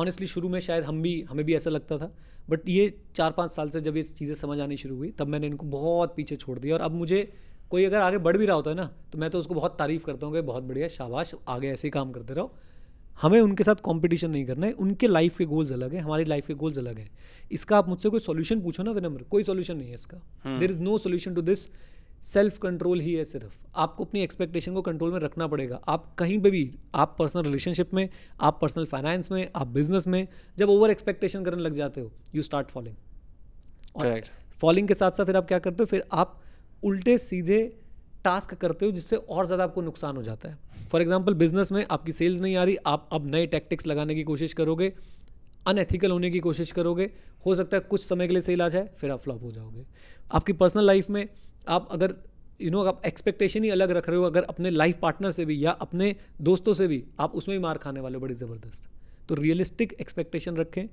ऑनेस्टली शुरू में शायद हम भी हमें भी ऐसा लगता था बट ये चार पाँच साल से जब ये चीज़ें समझ आनी शुरू हुई तब मैंने इनको बहुत पीछे छोड़ दिया और अब मुझे कोई अगर आगे बढ़ भी रहा होता है ना तो मैं तो उसको बहुत तारीफ़ करता हूँ कि बहुत बढ़िया शाबाश आगे ऐसे ही काम करते रहो हमें उनके साथ कंपटीशन नहीं करना है उनके लाइफ के गोल्स अलग है हमारी लाइफ के गोल्स अलग है इसका आप मुझसे कोई सोल्यूशन पूछो ना विनम्र कोई सोल्यूशन नहीं है इसका there is no solution to this self control ही है सिर्फ आपको अपनी एक्सपेक्टेशन को कंट्रोल में रखना पड़ेगा आप कहीं पर भी आप पर्सनल रिलेशनशिप में आप पर्सनल फाइनेंस में आप बिजनेस में जब ओवर एक्सपेक्टेशन करने लग जाते हो यू स्टार्ट फॉलिंग और फॉलिंग के साथ साथ फिर आप क्या करते हो फिर आप उल्टे सीधे टास्क करते हो जिससे और ज़्यादा आपको नुकसान हो जाता है फॉर एग्जाम्पल बिजनेस में आपकी सेल्स नहीं आ रही आप अब नए टैक्टिक्स लगाने की कोशिश करोगे अनएथिकल होने की कोशिश करोगे हो सकता है कुछ समय के लिए सेल आ जाए फिर आप फ्लॉप हो जाओगे आपकी पर्सनल लाइफ में आप अगर यू you नो know, आप एक्सपेक्टेशन ही अलग रख रहे हो अगर अपने लाइफ पार्टनर से भी या अपने दोस्तों से भी आप उसमें भी मार खाने वाले हो बड़ी ज़बरदस्त तो रियलिस्टिक एक्सपेक्टेशन रखें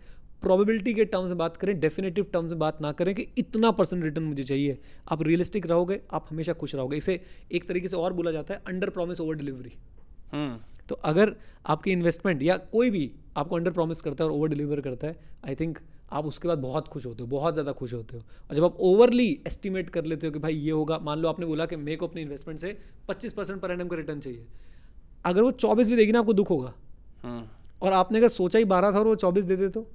प्रोबेबिलिटी के टर्म्स में बात करें डेफिनेटिव टर्म्स में बात ना करें कि इतना परसेंट रिटर्न मुझे चाहिए आप रियलिस्टिक रहोगे आप हमेशा खुश रहोगे इसे एक तरीके से और बोला जाता है अंडर प्रॉमिस ओवर डिलीवरी तो अगर आपकी इन्वेस्टमेंट या कोई भी आपको अंडर प्रॉमिस करता है और ओवर डिलीवर करता है आई थिंक आप उसके बाद बहुत खुश होते हो बहुत ज़्यादा खुश होते हो और जब आप ओवरली एस्टिमेट कर लेते हो कि भाई ये होगा मान लो आपने बोला कि मेरे को अपने इन्वेस्टमेंट से 25 परसेंट पर एन का रिटर्न चाहिए अगर वो 24 भी देगी ना आपको दुख होगा हम्म। और आपने अगर सोचा ही बारह था और वो चौबीस दे दे तो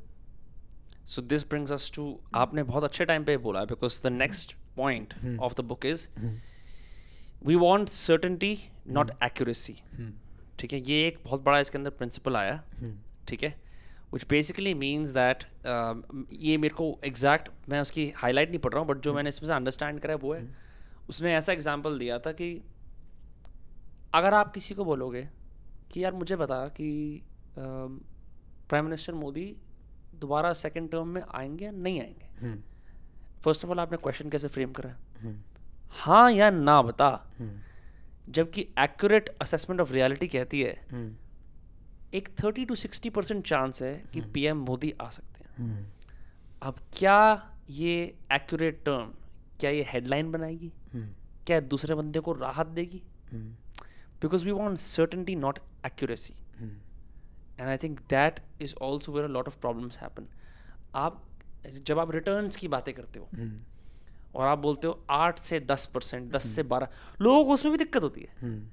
so this brings us to आपने बहुत अच्छे टाइम पे बोला because the next point of the book is we want certainty not accuracy ठीक है ये एक बहुत बड़ा इसके अंदर प्रिंसिपल आया hmm. ठीक है विच बेसिकली मीन्स दैट ये मेरे को एग्जैक्ट मैं उसकी हाईलाइट नहीं पढ़ रहा हूँ बट जो hmm. मैंने इसमें से अंडरस्टैंड करा है वो है hmm. उसने ऐसा एग्जाम्पल दिया था कि अगर आप किसी को बोलोगे कि यार मुझे बता कि प्राइम मिनिस्टर मोदी दोबारा सेकेंड टर्म में आएंगे या नहीं आएंगे फर्स्ट ऑफ ऑल आपने क्वेश्चन कैसे फ्रेम करा हम्म। हाँ या ना बता हम्म। जबकि एक्यूरेट असेसमेंट ऑफ रियलिटी कहती है हम्म। एक thirty to sixty percent chance है कि पीएम मोदी आ सकते हैं अब क्या ये एक्यूरेट टर्म क्या ये हेडलाइन बनाएगी क्या दूसरे बंदे को राहत देगी because we want certainty not accuracy and I think that is also where a lot of problems happen आप जब आप रिटर्न की बातें करते हो हम्म। और आप बोलते हो आठ से दस परसेंट दस से हम्म। बारह लोगों को उसमें भी दिक्कत होती है हम्म।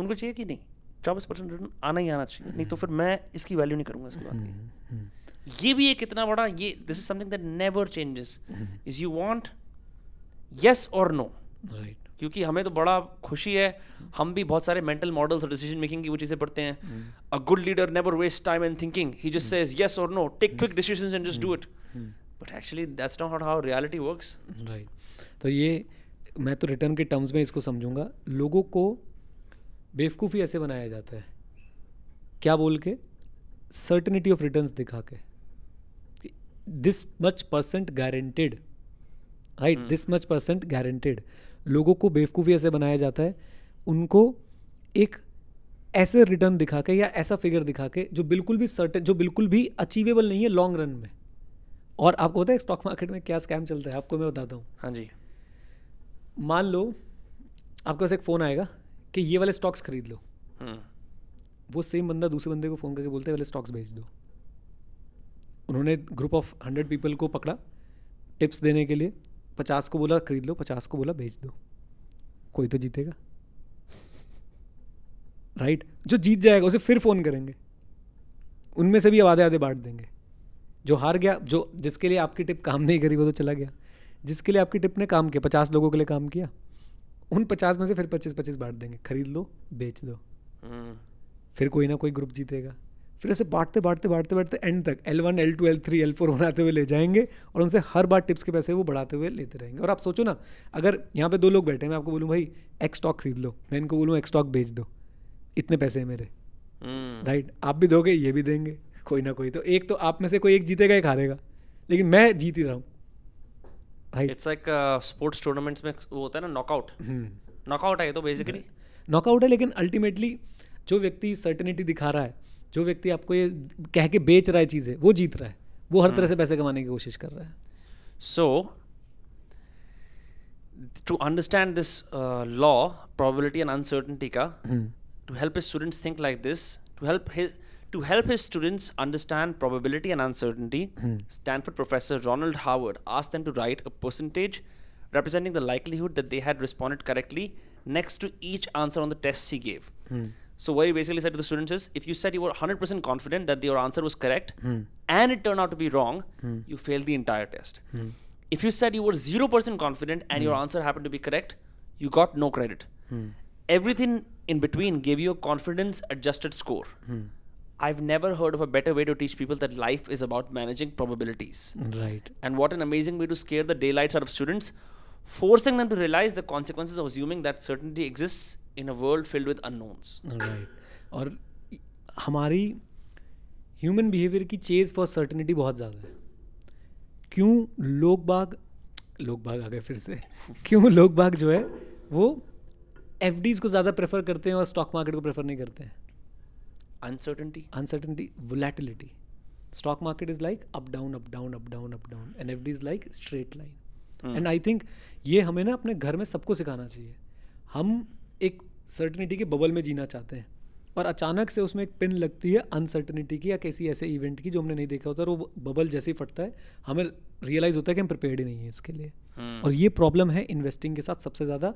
उनको चाहिए कि नहीं चौबीस परसेंट रिटर्न आना ही आना चाहिए नहीं तो फिर मैं इसकी वैल्यू नहीं करूँगा इसके बाद ये भी एक कितना बड़ा ये this is something that never changes is you want yes और नो राइट क्योंकि हमें तो बड़ा खुशी है हम भी बहुत सारे मेंटल मॉडल्स और डिसीजन मेकिंग की वो चीज़ें पढ़ते हैं a good leader never waste time and thinking he just says yes और no take quick decision and just do it but actually that's not how reality works right तो ये मैं तो रिटर्न के टर्म्स में इसको समझूंगा लोगों को बेवकूफ़ी ऐसे बनाया जाता है क्या बोल के सर्टनिटी ऑफ रिटर्न्स दिखा के this much percent guaranteed right this much percent guaranteed लोगों को बेवकूफ़ी ऐसे बनाया जाता है उनको एक ऐसे रिटर्न दिखा के या ऐसा फिगर दिखा के जो बिल्कुल भी सर्टेन जो बिल्कुल भी अचीवेबल नहीं है लॉन्ग रन में और आपको पता है स्टॉक मार्केट में क्या स्कैम चलता है आपको मैं बताता हूँ हाँ जी मान लो आपके पास एक फ़ोन आएगा कि ये वाले स्टॉक्स खरीद लो हम्म। वो सेम बंदा दूसरे बंदे को फ़ोन करके बोलते है वाले स्टॉक्स भेज दो उन्होंने ग्रुप ऑफ हंड्रेड पीपल को पकड़ा टिप्स देने के लिए पचास को बोला खरीद लो पचास को बोला बेच दो कोई तो जीतेगा राइट जो जीत जाएगा उसे फिर फ़ोन करेंगे उनमें से भी आधे आधे बांट देंगे जो हार गया जो जिसके लिए आपकी टिप काम नहीं करी वो तो चला गया जिसके लिए आपकी टिप ने काम किया पचास लोगों के लिए काम किया उन पचास में से फिर पच्चीस पच्चीस बांट देंगे खरीद लो बेच दो हम्म। फिर कोई ना कोई ग्रुप जीतेगा फिर ऐसे बांटते बांटते बांटते बांटते एंड तक L one L two L three L four बनाते हुए ले जाएंगे और उनसे हर बार टिप्स के पैसे वो बढ़ाते हुए लेते रहेंगे और आप सोचो ना अगर यहाँ पे दो लोग बैठे हैं मैं आपको बोलूँ भाई एक स्टॉक खरीद लो मैं इनको बोलूँ एक स्टॉक बेच दो इतने पैसे हैं मेरे राइट हम्म। आप भी दोगे ये भी देंगे कोई ना कोई तो एक तो आप में से कोई एक जीतेगा एक हारेगा लेकिन मैं जीत ही रहा हूँ इट्स लाइक स्पोर्ट्स टूर्नामेंट्स में वो होता है ना नॉकआउट नॉकआउट हम्म। है तो बेसिकली नॉकआउट है लेकिन अल्टीमेटली जो व्यक्ति सर्टेनिटी दिखा रहा है जो व्यक्ति आपको ये कह के बेच रहा है चीज है वो जीत रहा है वो हर हम्म। तरह से पैसे कमाने की कोशिश कर रहा है so to understand this law probability and uncertainty का to help students think like this to help to help his students understand probability and uncertainty Stanford professor Ronald Harvard आज them to write a percentage representing the likelihood they had responded correctly next to each answer on the test she gave So what you basically said to the students is, if you said you were 100% confident that your answer was correct mm. and it turned out to be wrong, mm. you failed the entire test. Mm. If you said you were 0% confident and your hmm. answer happened to be correct, you got no credit. Hmm. Everything in between gave you a confidence adjusted score. Hmm. I've never heard of a better way to teach people that life is about managing probabilities. Right. And what an amazing way to scare the daylights out of students, forcing them to realize the consequences of assuming that certainty exists in a world filled with unknowns right और हमारी human behaviour की chase for certainty बहुत ज़्यादा है क्यों लोग बाग लोग बाग आ गए फिर से क्यों लोग बाग जो है वो एफ को ज़्यादा प्रेफर करते हैं और स्टॉक मार्केट को प्रेफर नहीं करते हैं uncertainty uncertainty volatility stock market is like up down up down up down up down and F is like straight line and I think ये हमें ना अपने घर में सबको सिखाना चाहिए हम एक सर्टनिटी के बबल में जीना चाहते हैं और अचानक से उसमें एक पिन लगती है अनसर्टनिटी की या किसी ऐसे इवेंट की जो हमने नहीं देखा होता और वो बबल जैसे ही फटता है हमें रियलाइज़ होता है कि हम प्रिपेयर्ड ही नहीं है इसके लिए हम्म। और ये प्रॉब्लम है इन्वेस्टिंग के साथ सबसे ज़्यादा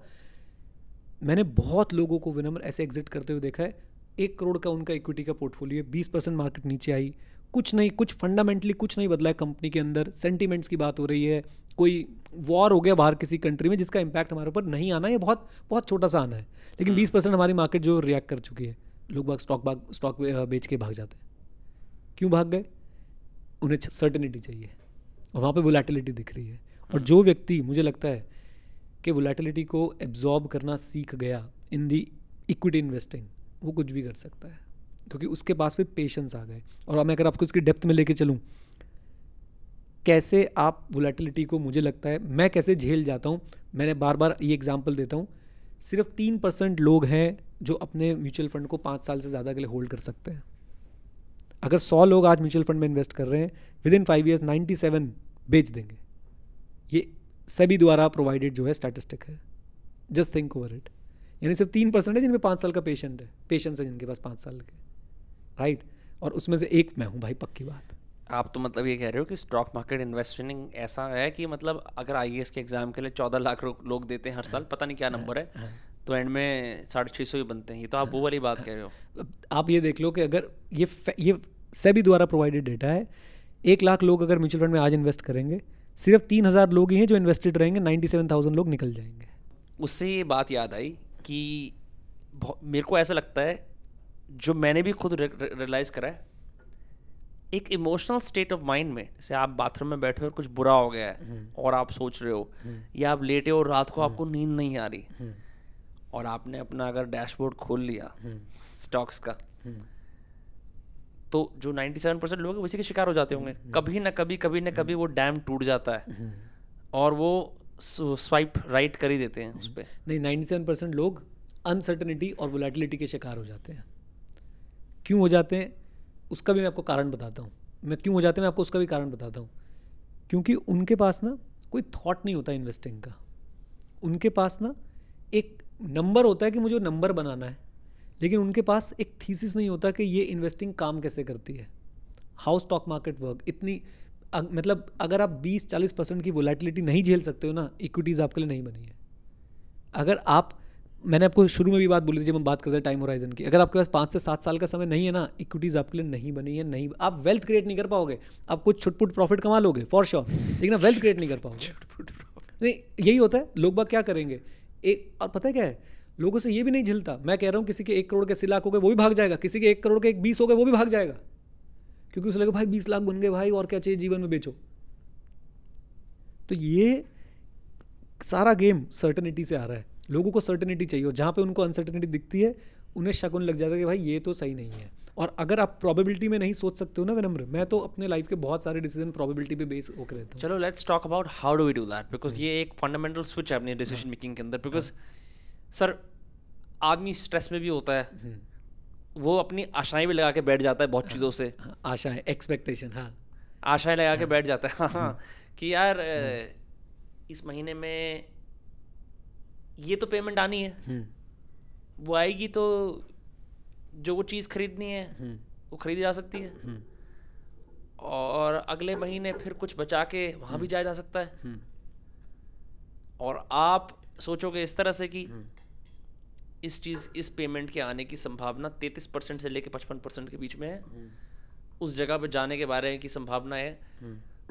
मैंने बहुत लोगों को विनम्र ऐसे एग्जिट करते हुए देखा है एक करोड़ का उनका इक्विटी का पोर्टफोलियो है बीस परसेंट मार्केट नीचे आई कुछ नहीं कुछ फंडामेंटली कुछ नहीं बदला है कंपनी के अंदर सेंटीमेंट्स की बात हो रही है कोई वॉर हो गया बाहर किसी कंट्री में जिसका इम्पैक्ट हमारे ऊपर नहीं आना ये बहुत बहुत छोटा सा आना है लेकिन हम्म। बीस परसेंट हमारी मार्केट जो रिएक्ट कर चुकी है लोग बाग स्टॉक भाग स्टॉक बेच के भाग जाते हैं क्यों भाग गए उन्हें सर्टेनिटी चाहिए और वहाँ पर वोलेटिलिटी दिख रही है और हम्म। जो व्यक्ति मुझे लगता है कि वोलेटिलिटी को एब्जॉर्ब करना सीख गया इन दी इक्विटी इन्वेस्टिंग वो कुछ भी कर सकता है क्योंकि उसके पास फिर पेशेंस आ गए और मैं अगर आपको इसकी डेप्थ में लेके चलूँ कैसे आप वोलेटिलिटी को मुझे लगता है मैं कैसे झेल जाता हूँ मैंने बार बार ये एग्जाम्पल देता हूँ सिर्फ तीन परसेंट लोग हैं जो अपने म्यूचुअल फंड को पाँच साल से ज़्यादा के लिए होल्ड कर सकते हैं अगर सौ लोग आज म्यूचुअल फंड में इन्वेस्ट कर रहे हैं within five years ninety seven बेच देंगे ये सभी द्वारा प्रोवाइडेड जो है स्टैटिस्टिक है जस्ट थिंक ओवर इट यानी सिर्फ तीन परसेंट है जिनमें पाँच साल का पेशेंट है पेशेंस है जिनके पास पाँच साल के राइट right? और उसमें से एक मैं हूँ भाई पक्की बात आप तो मतलब ये कह रहे हो कि स्टॉक मार्केट इन्वेस्टिंग ऐसा है कि मतलब अगर आई e के एग्ज़ाम के लिए चौदह लाख लोग देते हैं हर साल पता नहीं क्या नंबर है तो एंड में साढ़े छः सौ ही बनते हैं ये तो आप वो वाली बात कह रहे हो आप ये देख लो कि अगर ये ये सेबी द्वारा प्रोवाइडेड डेटा है एक लाख लोग अगर म्यूचुअल फंड में आज इन्वेस्ट करेंगे सिर्फ तीन हज़ार लोग ही हैं जो इन्वेस्टेड रहेंगे नाइन्टी सेवन थाउजेंड लोग निकल जाएंगे उससे ये बात याद आई कि मेरे को ऐसा लगता है जो मैंने भी खुद रियलाइज़ करा है एक इमोशनल स्टेट ऑफ माइंड में जैसे आप बाथरूम में बैठे हो और कुछ बुरा हो गया है हम्म। और आप सोच रहे हो हम्म। या आप लेटे हो रात को हम्म। आपको नींद नहीं आ रही और आपने अपना अगर डैशबोर्ड खोल लिया स्टॉक्स का तो जो 97 परसेंट लोग उसी के शिकार हो जाते होंगे कभी ना कभी कभी ना कभी वो डैम टूट जाता है और वो स्वाइप राइट कर ही देते हैं उस पर नहीं नाइन्टी परसेंट लोग अनसर्टनिटी और वोलेटिलिटी के शिकार हो जाते हैं क्यों हो जाते हैं उसका भी मैं आपको कारण बताता हूँ मैं क्यों हो जाते हैं मैं आपको उसका भी कारण बताता हूँ क्योंकि उनके पास ना कोई थॉट नहीं होता इन्वेस्टिंग का उनके पास ना एक नंबर होता है कि मुझे नंबर बनाना है लेकिन उनके पास एक थीसिस नहीं होता कि ये इन्वेस्टिंग काम कैसे करती है हाउ स्टॉक मार्केट वर्क इतनी अग, मतलब अगर आप 20-40 परसेंट की वोलेटिलिटी नहीं झेल सकते हो ना इक्विटीज़ आपके लिए नहीं बनी है अगर आप मैंने आपको शुरू में भी बात बोली थी जब हम बात करते हैं टाइम होराइजन की अगर आपके पास पाँच से सात साल का समय नहीं है ना इक्विटीज़ आपके लिए नहीं बनी है नहीं आप वेल्थ क्रिएट नहीं कर पाओगे आप कुछ छुटपुट प्रॉफिट कमा लोगे फॉर श्योर लेकिन आप वेल्थ क्रिएट नहीं कर पाओगे नहीं यही होता है लोग बाग क्या करेंगे एक और पता है क्या है लोगों से ये भी नहीं झिलता मैं कह रहा हूँ किसी के एक करोड़ के अस्सी लाख हो गए वो भी भाग जाएगा किसी के एक करोड़ के एक बीस हो गए वो भी भाग जाएगा क्योंकि उसे लगे भाई बीस लाख बन गए भाई और क्या चाहिए जीवन में बेचो तो ये सारा गेम सर्टनिटी से आ रहा है लोगों को सर्टेनिटी चाहिए और जहाँ पे उनको अनसर्टेनिटी दिखती है उन्हें शकुन लग जाता है कि भाई ये तो सही नहीं है और अगर आप प्रोबेबिलिटी में नहीं सोच सकते हो ना विनम्र मैं तो अपने लाइफ के बहुत सारे डिसीजन प्रोबेबिलिटी पे बेस होकर रहता हूँ चलो let's talk about how do we do that because ये एक फंडामेंटल स्विच है अपनी डिसीजन मेकिंग hmm. के अंदर बिकॉज hmm. सर आदमी स्ट्रेस में भी होता है hmm. वो अपनी आशाएं भी लगा के बैठ जाता है बहुत हाँ, चीज़ों से हाँ, आशाएं एक्सपेक्टेशन हाँ आशाएं लगा के हाँ। बैठ जाता है हाँ कि यार इस महीने में ये तो पेमेंट आनी है हम्म। वो आएगी तो जो वो चीज़ खरीदनी है हम्म। वो खरीदी जा सकती है हम्म। और अगले महीने फिर कुछ बचा के वहाँ भी जाया जा सकता है और आप सोचोगे इस तरह से कि इस चीज़ इस पेमेंट के आने की संभावना तैतीस परसेंट से लेकर पचपन परसेंट के बीच में है उस जगह पर जाने के बारे की संभावना है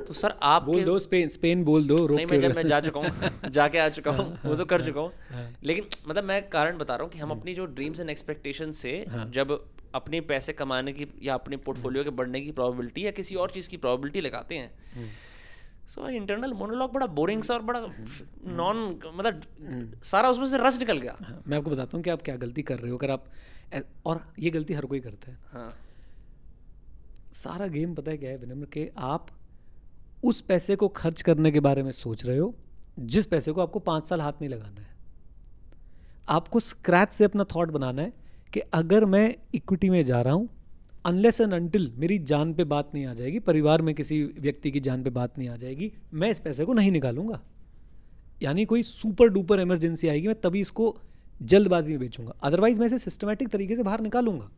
तो सर आप बोल दो स्पेन स्पेन बोल दो रोक नहीं मैं जब मैं जा चुका हूँ जाके आ चुका हूँ वो तो कर हाँ, चुका हूँ हाँ, हाँ। लेकिन मतलब मैं कारण बता रहा हूँ कि हम हम्म। अपनी जो ड्रीम्स एंड एक्सपेक्टेशन से जब अपने पैसे कमाने की या अपने पोर्टफोलियो के बढ़ने की प्रॉबिलिटी या किसी और चीज़ की प्रॉबिलिटी लगाते हैं सो इंटरनल मोनोलॉग बड़ा बोरिंग सा और बड़ा नॉन हम्म। मतलब हम्म। सारा उसमें से रस निकल गया मैं आपको बताता हूँ कि आप क्या गलती कर रहे हो अगर आप और ये गलती हर कोई करता है सारा गेम पता है क्या है विनम्र के आप उस पैसे को खर्च करने के बारे में सोच रहे हो जिस पैसे को आपको पाँच साल हाथ नहीं लगाना है आपको स्क्रैच से अपना थॉट बनाना है कि अगर मैं इक्विटी में जा रहा हूँ अनलेस एंड अनटिल मेरी जान पे बात नहीं आ जाएगी परिवार में किसी व्यक्ति की जान पे बात नहीं आ जाएगी मैं इस पैसे को नहीं निकालूंगा यानी कोई सुपर डुपर इमरजेंसी आएगी मैं तभी इसको जल्दबाजी में बेचूंगा अदरवाइज मैं इसे सिस्टमेटिक तरीके से बाहर निकालूंगा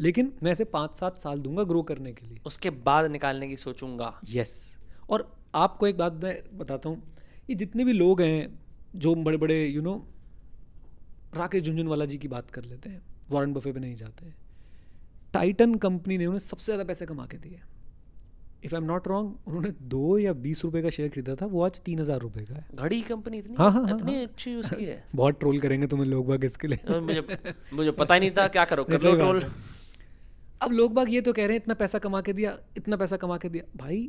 लेकिन मैं इसे पाँच सात साल दूंगा ग्रो करने के लिए उसके बाद निकालने की सोचूंगा यस yes. और आपको एक बात मैं बताता हूँ ये जितने भी लोग हैं जो बड़े बड़े यू नो राकेश झुंझुनवाला जी की बात कर लेते हैं वॉरेन बफे पे नहीं जाते हैं टाइटन कंपनी ने उन्हें सबसे ज़्यादा पैसे कमा के दिए if I am not wrong उन्होंने दो या बीस रुपए का शेयर खरीदा था वो आज तीन हज़ार रुपए का है घड़ी कंपनी इतनी हाँ हाँ, हाँ इतनी हाँ। अच्छी उसकी है बहुत ट्रोल करेंगे तुम्हें लोग बाग इसके लिए मुझे मुझे पता ही नहीं था क्या करो कर लो ट्रोल अब लोग बाग ये तो कह रहे हैं इतना पैसा कमा के दिया इतना पैसा कमा के दिया भाई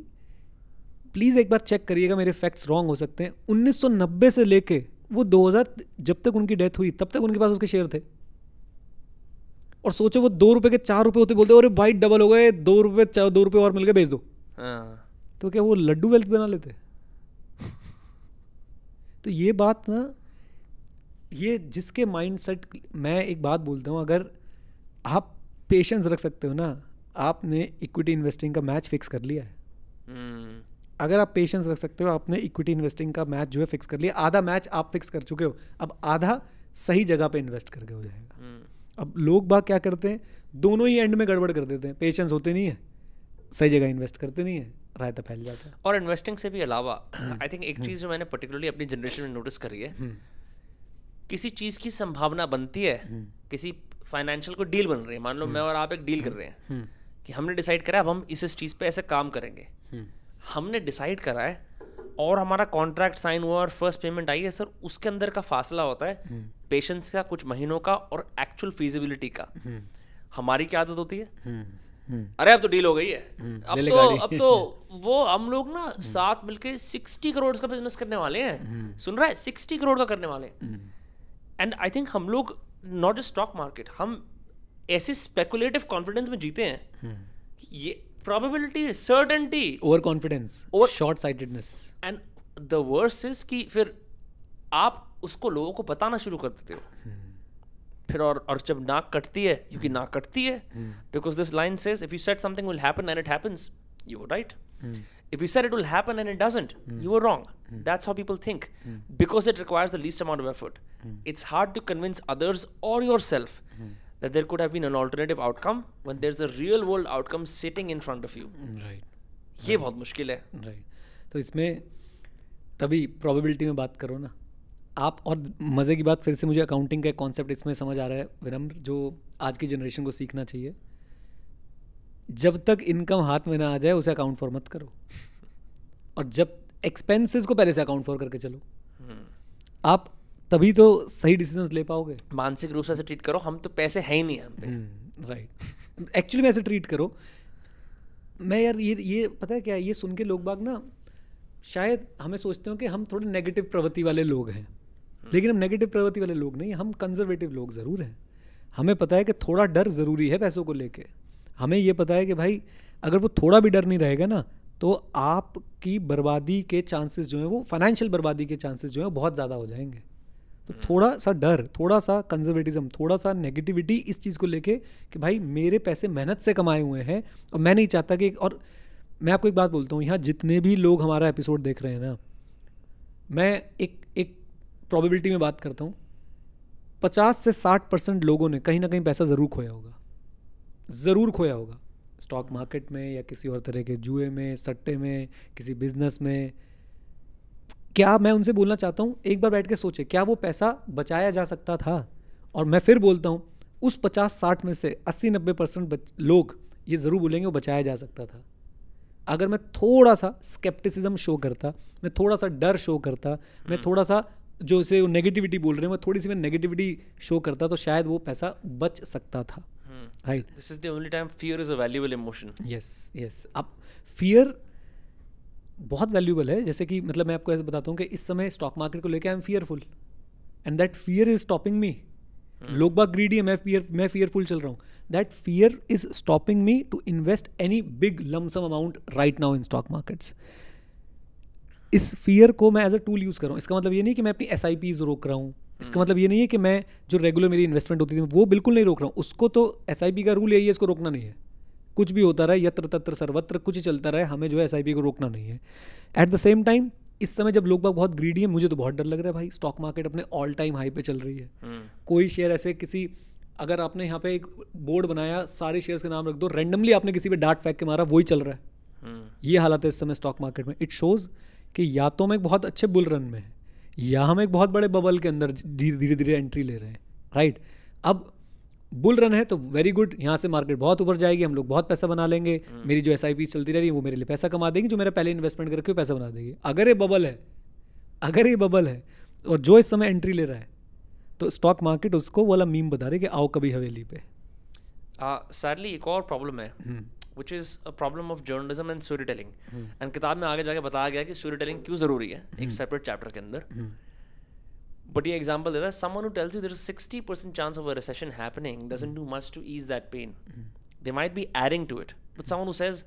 प्लीज़ एक बार चेक करिएगा मेरे फैक्ट्स रॉन्ग हो सकते हैं 1990 से लेके वो 2000 जब तक उनकी डेथ हुई तब तक उनके पास उसके शेयर थे और सोचो वो दो रुपये के चार रुपये होते बोलते अरे भाई डबल हो गए दो रुपये चार दो रुपये और मिलकर भेज बेच दो हाँ। तो क्या वो लड्डू वेल्थ बना लेते तो ये बात ना ये जिसके माइंड सेट मैं एक बात बोलता हूँ अगर आप पेशेंस रख सकते हो ना आपने इक्विटी इन्वेस्टिंग का मैच फिक्स कर लिया है हम्म। अगर आप पेशेंस रख सकते हो आपने इक्विटी इन्वेस्टिंग का मैच जो है फिक्स कर लिया आधा मैच आप फिक्स कर चुके हो अब आधा सही जगह पे इन्वेस्ट करके हो जाएगा हम्म। अब लोग बाग क्या करते हैं दोनों ही एंड में गड़बड़ कर देते हैं पेशेंस होते नहीं है सही जगह इन्वेस्ट करते नहीं है रायता तो फैल जाता है और इन्वेस्टिंग से भी अलावा आई हम्म। थिंक एक हम्म। चीज़ जो मैंने पर्टिकुलरली अपनी जनरेशन में नोटिस करी है किसी चीज़ की संभावना बनती है किसी फाइनेंशियल को डील बन रही है मान लो मैं और आप एक डील कर रहे हैं कि हमने डिसाइड करा अब हम इस चीज़ पे ऐसे काम करेंगे हमने डिसाइड करा है और हमारा कॉन्ट्रैक्ट साइन हुआ और फर्स्ट पेमेंट आई है सर उसके अंदर का फासला होता है पेशेंस हम्म। का कुछ महीनों का और एक्चुअल फिजिबिलिटी का हम्म। हमारी क्या आदत होती है हम्म। अरे अब तो डील हो गई है तो- अब तो अब तो वो हम लोग ना साथ मिलके सिक्सटी करोड़ का बिजनेस करने वाले हैं सुन रहा है सिक्सटी करोड़ का करने वाले एंड आई थिंक हम लोग नॉट जस्ट स्टॉक मार्केट हम ऐसे स्पेकुलेटिव कॉन्फिडेंस में जीते हैं कि ये प्रोबेबिलिटी सर्टेनिटी ओवर कॉन्फिडेंस और short sightedness and the worse is कि फिर आप उसको लोगों को बताना शुरू कर देते हो hmm. फिर और और जब नाक कटती है क्योंकि नाक कटती है because this line says if you said something will happen and it happens you right if you said it will happen and it doesn't, mm. you were wrong. Mm. That's how people think mm. because it requires the least amount of effort. It's hard to convince others or yourself that there could have been an alternative outcome when there's a real world outcome sitting in front of you right ये bahut mushkil hai right to isme tabhi probability mein baat karo na आप और मज़े की बात फिर से मुझे accounting का एक कॉन्सेप्ट इसमें समझ आ रहा है विनम्र जो आज की जनरेशन को सीखना चाहिए जब तक इनकम हाथ में ना आ जाए उसे अकाउंट फॉर मत करो और जब एक्सपेंसेस को पहले से अकाउंट फॉर करके चलो आप तभी तो सही डिसीजन ले पाओगे मानसिक रूप से ऐसे ट्रीट करो हम तो पैसे हैं ही नहीं हम राइट एक्चुअली में ऐसे ट्रीट करो मैं यार ये ये पता है क्या ये सुन के लोग बाग ना शायद हमें सोचते हो कि हम थोड़े नेगेटिव प्रवृत्ति वाले लोग हैं हम्म। लेकिन हम नेगेटिव प्रवृत्ति वाले लोग नहीं हम कंजर्वेटिव लोग ज़रूर हैं हमें पता है कि थोड़ा डर ज़रूरी है पैसों को लेके हमें ये पता है कि भाई अगर वो थोड़ा भी डर नहीं रहेगा ना तो आपकी बर्बादी के चांसेस जो हैं वो फाइनेंशियल बर्बादी के चांसेस जो हैं बहुत ज़्यादा हो जाएंगे तो हम्म। थोड़ा सा डर थोड़ा सा कंजर्वेटिज्म थोड़ा सा नेगेटिविटी इस चीज़ को लेके कि भाई मेरे पैसे मेहनत से कमाए हुए हैं और मैं नहीं चाहता कि और मैं आपको एक बात बोलता हूँ यहाँ जितने भी लोग हमारा एपिसोड देख रहे हैं ना मैं एक एक प्रॉबिलिटी में बात करता हूँ पचास से साठ परसेंट लोगों ने कहीं ना कहीं पैसा ज़रूर खोया होगा ज़रूर खोया होगा स्टॉक मार्केट में या किसी और तरह के जुए में सट्टे में किसी बिजनेस में क्या मैं उनसे बोलना चाहता हूँ एक बार बैठ के सोचे क्या वो पैसा बचाया जा सकता था और मैं फिर बोलता हूँ उस पचास साठ में से अस्सी नब्बे परसेंट लोग ये ज़रूर बोलेंगे वो बचाया जा सकता था अगर मैं थोड़ा सा स्केप्टिसिज्म शो करता मैं थोड़ा सा डर शो करता मैं हम्म। थोड़ा सा जो इसे नेगेटिविटी बोल रहे हैं मैं थोड़ी सी मैं नेगेटिविटी शो करता तो शायद वो पैसा बच सकता था right this is the only time fear is a valuable emotion yes yes अब फियर बहुत वैल्यूबल है जैसे कि मतलब मैं आपको ऐसे बताता हूँ कि इस समय स्टॉक मार्केट को लेकर I am fearful and that fear is stopping me लोग बाग ग्रीडी है मैं फियर मैं फियरफुल चल रहा हूँ that fear is stopping me to invest any big lump sum amount right now in stock markets इस फियर को मैं एज अ टूल यूज़ कर रहा हूँ इसका मतलब ये नहीं कि मैं अपनी एस आई पीज रोक रहा हूँ इसका hmm. मतलब ये नहीं है कि मैं जो रेगुलर मेरी इन्वेस्टमेंट होती थी वो बिल्कुल नहीं रोक रहा हूँ उसको तो एस आई पी का रूल यही है इसको रोकना नहीं है कुछ भी होता रहे यत्र तत्र सर्वत्र कुछ ही चलता रहे हमें जो है एस को रोकना नहीं है एट द सेम टाइम इस समय जब लोग बहुत ग्रीडी है मुझे तो बहुत डर लग रहा है भाई स्टॉक मार्केट अपने ऑल टाइम हाई पे चल रही है हम्म। कोई शेयर ऐसे किसी अगर आपने यहाँ पे एक बोर्ड बनाया सारे शेयर्स के नाम रख दो रैंडमली आपने किसी पे डाट फेंक के मारा वही चल रहा है हम्म। ये हालत है इस समय स्टॉक मार्केट में इट शोज़ कि या तो हम एक बहुत अच्छे बुल रन में या हम एक बहुत बड़े बबल के अंदर धीरे धीरे धीरे एंट्री ले रहे हैं राइट अब बुल रन है तो वेरी गुड यहाँ से मार्केट बहुत ऊपर जाएगी हम लोग बहुत पैसा बना लेंगे हम्म। मेरी जो एस चलती रह रही है वो मेरे लिए पैसा कमा देगी जो मेरा पहले इन्वेस्टमेंट करके पैसा बना देगी अगर ये बबल है अगर ये बबल है और जो इस समय एंट्री ले रहा है तो स्टॉक मार्केट उसको वाला मीम बता रही कि आओ कभी हवेली पे सैडली एक और प्रॉब्लम है which is a problem of journalism and storytelling and किताब में आगे जाके बताया गया कि स्टोरी टेलिंग क्यों ज़रूरी है एक सेपरेट हम्म। चैप्टर के अंदर हम्म। बट ये एग्जाम्पल देता है someone tells you there sixty percent chance of recession happening doesn't do much to ease that pain they might be adding to it but someone says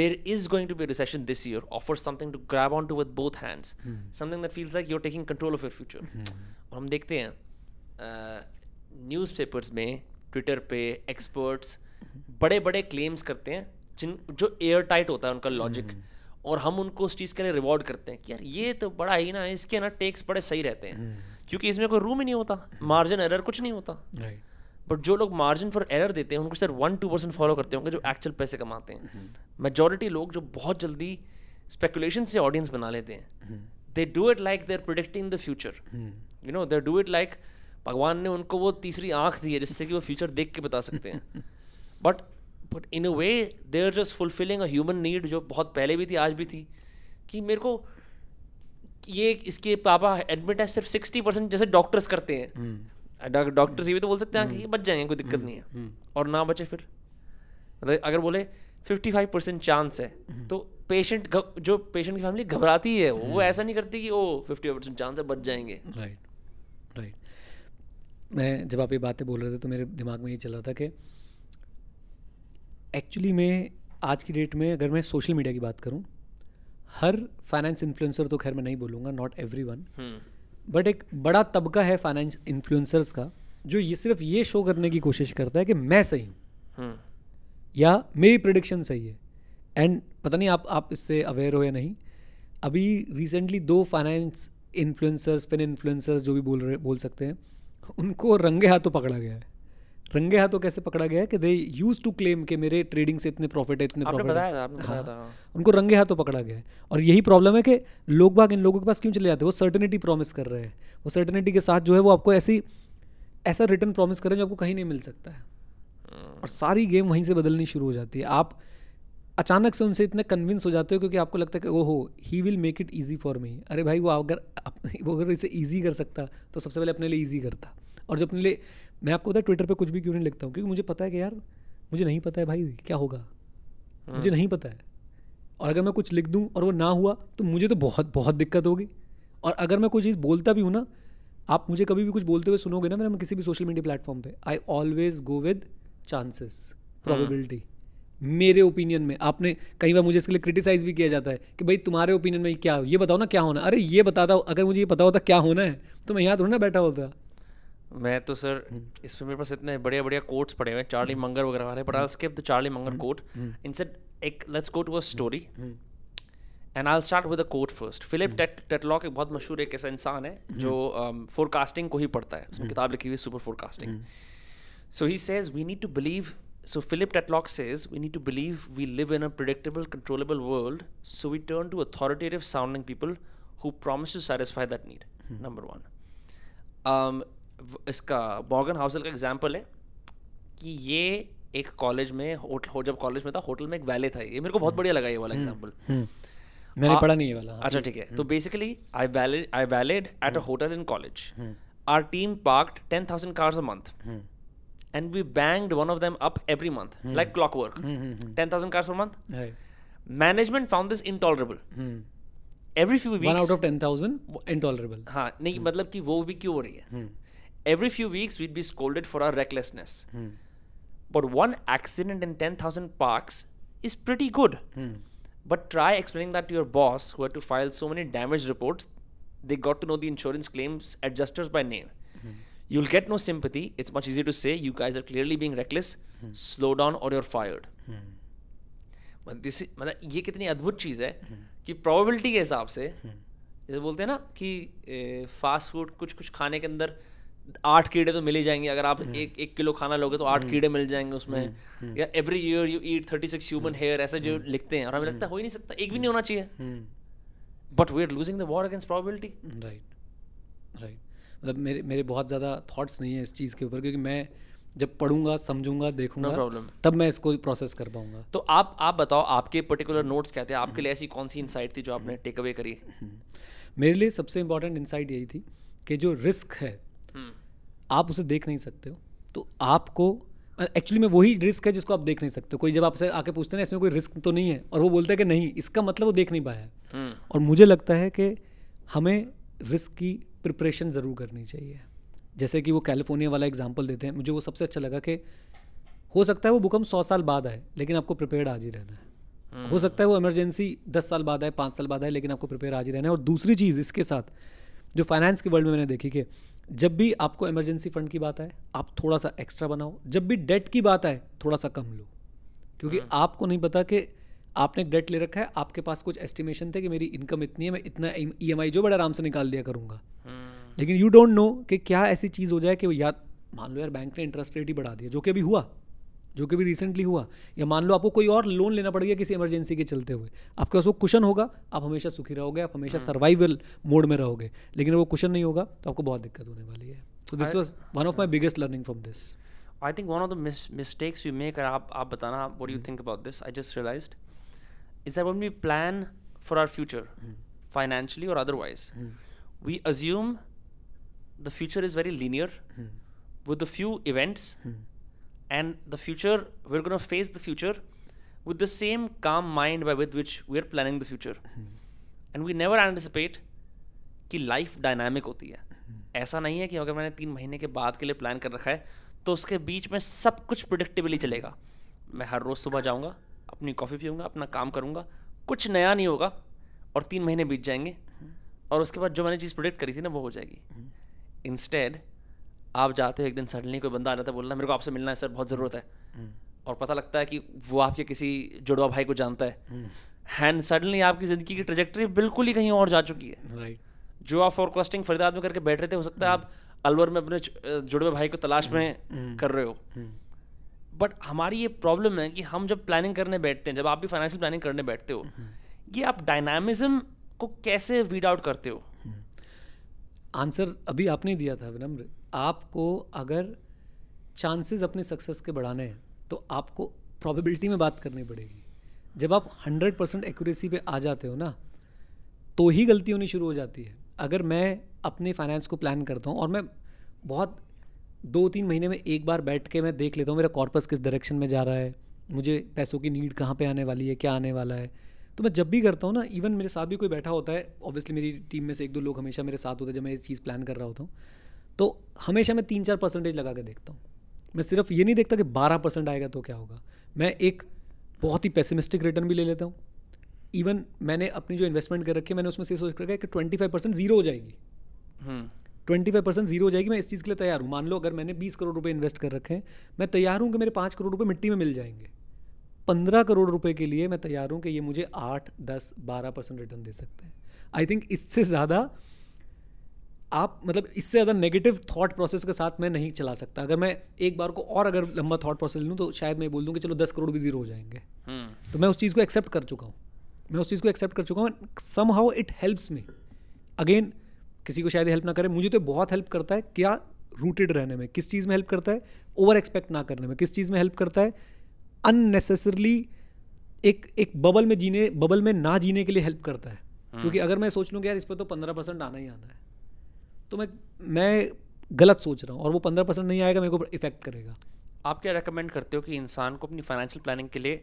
there is going to be recession this year offer something to grab on to with both hands something that feels like you taking control of your future और हम देखते हैं news uh, papers में Twitter पे experts बड़े बड़े claims करते हैं जिन जो एयर टाइट होता है उनका लॉजिक mm-hmm. और हम उनको उस चीज़ के लिए रिवॉर्ड करते हैं कि यार ये तो बड़ा ही ना इसके ना टेक्स बड़े सही रहते हैं mm-hmm. क्योंकि इसमें कोई रूम ही नहीं होता मार्जिन एरर कुछ नहीं होता बट जो लोग मार्जिन फॉर एरर देते हैं उनको सिर्फ वन टू परसेंट फॉलो करते होंगे जो एक्चुअल पैसे कमाते हैं मेजोरिटी हम्म। लोग जो बहुत जल्दी स्पेकुलेशन से ऑडियंस बना लेते हैं they do it like they are predicting the future you know they do it like भगवान ने उनको वो तीसरी आंख दी है जिससे कि वो फ्यूचर देख के बता सकते हैं but but in a way they are just fulfilling a human need जो बहुत पहले भी थी आज भी थी कि मेरे को ये इसके पापा एडमिट है सिर्फ सिक्सटी परसेंट जैसे डॉक्टर्स करते हैं हम्म। डॉक्टर्स ये भी तो बोल सकते हैं कि हम्म। बच जाएंगे कोई दिक्कत हम्म। नहीं है और ना बचे फिर मतलब अगर बोले फिफ्टी फाइव परसेंट चांस है तो पेशेंट जो पेशेंट की फैमिली घबराती है वो ऐसा नहीं करती कि ओ फिफ्टी परसेंट चांस है बच जाएंगे राइट राइट मैं जब आप ये बातें बोल रहे थे तो मेरे दिमाग में ये चल रहा था कि एक्चुअली मैं आज की डेट में अगर मैं सोशल मीडिया की बात करूँ हर फाइनेंस इन्फ्लुएंसर तो खैर मैं नहीं बोलूँगा नॉट एवरी वन बट एक बड़ा तबका है फाइनेंस इन्फ्लुएंसर्स का जो ये सिर्फ ये शो करने की कोशिश करता है कि मैं सही हूँ हम्म। या मेरी प्रडिक्शन सही है एंड पता नहीं आप आप इससे अवेयर हो या नहीं अभी रिसेंटली दो फाइनेंस इन्फ्लुएंसर्स फिन इन्फ्लुएंसर्स जो भी बोल रहे बोल सकते हैं उनको रंगे हाथों पकड़ा गया है रंगे हाथों कैसे पकड़ा गया कि दे यूज टू क्लेम के मेरे ट्रेडिंग से इतने प्रॉफिट है इतने प्रॉफिट है हाँ, उनको रंगे हाथों पकड़ा गया है और यही प्रॉब्लम है कि लोग बाग इन लोगों के पास क्यों चले जाते हैं वो सर्टनिटी प्रॉमिस कर रहे हैं वो सर्टनिटी के साथ जो है वो आपको ऐसी ऐसा रिटर्न प्रॉमिस कर रहे हैं जो आपको कहीं नहीं मिल सकता है और सारी गेम वहीं से बदलनी शुरू हो जाती है आप अचानक से उनसे इतने कन्विंस हो जाते हो क्योंकि आपको लगता है कि ओहो he will make it easy for me अरे भाई वो अगर वो अगर इसे ईजी कर सकता तो सबसे पहले अपने लिए ईजी करता और जो अपने लिए मैं आपको पता ट्विटर पे कुछ भी क्यों नहीं लिखता हूँ क्योंकि मुझे पता है कि यार मुझे नहीं पता है भाई क्या होगा हाँ। मुझे नहीं पता है और अगर मैं कुछ लिख दूँ और वो ना हुआ तो मुझे तो बहुत बहुत दिक्कत होगी और अगर मैं कोई चीज़ बोलता भी हूँ ना आप मुझे कभी भी कुछ बोलते हुए सुनोगे ना मेरे किसी भी सोशल मीडिया प्लेटफॉर्म पे I always go with chances probability मेरे ओपिनियन में आपने कई बार मुझे इसके लिए क्रिटिसाइज भी किया जाता है कि भाई तुम्हारे ओपिनियन में क्या ये बताओ ना क्या होना अरे ये बताता अगर मुझे ये पता होता क्या होना है तो मैं यहाँ थोड़ा ना बैठा होता मैं तो सर हम्म। इस पर मेरे पास इतने बढ़िया बढ़िया कोट्स पड़े हुए चार्ली हम्म। मंगर वगैरह वाले but I skip the Charlie Munger quote in एक let's go to a story and I start with a quote first Philip Tetlock एक बहुत मशहूर एक ऐसा इंसान है जो फोरकास्टिंग हम्म। um, को ही पढ़ता है उसने किताब लिखी हुई super forecasting so he says we need to believe so Philip Tetlock says we need to believe we live in a predictable controllable world so we turn to authoritative sounding people who promise to satisfy that need number one इसका Morgan Housel का example है कि ये एक college में hotel हो जब college में था होटल में एक वैले था ये मेरे को बहुत हम्म। बढ़िया लगा ये वाला एग्जाम्पल हम्म। हम्म। मैंने पढ़ा नहीं ये वाला हाँ, अच्छा ठीक है तो basically I valid I valid at a hotel in college our team parked ten thousand cars a month and we banged one of them up every month like clockwork ten thousand cars per month management found this intolerable every few weeks out of ten thousand intolerable हाँ नहीं मतलब कि वो भी क्यों हो रही है every few weeks we'd be scolded for our recklessness. Hmm. But one accident in 10,000 parks is pretty good. Hmm. But try explaining that to your boss who had to file so many damage reports, they got to know the insurance claims adjusters by name. Hmm. You'll get no sympathy. It's much easier to say, you guys are clearly being reckless, slow down or you're fired. मतलब ये कितनी अद्भुत चीज़ है कि probability के हिसाब से जैसे बोलते हैं ना कि फास्ट फूड कुछ कुछ खाने के अंदर आठ कीड़े तो मिल ही जाएंगे अगर आप हम्म। एक एक किलो खाना लोगे तो आठ हम्म। कीड़े मिल जाएंगे उसमें हम्म। या every year you eat thirty six human hair ऐसे जो लिखते हैं और हमें लगता है हो ही नहीं सकता एक भी नहीं होना चाहिए but we are losing the war against probability right right मतलब मेरे मेरे बहुत ज़्यादा थाट्स नहीं है इस चीज़ के ऊपर क्योंकि मैं जब पढ़ूंगा समझूंगा देखूंगा प्रॉब्लम no तब मैं इसको प्रोसेस कर पाऊंगा तो आप आप बताओ आपके पर्टिकुलर नोट्स क्या थे आपके लिए ऐसी कौन सी इंसाइट थी जो आपने टेक अवे करी मेरे लिए सबसे इंपॉर्टेंट इंसाइट यही थी कि जो रिस्क है आप उसे देख नहीं सकते हो तो आपको एक्चुअली में वही रिस्क है जिसको आप देख नहीं सकते कोई जब आपसे आके पूछते हैं ना इसमें कोई रिस्क तो नहीं है और वो बोलता है कि नहीं इसका मतलब वो देख नहीं पाया है हम्म। और मुझे लगता है कि हमें रिस्क की प्रिपरेशन ज़रूर करनी चाहिए जैसे कि वो कैलिफोर्निया वाला एग्जाम्पल देते हैं मुझे वो सबसे अच्छा लगा कि हो सकता है वो भूकंप सौ साल बाद आए लेकिन आपको प्रिपेयर आज ही रहना है हम्म। हो सकता है वो इमरजेंसी दस साल बाद आए पाँच साल बाद आए लेकिन आपको प्रिपेयर आज ही रहना है और दूसरी चीज़ इसके साथ जो फाइनेंस के वर्ल्ड में मैंने देखी कि जब भी आपको इमरजेंसी फंड की बात आए आप थोड़ा सा एक्स्ट्रा बनाओ जब भी डेट की बात आए थोड़ा सा कम लो क्योंकि हाँ। आपको नहीं पता कि आपने डेट ले रखा है आपके पास कुछ एस्टिमेशन थे कि मेरी इनकम इतनी है मैं इतना ई एम आई जो बड़े आराम से निकाल दिया करूँगा हाँ। लेकिन यू डोंट नो कि क्या ऐसी चीज़ हो जाए कि वो याद मान लो यार बैंक ने इंटरेस्ट रेट ही बढ़ा दिया जो कि अभी हुआ जो कि भी रिसेंटली हुआ या मान लो आपको कोई और लोन लेना पड़ गया किसी इमरजेंसी के चलते हुए आपके पास वो क्वेश्चन होगा आप हमेशा सुखी रहोगे आप हमेशा सर्वाइवल हाँ। मोड में रहोगे लेकिन वो क्वेश्चन नहीं होगा तो आपको बहुत दिक्कत होने वाली है so this was one of my biggest learning from this I think one of the mistakes we make आप आप बताना what you think about this I just realize is I we plan for our future financially और otherwise we assume the future is very linear with the few events and the future we're going to face the future with the same calm mind by with which we are planning the future and we never anticipate कि life dynamic होती है mm-hmm. ऐसा नहीं है कि अगर मैंने तीन महीने के बाद के लिए प्लान कर रखा है तो उसके बीच में सब कुछ प्रडिक्टेबली चलेगा मैं हर रोज़ सुबह जाऊँगा अपनी कॉफ़ी पीऊँगा अपना काम करूँगा कुछ नया नहीं होगा और तीन महीने बीत जाएंगे mm-hmm. और उसके बाद जो मैंने चीज़ प्रोडिक्ट करी थी ना वो हो जाएगी इंस्टेड mm-hmm. आप जाते हो एक दिन सडनली कोई बंदा आ जाता है बोलना मेरे को आपसे मिलना है सर बहुत ज़रूरत है हम्म। और पता लगता है कि वो आपके किसी जुड़वा भाई को जानता है एंड हम्म। सडनली आपकी ज़िंदगी की ट्रेजेक्ट्री बिल्कुल ही कहीं और जा चुकी है राइट जो आप फॉरकास्टिंग फरीदाबाद में करके बैठ रहे थे हो सकता है आप हम्म। अलवर में अपने जुड़वे भाई को तलाश में कर रहे हो बट हमारी ये प्रॉब्लम है कि हम जब प्लानिंग करने बैठते हैं जब आप भी फाइनेंशियल प्लानिंग करने बैठते हो ये आप डायनामिज्म को कैसे वीड आउट करते हो आंसर अभी आपने दिया था विनम्र आपको अगर चांसेस अपने सक्सेस के बढ़ाने हैं तो आपको प्रोबेबिलिटी में बात करनी पड़ेगी जब आप हंड्रेड परसेंट एक्यूरेसी पे आ जाते हो ना तो ही गलती होनी शुरू हो जाती है अगर मैं अपने फाइनेंस को प्लान करता हूँ और मैं बहुत दो तीन महीने में एक बार बैठ के मैं देख लेता हूँ मेरा कॉर्पस किस डायरेक्शन में जा रहा है मुझे पैसों की नीड कहाँ पे आने वाली है क्या आने वाला है तो मैं जब भी करता हूँ ना इवन मेरे साथ भी कोई बैठा होता है ऑब्वियसली मेरी टीम में से एक दो लोग हमेशा मेरे साथ होते हैं जब मैं इस चीज़ प्लान कर रहा होता हूँ तो हमेशा मैं तीन चार परसेंटेज लगा के देखता हूँ मैं सिर्फ ये नहीं देखता कि बारह परसेंट आएगा तो क्या होगा मैं एक बहुत ही पैसिमिस्टिक रिटर्न भी ले लेता हूँ इवन मैंने अपनी जो इन्वेस्टमेंट कर रखी है मैंने उसमें से सोच रखा है कि ट्वेंटी फाइव परसेंट जीरो हो जाएगी ट्वेंटी फाइव परसेंट जीरो हो जाएगी मैं इस चीज़ के लिए तैयार हूँ मान लो अगर मैंने बीस करोड़ रुपये इन्वेस्ट कर रखे हैं मैं तैयार हूँ कि मेरे पाँच करोड़ रुपये मिट्टी में मिल जाएंगे पंद्रह करोड़ रुपये के लिए मैं तैयार हूँ कि ये मुझे आठ दस बारह परसेंट रिटर्न दे सकते हैं आई थिंक इससे ज़्यादा आप मतलब इससे ज़्यादा नेगेटिव थॉट प्रोसेस के साथ मैं नहीं चला सकता अगर मैं एक बार को और अगर लंबा थॉट प्रोसेस लूँ तो शायद मैं बोल दूँ कि चलो दस करोड़ भी जीरो हो जाएंगे हम्म। तो मैं उस चीज़ को एक्सेप्ट कर चुका हूँ मैं उस चीज़ को एक्सेप्ट कर चुका हूँ somehow it helps me again किसी को शायद हेल्प ना करे मुझे तो बहुत हेल्प करता है क्या रूटेड रहने में किस चीज़ में हेल्प करता है ओवर एक्सपेक्ट ना करने में किस चीज़ में हेल्प करता है अननेसेसरली एक एक बबल में जीने बबल में ना जीने के लिए हेल्प करता है हम्म। क्योंकि अगर मैं सोच लूँ कि यार इस पर तो पंद्रह परसेंट आना ही आना है तो मैं मैं गलत सोच रहा हूँ और वो पंद्रह परसेंट नहीं आएगा मेरे को इफेक्ट करेगा आप क्या रेकमेंड करते हो कि इंसान को अपनी फाइनेंशियल प्लानिंग के लिए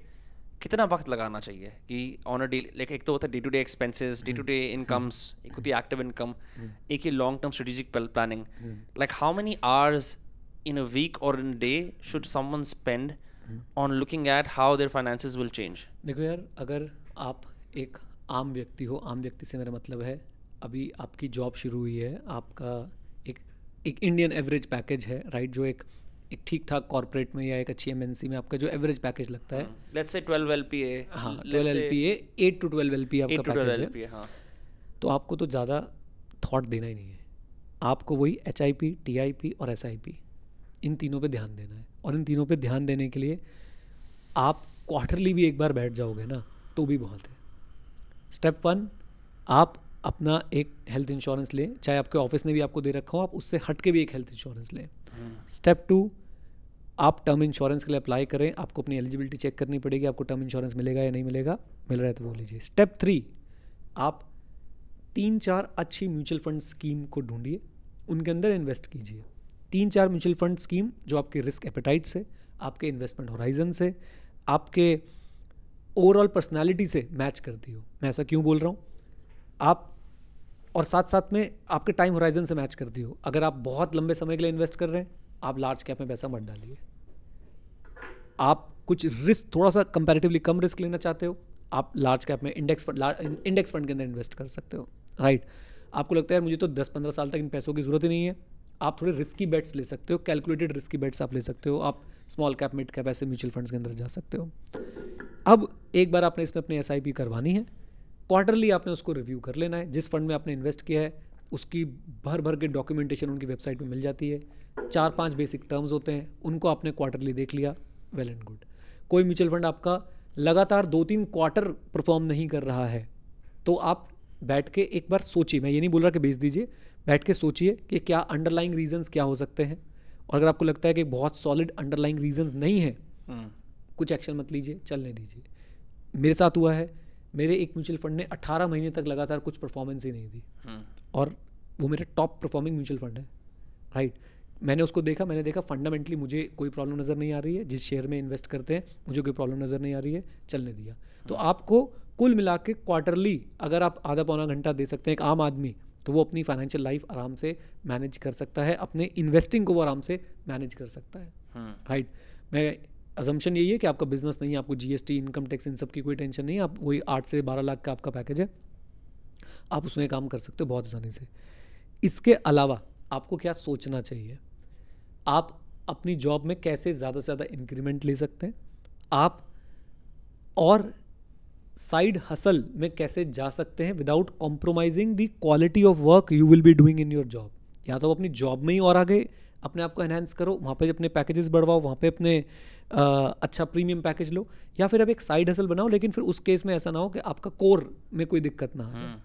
कितना वक्त लगाना चाहिए कि ऑन अ डी लाइक एक तो होता है day to day expenses day to day incomes एक होती है एक्टिव इनकम हम्म। एक ही long term strategic planning like how many hours in a week और in day should someone spend on looking at how their finances will change देखो यार अगर आप एक आम व्यक्ति हो आम व्यक्ति से मेरा मतलब है अभी आपकी जॉब शुरू हुई है आपका एक एक इंडियन एवरेज पैकेज है राइट जो एक एक ठीक ठाक कॉर्पोरेट में या एक अच्छी एमएनसी में आपका जो एवरेज पैकेज लगता है लेट्स से 12 एलपीए हां 12 एलपीए 8 टू 12 एलपीए आपका पैकेज है हाँ। तो आपको तो ज़्यादा थॉट देना ही नहीं है आपको वही H I P T I P और एस आई पी इन तीनों पे ध्यान देना है और इन तीनों पे ध्यान देने के लिए आप क्वार्टरली भी एक बार बैठ जाओगे ना तो भी बहुत है स्टेप वन आप अपना एक हेल्थ इंश्योरेंस लें चाहे आपके ऑफिस ने भी आपको दे रखा हो आप उससे हट के भी एक हेल्थ इंश्योरेंस लें स्टेप हम्म। टू आप टर्म इंश्योरेंस के लिए अप्लाई करें आपको अपनी एलिजिबिलिटी चेक करनी पड़ेगी आपको टर्म इंश्योरेंस मिलेगा या नहीं मिलेगा मिल रहा है तो वो लीजिए स्टेप थ्री आप तीन चार अच्छी म्यूचुअल फंड स्कीम को ढूंढिए उनके अंदर इन्वेस्ट कीजिए तीन चार म्यूचुअल फंड स्कीम जो आपके रिस्क एपेटाइट से आपके इन्वेस्टमेंट होराइजन से आपके ओवरऑल पर्सनैलिटी से मैच करती हो मैं ऐसा क्यों बोल रहा हूँ आप और साथ साथ में आपके टाइम होराइजन से मैच दी हो अगर आप बहुत लंबे समय के लिए इन्वेस्ट कर रहे हैं आप लार्ज कैप में पैसा मत डालिए आप कुछ रिस्क थोड़ा सा कंपेरेटिवली कम रिस्क लेना चाहते हो आप लार्ज कैप में इंडेक्स फंड इंडेक्स फंड के अंदर इन्वेस्ट कर सकते हो राइट आपको लगता है मुझे तो 10-15 साल तक इन पैसों की ज़रूरत ही नहीं है आप थोड़े रिस्की बेट्स ले सकते हो कैलकुलेटेड रिस्की बेट्स आप ले सकते हो आप स्मॉल कैप मिड कैप ऐसे म्यूचुअल फंड्स के अंदर जा सकते हो अब एक बार आपने इसमें अपनी एस करवानी है क्वार्टरली आपने उसको रिव्यू कर लेना है जिस फंड में आपने इन्वेस्ट किया है उसकी भर भर के डॉक्यूमेंटेशन उनकी वेबसाइट में मिल जाती है चार पांच बेसिक टर्म्स होते हैं उनको आपने क्वार्टरली देख लिया वेल एंड गुड कोई म्यूचुअल फंड आपका लगातार दो तीन क्वार्टर परफॉर्म नहीं कर रहा है तो आप बैठ के एक बार सोचिए मैं ये नहीं बोल रहा कि बेच दीजिए बैठ के सोचिए कि क्या अंडरलाइंग रीजंस क्या हो सकते हैं और अगर आपको लगता है कि बहुत सॉलिड अंडरलाइंग रीजंस नहीं है हाँ। कुछ एक्शन मत लीजिए चलने दीजिए मेरे साथ हुआ है मेरे एक म्यूचुअल फंड ने 18 महीने तक लगातार कुछ परफॉर्मेंस ही नहीं दी हम्म। और वो मेरा टॉप परफॉर्मिंग म्यूचुअल फंड है राइट मैंने उसको देखा मैंने देखा फंडामेंटली मुझे कोई प्रॉब्लम नज़र नहीं आ रही है जिस शेयर में इन्वेस्ट करते हैं मुझे कोई प्रॉब्लम नज़र नहीं आ रही है चलने दिया तो हम्म। आपको कुल मिला के क्वार्टरली अगर आप आधा पौना घंटा दे सकते हैं एक आम आदमी तो वो अपनी फाइनेंशियल लाइफ आराम से मैनेज कर सकता है अपने इन्वेस्टिंग को वो आराम से मैनेज कर सकता है राइट हम्म। right? मैं अजम्पन यही है कि आपका बिजनेस नहीं है आपको जीएसटी इनकम टैक्स इन सब की कोई टेंशन नहीं है आप वही आठ से बारह लाख का आपका पैकेज है आप उसमें काम कर सकते हो बहुत आसानी से इसके अलावा आपको क्या सोचना चाहिए आप अपनी जॉब में कैसे ज़्यादा से ज़्यादा इंक्रीमेंट ले सकते हैं आप और साइड हसल में कैसे जा सकते हैं without compromising the quality of work you will be doing in your job या तो आप अपनी जॉब में ही और आगे अपने आप को एनहेंस करो वहाँ पे अपने पैकेजेस बढ़वाओ वहाँ पे अपने अच्छा प्रीमियम पैकेज लो या फिर अब एक साइड हसल बनाओ लेकिन फिर उस केस में ऐसा ना हो कि आपका कोर में कोई दिक्कत ना आए हम्म।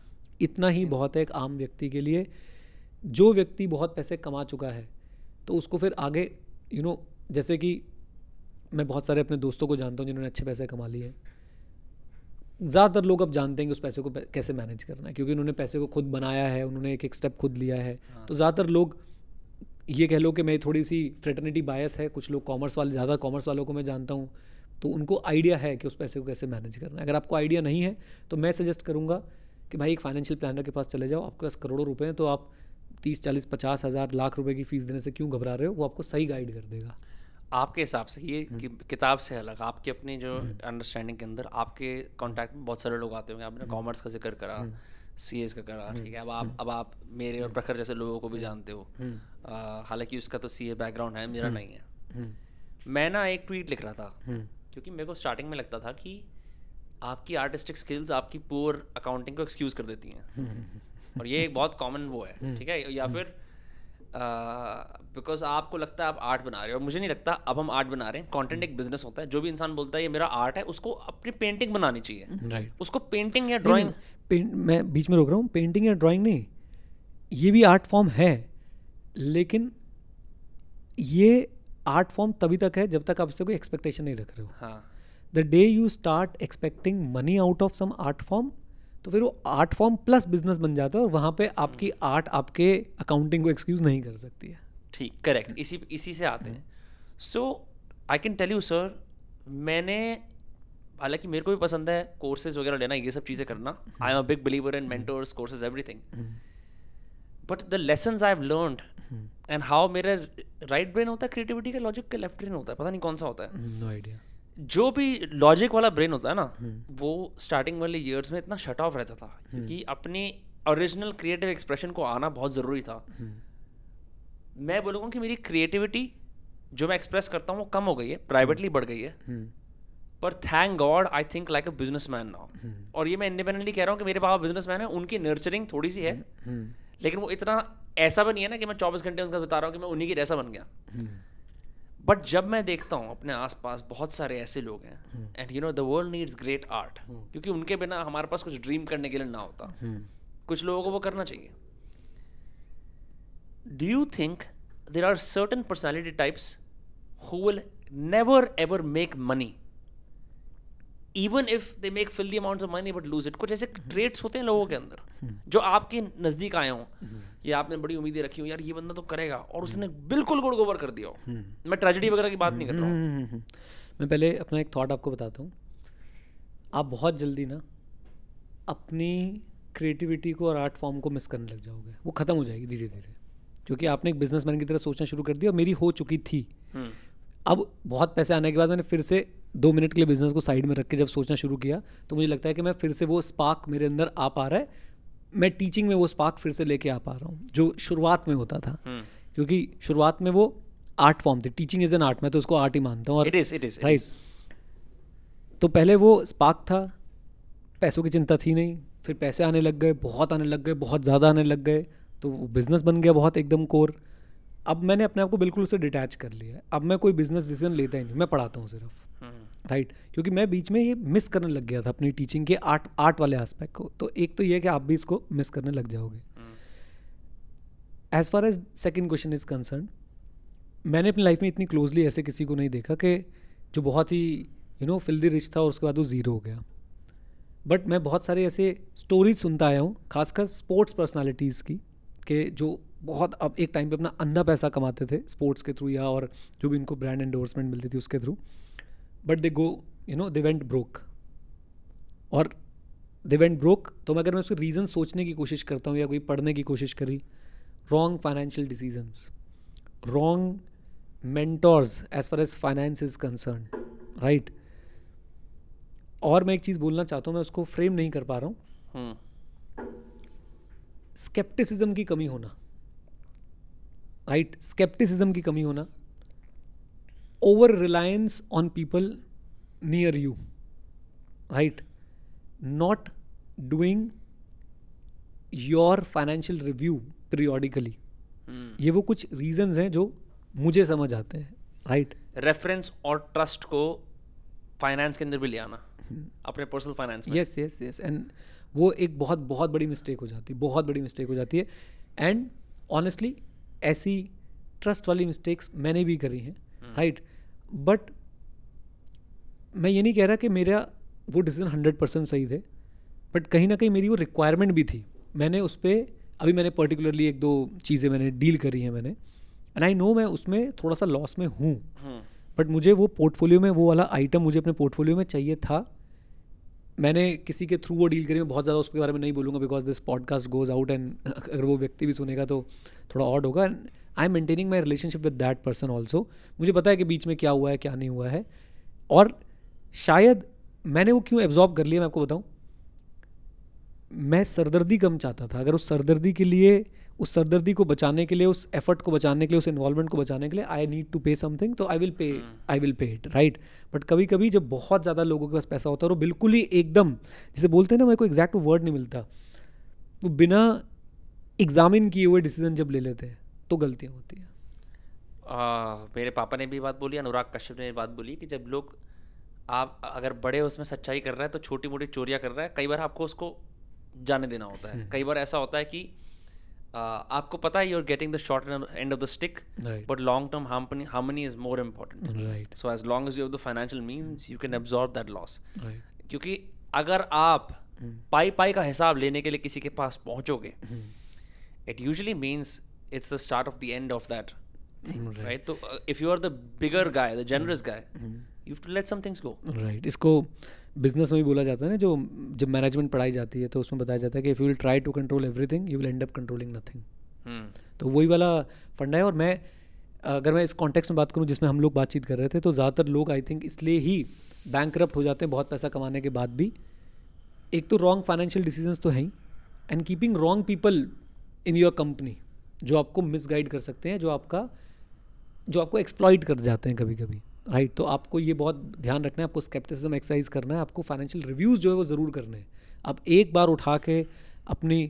इतना ही हम्म। बहुत है एक आम व्यक्ति के लिए जो व्यक्ति बहुत पैसे कमा चुका है तो उसको फिर आगे यू you नो know, जैसे कि मैं बहुत सारे अपने दोस्तों को जानता हूँ जिन्होंने अच्छे पैसे कमा लिए हैं ज़्यादातर लोग अब जानते हैं कि उस पैसे को कैसे मैनेज करना है क्योंकि उन्होंने पैसे को खुद बनाया है उन्होंने एक एक स्टेप खुद लिया है हाँ। तो ज़्यादातर लोग ये कह लो कि मैं थोड़ी सी फ्रेटर्निटी बायस है कुछ लोग कॉमर्स वाले ज़्यादा कॉमर्स वालों को मैं जानता हूँ तो उनको आइडिया है कि उस पैसे को कैसे मैनेज करना है अगर आपको आइडिया नहीं है तो मैं सजेस्ट करूँगा कि भाई एक फाइनेंशियल प्लानर के पास चले जाओ आपके पास करोड़ों रुपए हैं तो आप तीस चालीस पचास हज़ार लाख रुपए की फीस देने से क्यों घबरा रहे हो वो आपको सही गाइड कर देगा आपके हिसाब से ये कि, हम्म। किताब से अलग आपके अपनी जो अंडरस्टैंडिंग हम्म। के अंदर आपके कॉन्टैक्ट में बहुत सारे लोग आते होंगे आपने कॉमर्स हम्म। का जिक्र करा सी एस का करार हम्म, ठीक है अब आप हम्म। अब आप मेरे और हम्म। प्रखर जैसे लोगों को भी जानते हो हालांकि उसका तो सी ए बैकग्राउंड है मेरा नहीं है मैं ना एक ट्वीट लिख रहा था क्योंकि मेरे को स्टार्टिंग में लगता था कि आपकी आर्टिस्टिक स्किल्स आपकी पोअर अकाउंटिंग को एक्सक्यूज कर देती हैं और ये एक बहुत कॉमन वो है ठीक है या फिर बिकॉज uh, आपको लगता है आप आर्ट बना रहे हो और मुझे नहीं लगता अब हम आर्ट बना रहे हैं कंटेंट एक बिजनेस होता है जो भी इंसान बोलता है ये मेरा आर्ट है उसको अपनी पेंटिंग बनानी चाहिए राइट right. उसको पेंटिंग या ड्राइंग पेंट मैं बीच में रोक रहा हूँ पेंटिंग या ड्राइंग नहीं ये भी आर्ट फॉर्म है लेकिन ये आर्ट फॉर्म तभी तक है जब तक आप इससे कोई एक्सपेक्टेशन नहीं रख रहे हो हाँ the day you start expecting money out of some art form तो फिर वो आर्ट फॉर्म प्लस बिजनेस बन जाता है और वहाँ पे आपकी आर्ट हम्म। आपके अकाउंटिंग को एक्सक्यूज नहीं कर सकती है ठीक करेक्ट इसी इसी से आते हैं so I can tell you sir मैंने हालांकि मेरे को भी पसंद है कोर्सेज वगैरह लेना ये सब चीज़ें करना I am a big believer in mentors courses everything but the lesson I have learn and how मेरा राइट ब्रेन होता है क्रिएटिविटी का लॉजिक का लेफ्ट ब्रेन होता है पता नहीं कौन सा होता है नो आइडिया जो भी लॉजिक वाला ब्रेन होता है ना hmm. वो स्टार्टिंग वाले ईयर्स में इतना शट ऑफ रहता था hmm. क्योंकि अपने ओरिजिनल क्रिएटिव एक्सप्रेशन को आना बहुत ज़रूरी था hmm. मैं बोलूँगा कि मेरी क्रिएटिविटी जो मैं एक्सप्रेस करता हूँ वो कम हो गई है प्राइवेटली बढ़ गई है पर thank god I think like a business man now और ये मैं इंडिपेंडेंटली कह रहा हूँ कि मेरे पापा बिजनेस मैन है उनकी नर्चरिंग थोड़ी सी है hmm. Hmm. लेकिन वो इतना ऐसा बनी है ना कि मैं चौबीस घंटे उनका बता रहा हूँ कि मैं उन्हीं की जैसा बन गया बट hmm. जब मैं देखता हूँ अपने आसपास बहुत सारे ऐसे लोग हैं and you know the world needs great art क्योंकि उनके बिना हमारे पास कुछ ड्रीम करने के लिए ना होता कुछ लोगों को वो करना चाहिए do you think there are certain personality types who will never ever make money even if they make fill the amount of money but lose it कुछ ऐसे ट्रेड्स होते हैं लोगों के अंदर जो आपके नज़दीक आए हों ये आपने बड़ी उम्मीदें रखी हो यार ये बंदा तो करेगा और उसने बिल्कुल गुड़ गोबर कर दिया मैं ट्रेजिडी वगैरह की बात नहीं कर रहा हूँ मैं पहले अपना एक थॉट आपको बताता हूँ आप बहुत जल्दी ना अपनी क्रिएटिविटी को और आर्ट फॉर्म को मिस करने लग जाओगे वो ख़त्म हो जाएगी धीरे धीरे क्योंकि आपने एक बिजनेसमैन की तरह सोचना शुरू कर दिया और मेरी हो चुकी थी हम्म। अब बहुत पैसे आने के बाद मैंने फिर से दो मिनट के लिए बिजनेस को साइड में रख के जब सोचना शुरू किया तो मुझे लगता है कि मैं फिर से वो स्पार्क मेरे अंदर आ पा रहा है मैं टीचिंग में वो स्पार्क फिर से लेके आ पा रहा हूँ जो शुरुआत में होता था हम्म। क्योंकि शुरुआत में वो आर्ट फॉर्म थी टीचिंग इज एन आर्ट मैं तो उसको आर्ट ही मानता हूँ राइट तो पहले वो स्पार्क था पैसों की चिंता थी नहीं फिर पैसे आने लग गए बहुत आने लग गए बहुत ज़्यादा आने लग गए तो बिज़नेस बन गया बहुत एकदम कोर अब मैंने अपने आप को बिल्कुल उससे डिटैच कर लिया है अब मैं कोई बिजनेस डिसीजन लेता ही नहीं मैं पढ़ाता हूँ सिर्फ राइट हम्म। क्योंकि मैं बीच में ये मिस करने लग गया था अपनी टीचिंग के आर्ट आर्ट वाले एस्पेक्ट को तो एक तो ये है कि आप भी इसको मिस करने लग जाओगे as far as second question is concern मैंने अपनी लाइफ में इतनी क्लोजली ऐसे किसी को नहीं देखा कि जो बहुत ही यू नो फिल्दी रिच था और उसके बाद वो ज़ीरो हो गया बट मैं बहुत सारे ऐसे स्टोरीज सुनता आया हूँ खासकर स्पोर्ट्स पर्सनालिटीज़ की कि जो बहुत अब एक टाइम पे अपना अंधा पैसा कमाते थे स्पोर्ट्स के थ्रू या और जो भी इनको ब्रांड एंडोर्समेंट मिलती थी उसके through but they go you know they went broke और दे वेंट ब्रोक तो मैं अगर मैं उसके रीज़न सोचने की कोशिश करता हूँ या कोई पढ़ने की कोशिश करी wrong financial decisions wrong mentors as far as finance is concern right और मैं एक चीज़ बोलना चाहता हूँ मैं उसको फ्रेम नहीं कर पा रहा हूँ स्केप्टिसिज्म हम्म। की कमी होना राइट स्केप्टिसिज्म की कमी होना over reliance on people near you right not doing your financial review periodically ये वो कुछ रीजंस हैं जो मुझे समझ आते हैं राइट रेफरेंस और ट्रस्ट को फाइनेंस के अंदर भी ले आना hmm. अपने पर्सनल फाइनेंस में यस यस यस एंड वो एक बहुत बहुत बड़ी मिस्टेक हो जाती है बहुत बड़ी मिस्टेक हो जाती है एंड ऑनेस्टली ऐसी ट्रस्ट वाली मिस्टेक्स मैंने भी करी हैं राइट हम्म। बट मैं ये नहीं कह रहा कि मेरा वो डिसीजन हंड्रेड परसेंट सही थे बट कहीं ना कहीं मेरी वो रिक्वायरमेंट भी थी मैंने उस पर अभी मैंने पर्टिकुलरली एक दो चीज़ें मैंने डील करी हैं मैंने एंड आई नो मैं उसमें थोड़ा सा लॉस में हूँ बट हम्म। मुझे वो पोर्टफोलियो में वो वाला आइटम मुझे अपने पोर्टफोलियो में चाहिए था मैंने किसी के थ्रू वो डील करी मैं बहुत ज़्यादा उसके बारे में नहीं बोलूँगा because this podcast goes out and अगर वो व्यक्ति भी सुनेगा तो थोड़ा ऑड होगा and I am maintaining my relationship with that person also मुझे पता है कि बीच में क्या हुआ है क्या नहीं हुआ है और शायद मैंने वो क्यों एब्जॉर्ब कर लिया मैं आपको बताऊँ मैं सरदर्दी कम चाहता था अगर उस सरदर्दी के लिए उस सरदर्दी को बचाने के लिए उस एफर्ट को बचाने के लिए उस इन्वॉल्वमेंट को बचाने के लिए I need to pay something तो I will pay I will pay it right but कभी कभी जब बहुत ज़्यादा लोगों के पास पैसा होता है और बिल्कुल ही एकदम जिसे बोलते हैं ना मेरे को एग्जैक्ट वर्ड नहीं मिलता वो बिना एग्जामिन किए हुए डिसीजन जब ले लेते हैं तो गलतियाँ होती हैं मेरे पापा ने भी बात बोली अनुराग कश्यप ने बात बोली कि जब लोग आप अगर बड़े उसमें सच्चाई कर रहे हैं तो छोटी मोटी चोरियाँ कर रहा है कई बार आपको उसको जाने देना होता है हम्म। कई बार ऐसा होता है कि Uh, आपको पता है you are getting the short end of the stick but long term harmony is more important so as long as you the financial means you can absorb that loss क्योंकि अगर आप hmm. पाई पाई का हिसाब लेने के लिए किसी के पास पहुंचोगे it usually means it's the start of the end of that right तो if you are the bigger guy the generous guy you to let some things go right इसको बिजनेस में भी बोला जाता है ना जो जब मैनेजमेंट पढ़ाई जाती है तो उसमें बताया जाता है कि if you will try to control everything you will end up controlling nothing तो वही वाला फंडा है और मैं अगर मैं इस कॉन्टेक्स्ट में बात करूँ जिसमें हम लोग बातचीत कर रहे थे तो ज़्यादातर लोग आई थिंक इसलिए ही बैंक करप्ट हो जाते हैं बहुत पैसा कमाने के बाद भी एक तो रॉन्ग फाइनेंशियल डिसीजंस तो हैं ही and keeping wrong people in your company जो आपको मिसगाइड कर सकते हैं जो आपका जो आपको एक्सप्लॉइट कर जाते हैं कभी कभी राइट right, तो आपको ये बहुत ध्यान रखना है आपको स्केप्टिसिज्म एक्सरसाइज करना है आपको फाइनेंशियल रिव्यूज़ जो है वो ज़रूर करने हैं आप एक बार उठा के अपनी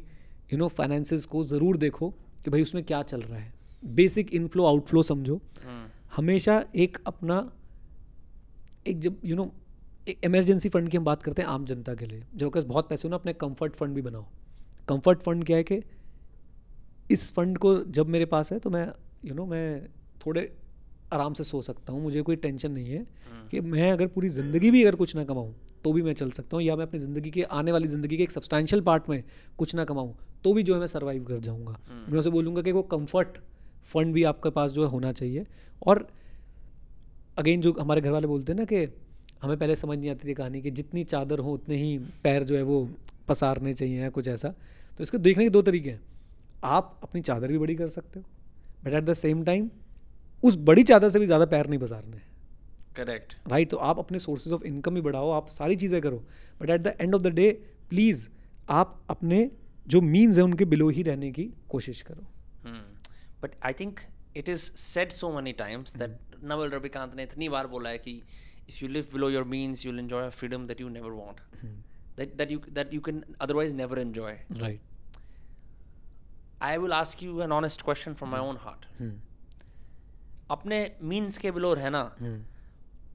यू नो फाइनेंस को ज़रूर देखो कि भाई उसमें क्या चल रहा है बेसिक इनफ्लो आउटफ्लो समझो हम्म। हमेशा एक अपना एक जब यू नो एक इमरजेंसी फंड की हम बात करते हैं आम जनता के लिए जो कि बहुत पैसे हो ना अपने कंफर्ट फंड भी बनाओ कंफर्ट फंड क्या है कि इस फंड को जब मेरे पास है तो मैं यू you नो know, मैं थोड़े आराम से सो सकता हूँ मुझे कोई टेंशन नहीं है हम्म। कि मैं अगर पूरी ज़िंदगी भी अगर कुछ ना कमाऊँ तो भी मैं चल सकता हूँ या मैं अपनी ज़िंदगी के आने वाली ज़िंदगी के एक सब्सटैशियल पार्ट में कुछ ना कमाऊँ तो भी जो है मैं सर्वाइव कर जाऊँगा हम्म। मैं उसे बोलूँगा कि वो कम्फर्ट फंड भी आपके पास जो है होना चाहिए और अगेन जो हमारे घर वाले बोलते हैं ना कि हमें पहले समझ नहीं आती थी कहानी कि जितनी चादर हो उतने ही पैर जो है वो पसारने चाहिए या कुछ ऐसा तो इसको देखने के दो तरीके हैं आप अपनी चादर भी बड़ी कर सकते हो but at the same time उस बड़ी चादर से भी ज़्यादा पैर नहीं पसारने करेक्ट राइट तो आप अपने सोर्सेज ऑफ इनकम भी बढ़ाओ आप सारी चीज़ें करो but at the end of the day please आप अपने जो मीन्स हैं उनके बिलो ही रहने की कोशिश करो but I think it is set so many times that Naval Ravikant ने इतनी बार बोला है कि if you live below your means you will freedom that you never want that you you that you can otherwise never enjoy. Right. I will ask you an honest question from hmm. my hmm. अपने means के below रहना हम्म।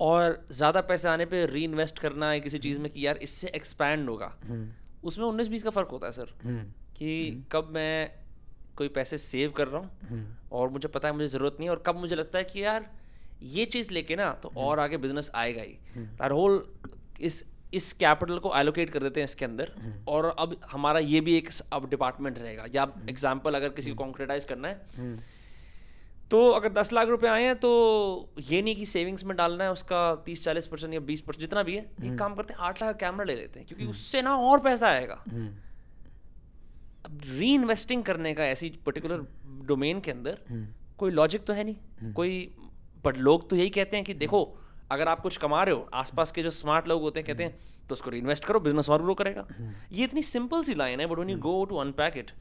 और ज़्यादा पैसे आने पे री इन्वेस्ट करना है किसी चीज़ में कि यार इससे एक्सपैंड होगा हम्म। उसमें उन्नीस बीस का फ़र्क होता है सर हम्म। कि कब मैं कोई पैसे सेव कर रहा हूँ और मुझे पता है मुझे ज़रूरत नहीं है और कब मुझे लगता है कि यार ये चीज़ लेके ना तो और आगे बिजनेस आएगा ही आर होल इस इस कैपिटल को एलोकेट कर देते हैं इसके अंदर और अब हमारा ये भी एक अब डिपार्टमेंट रहेगा या एग्जाम्पल अगर किसी को कॉन्क्रेटाइज करना है तो अगर दस लाख रुपए आए हैं तो ये नहीं कि सेविंग्स में डालना है उसका तीस चालीस परसेंट या बीस परसेंट जितना भी है एक हम्म। काम करते हैं आठ लाख का कैमरा ले लेते हैं क्योंकि हम्म। उससे ना और पैसा आएगा हम्म। अब री इन्वेस्टिंग करने का ऐसी पर्टिकुलर डोमेन के अंदर कोई लॉजिक तो है नहीं कोई बट लोग तो यही कहते हैं कि देखो अगर आप कुछ कमा रहे हो आसपास के जो स्मार्ट लोग होते हैं कहते हैं तो उसको री इन्वेस्ट करो बिजनेस और ग्रो करेगा ये इतनी सिंपल सी लाइन है but when you go to unpack it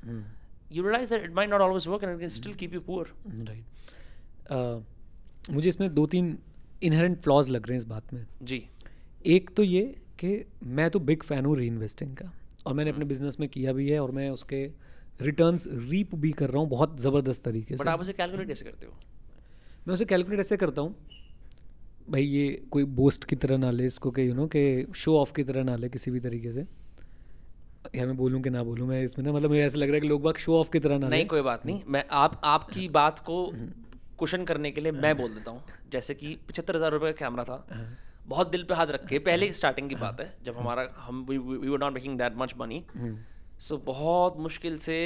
you realize that it might not always work and can still keep you poor right मुझे इसमें दो तीन इनहेरेंट फ्लॉज लग रहे हैं इस बात में जी एक तो ये कि मैं तो बिग फ़ैन हूँ री इन्वेस्टिंग का और मैंने अपने बिजनेस हम्म। में किया भी है और मैं उसके रिटर्न्स रीप भी कर रहा हूँ बहुत ज़बरदस्त तरीके से बट आप उसे कैलकुलेट ऐसे करते हो मैं उसे कैलकुलेट ऐसे करता हूँ भाई ये कोई बोस्ट की तरह ना ले इसको कि यू नो कि शो ऑफ की तरह ना ले किसी भी तरीके से यार मैं बोलूँ कि ना बोलूँ मैं इसमें ना मतलब मुझे ऐसा लग रहा है कि लोग बाग शो ऑफ की तरह ना नहीं कोई बात नहीं मैं आप आपकी बात को हम्म। क्वेश्चन करने के लिए मैं बोल देता हूँ जैसे कि पचहत्तर हज़ार रुपये का कैमरा था बहुत दिल पे हाथ रख के पहले स्टार्टिंग की बात है जब हमारा हम we were not making that much money so बहुत मुश्किल से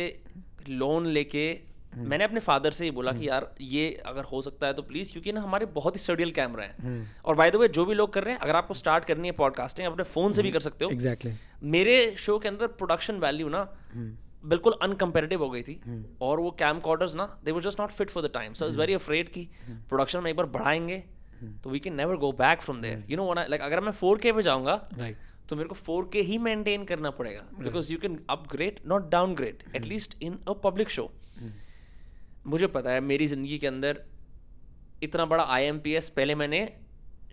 लोन लेके मैंने अपने फादर से ही बोला कि यार ये अगर हो सकता है तो प्लीज़ क्योंकि ना हमारे बहुत ही स्टडियल कैमरा है और बाय द वे जो भी लोग कर रहे हैं अगर आपको स्टार्ट करनी है पॉडकास्टिंग अपने फ़ोन से भी कर सकते हो एग्जैक्टली exactly. मेरे शो के अंदर प्रोडक्शन वैल्यू ना बिल्कुल अनकम्पेरेटिव हो गई थी हम्म। और वो कैम कॉर्डर्स ना they were just not fit for the time so is very afraid की प्रोडक्शन में एक बार बढ़ाएंगे हम्म। तो we can never go back from there you know one like अगर मैं फोर के पे जाऊँगा तो मेरे को फोर के ही मेंटेन करना पड़ेगा because you can upgrade not downgrade at least in a public show मुझे पता है मेरी ज़िंदगी के अंदर इतना बड़ा आई एम पी एस पहले मैंने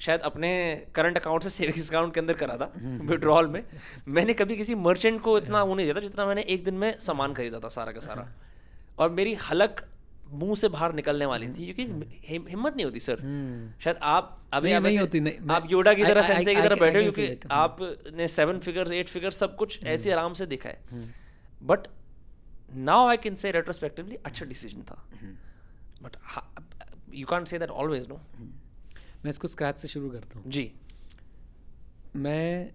शायद अपने करंट अकाउंट से सेविंग्स अकाउंट के अंदर करा था विड्रॉल में मैंने कभी किसी मर्चेंट को इतना वो नहीं दिया था जितना मैंने एक दिन में सामान खरीदा था सारा का सारा और मेरी हलक मुंह से बाहर निकलने वाली थी क्योंकि हिम्मत नहीं होती सर हम्म। शायद आप अभी नहीं, नहीं होती नहीं आप योडा की तरह सेंसे की तरह बैठे हो क्योंकि आपने सेवन फिगर्स एट फिगर्स सब कुछ हम्म। ऐसे आराम से देखा है but now I can say retrospectively अच्छा डिसीजन था but you can say that always no मैं इसको स्क्रैच से शुरू करता हूँ जी मैं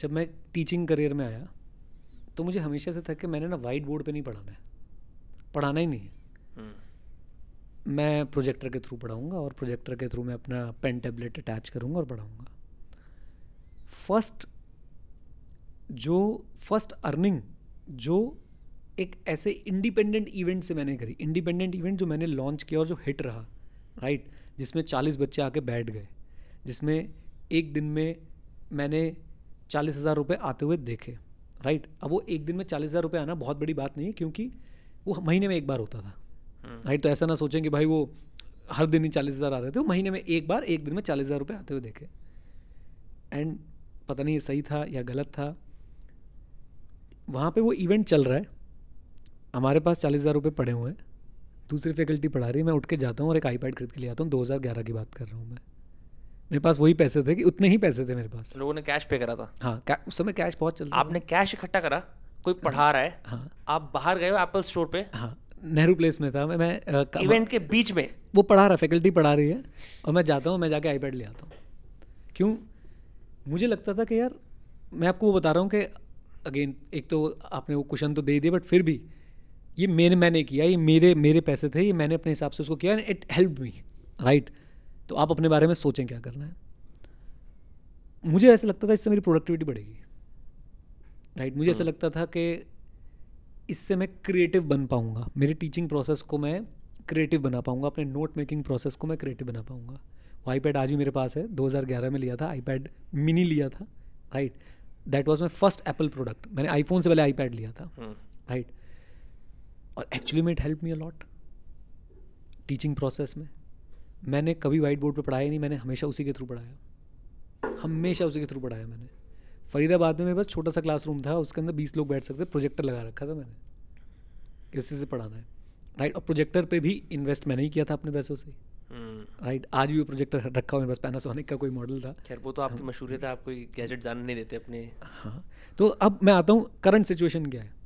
जब मैं टीचिंग करियर में आया तो मुझे हमेशा से था कि मैंने ना वाइट बोर्ड पे नहीं पढ़ाना है पढ़ाना ही नहीं है हम्म। मैं प्रोजेक्टर के थ्रू पढ़ाऊँगा और प्रोजेक्टर के थ्रू मैं अपना पेन टेबलेट अटैच करूँगा और पढ़ाऊँगा फर्स्ट जो फर्स्ट अर्निंग जो एक ऐसे इंडिपेंडेंट इवेंट से मैंने करी इंडिपेंडेंट इवेंट जो मैंने लॉन्च किया और जो हिट रहा राइट right? जिसमें चालीस बच्चे आके बैठ गए जिसमें एक दिन में मैंने चालीस हज़ार रुपये आते हुए देखे राइट अब वो एक दिन में चालीस हज़ार रुपये आना बहुत बड़ी बात नहीं है क्योंकि वो महीने में एक बार होता था राइट हम्म। तो ऐसा ना सोचें कि भाई वो हर दिन ही चालीस हज़ार आ रहे थे वो महीने में एक बार एक दिन में चालीस हज़ार रुपये आते हुए देखे एंड पता नहीं ये सही था या गलत था वहाँ पे वो इवेंट चल रहा है हमारे पास चालीस हज़ार रुपये पड़े हुए हैं दूसरी फैकल्टी पढ़ा रही है मैं उठ के जाता हूँ और एक आईपैड खरीद के ले आता हूँ ग्यारह की बात कर रहा हूँ मैं मेरे पास वही पैसे थे कि उतने ही पैसे थे मेरे पास लोगों ने कैश पे करा था हाँ उस समय कैश बहुत चलता आपने कैश इकट्ठा करा कोई पढ़ा रहा है हाँ आप बाहर गए हो एप्पल स्टोर पे हाँ नेहरू प्लेस में था मैं इवेंट के बीच में वो पढ़ा रहा फैकल्टी पढ़ा रही है और मैं जाता हूँ मैं जाके आईपैड ले आता हूँ क्यों मुझे लगता था कि यार मैं आपको वो बता रहा हूँ कि अगेन एक तो आपने वो क्वेश्चन तो दे दिया बट फिर भी ये मेरे मैंने किया ये मेरे मेरे पैसे थे ये मैंने अपने हिसाब से उसको किया इट हेल्प मी राइट तो आप अपने बारे में सोचें क्या करना है मुझे ऐसा लगता था इससे मेरी प्रोडक्टिविटी बढ़ेगी राइट मुझे ऐसा हाँ। लगता था कि इससे मैं क्रिएटिव बन पाऊँगा मेरे टीचिंग प्रोसेस को मैं क्रिएटिव बना पाऊँगा अपने नोट मेकिंग प्रोसेस को मैं क्रिएटिव बना पाऊँगा वो आईपैड आज भी मेरे पास है 2011 में लिया था आईपैड मिनी लिया था right that was my first Apple product मैंने आईफोन से पहले आईपैड लिया था राइट हाँ। और एक्चुअली में it help me a lot teaching process में मैंने कभी वाइट बोर्ड पर पढ़ाया नहीं मैंने हमेशा उसी के थ्रू पढ़ाया हमेशा उसी के थ्रू पढ़ाया मैंने फरीदाबाद में मेरे पास छोटा सा क्लासरूम था उसके अंदर बीस लोग बैठ सकते प्रोजेक्टर लगा रखा था मैंने किसी से पढ़ाना है राइट और प्रोजेक्टर पे भी इन्वेस्ट मैंने ही किया था अपने पैसों से राइट हम्म। hmm. आज भी वो प्रोजेक्टर रखा हुआ मेरे पास पैनासोनिक का कोई मॉडल था खैर वो तो आपकी हाँ। मशहूरियत है आप कोई गैजेट जान नहीं देते अपने हाँ तो अब मैं आता हूँ करंट सिचुएशन क्या है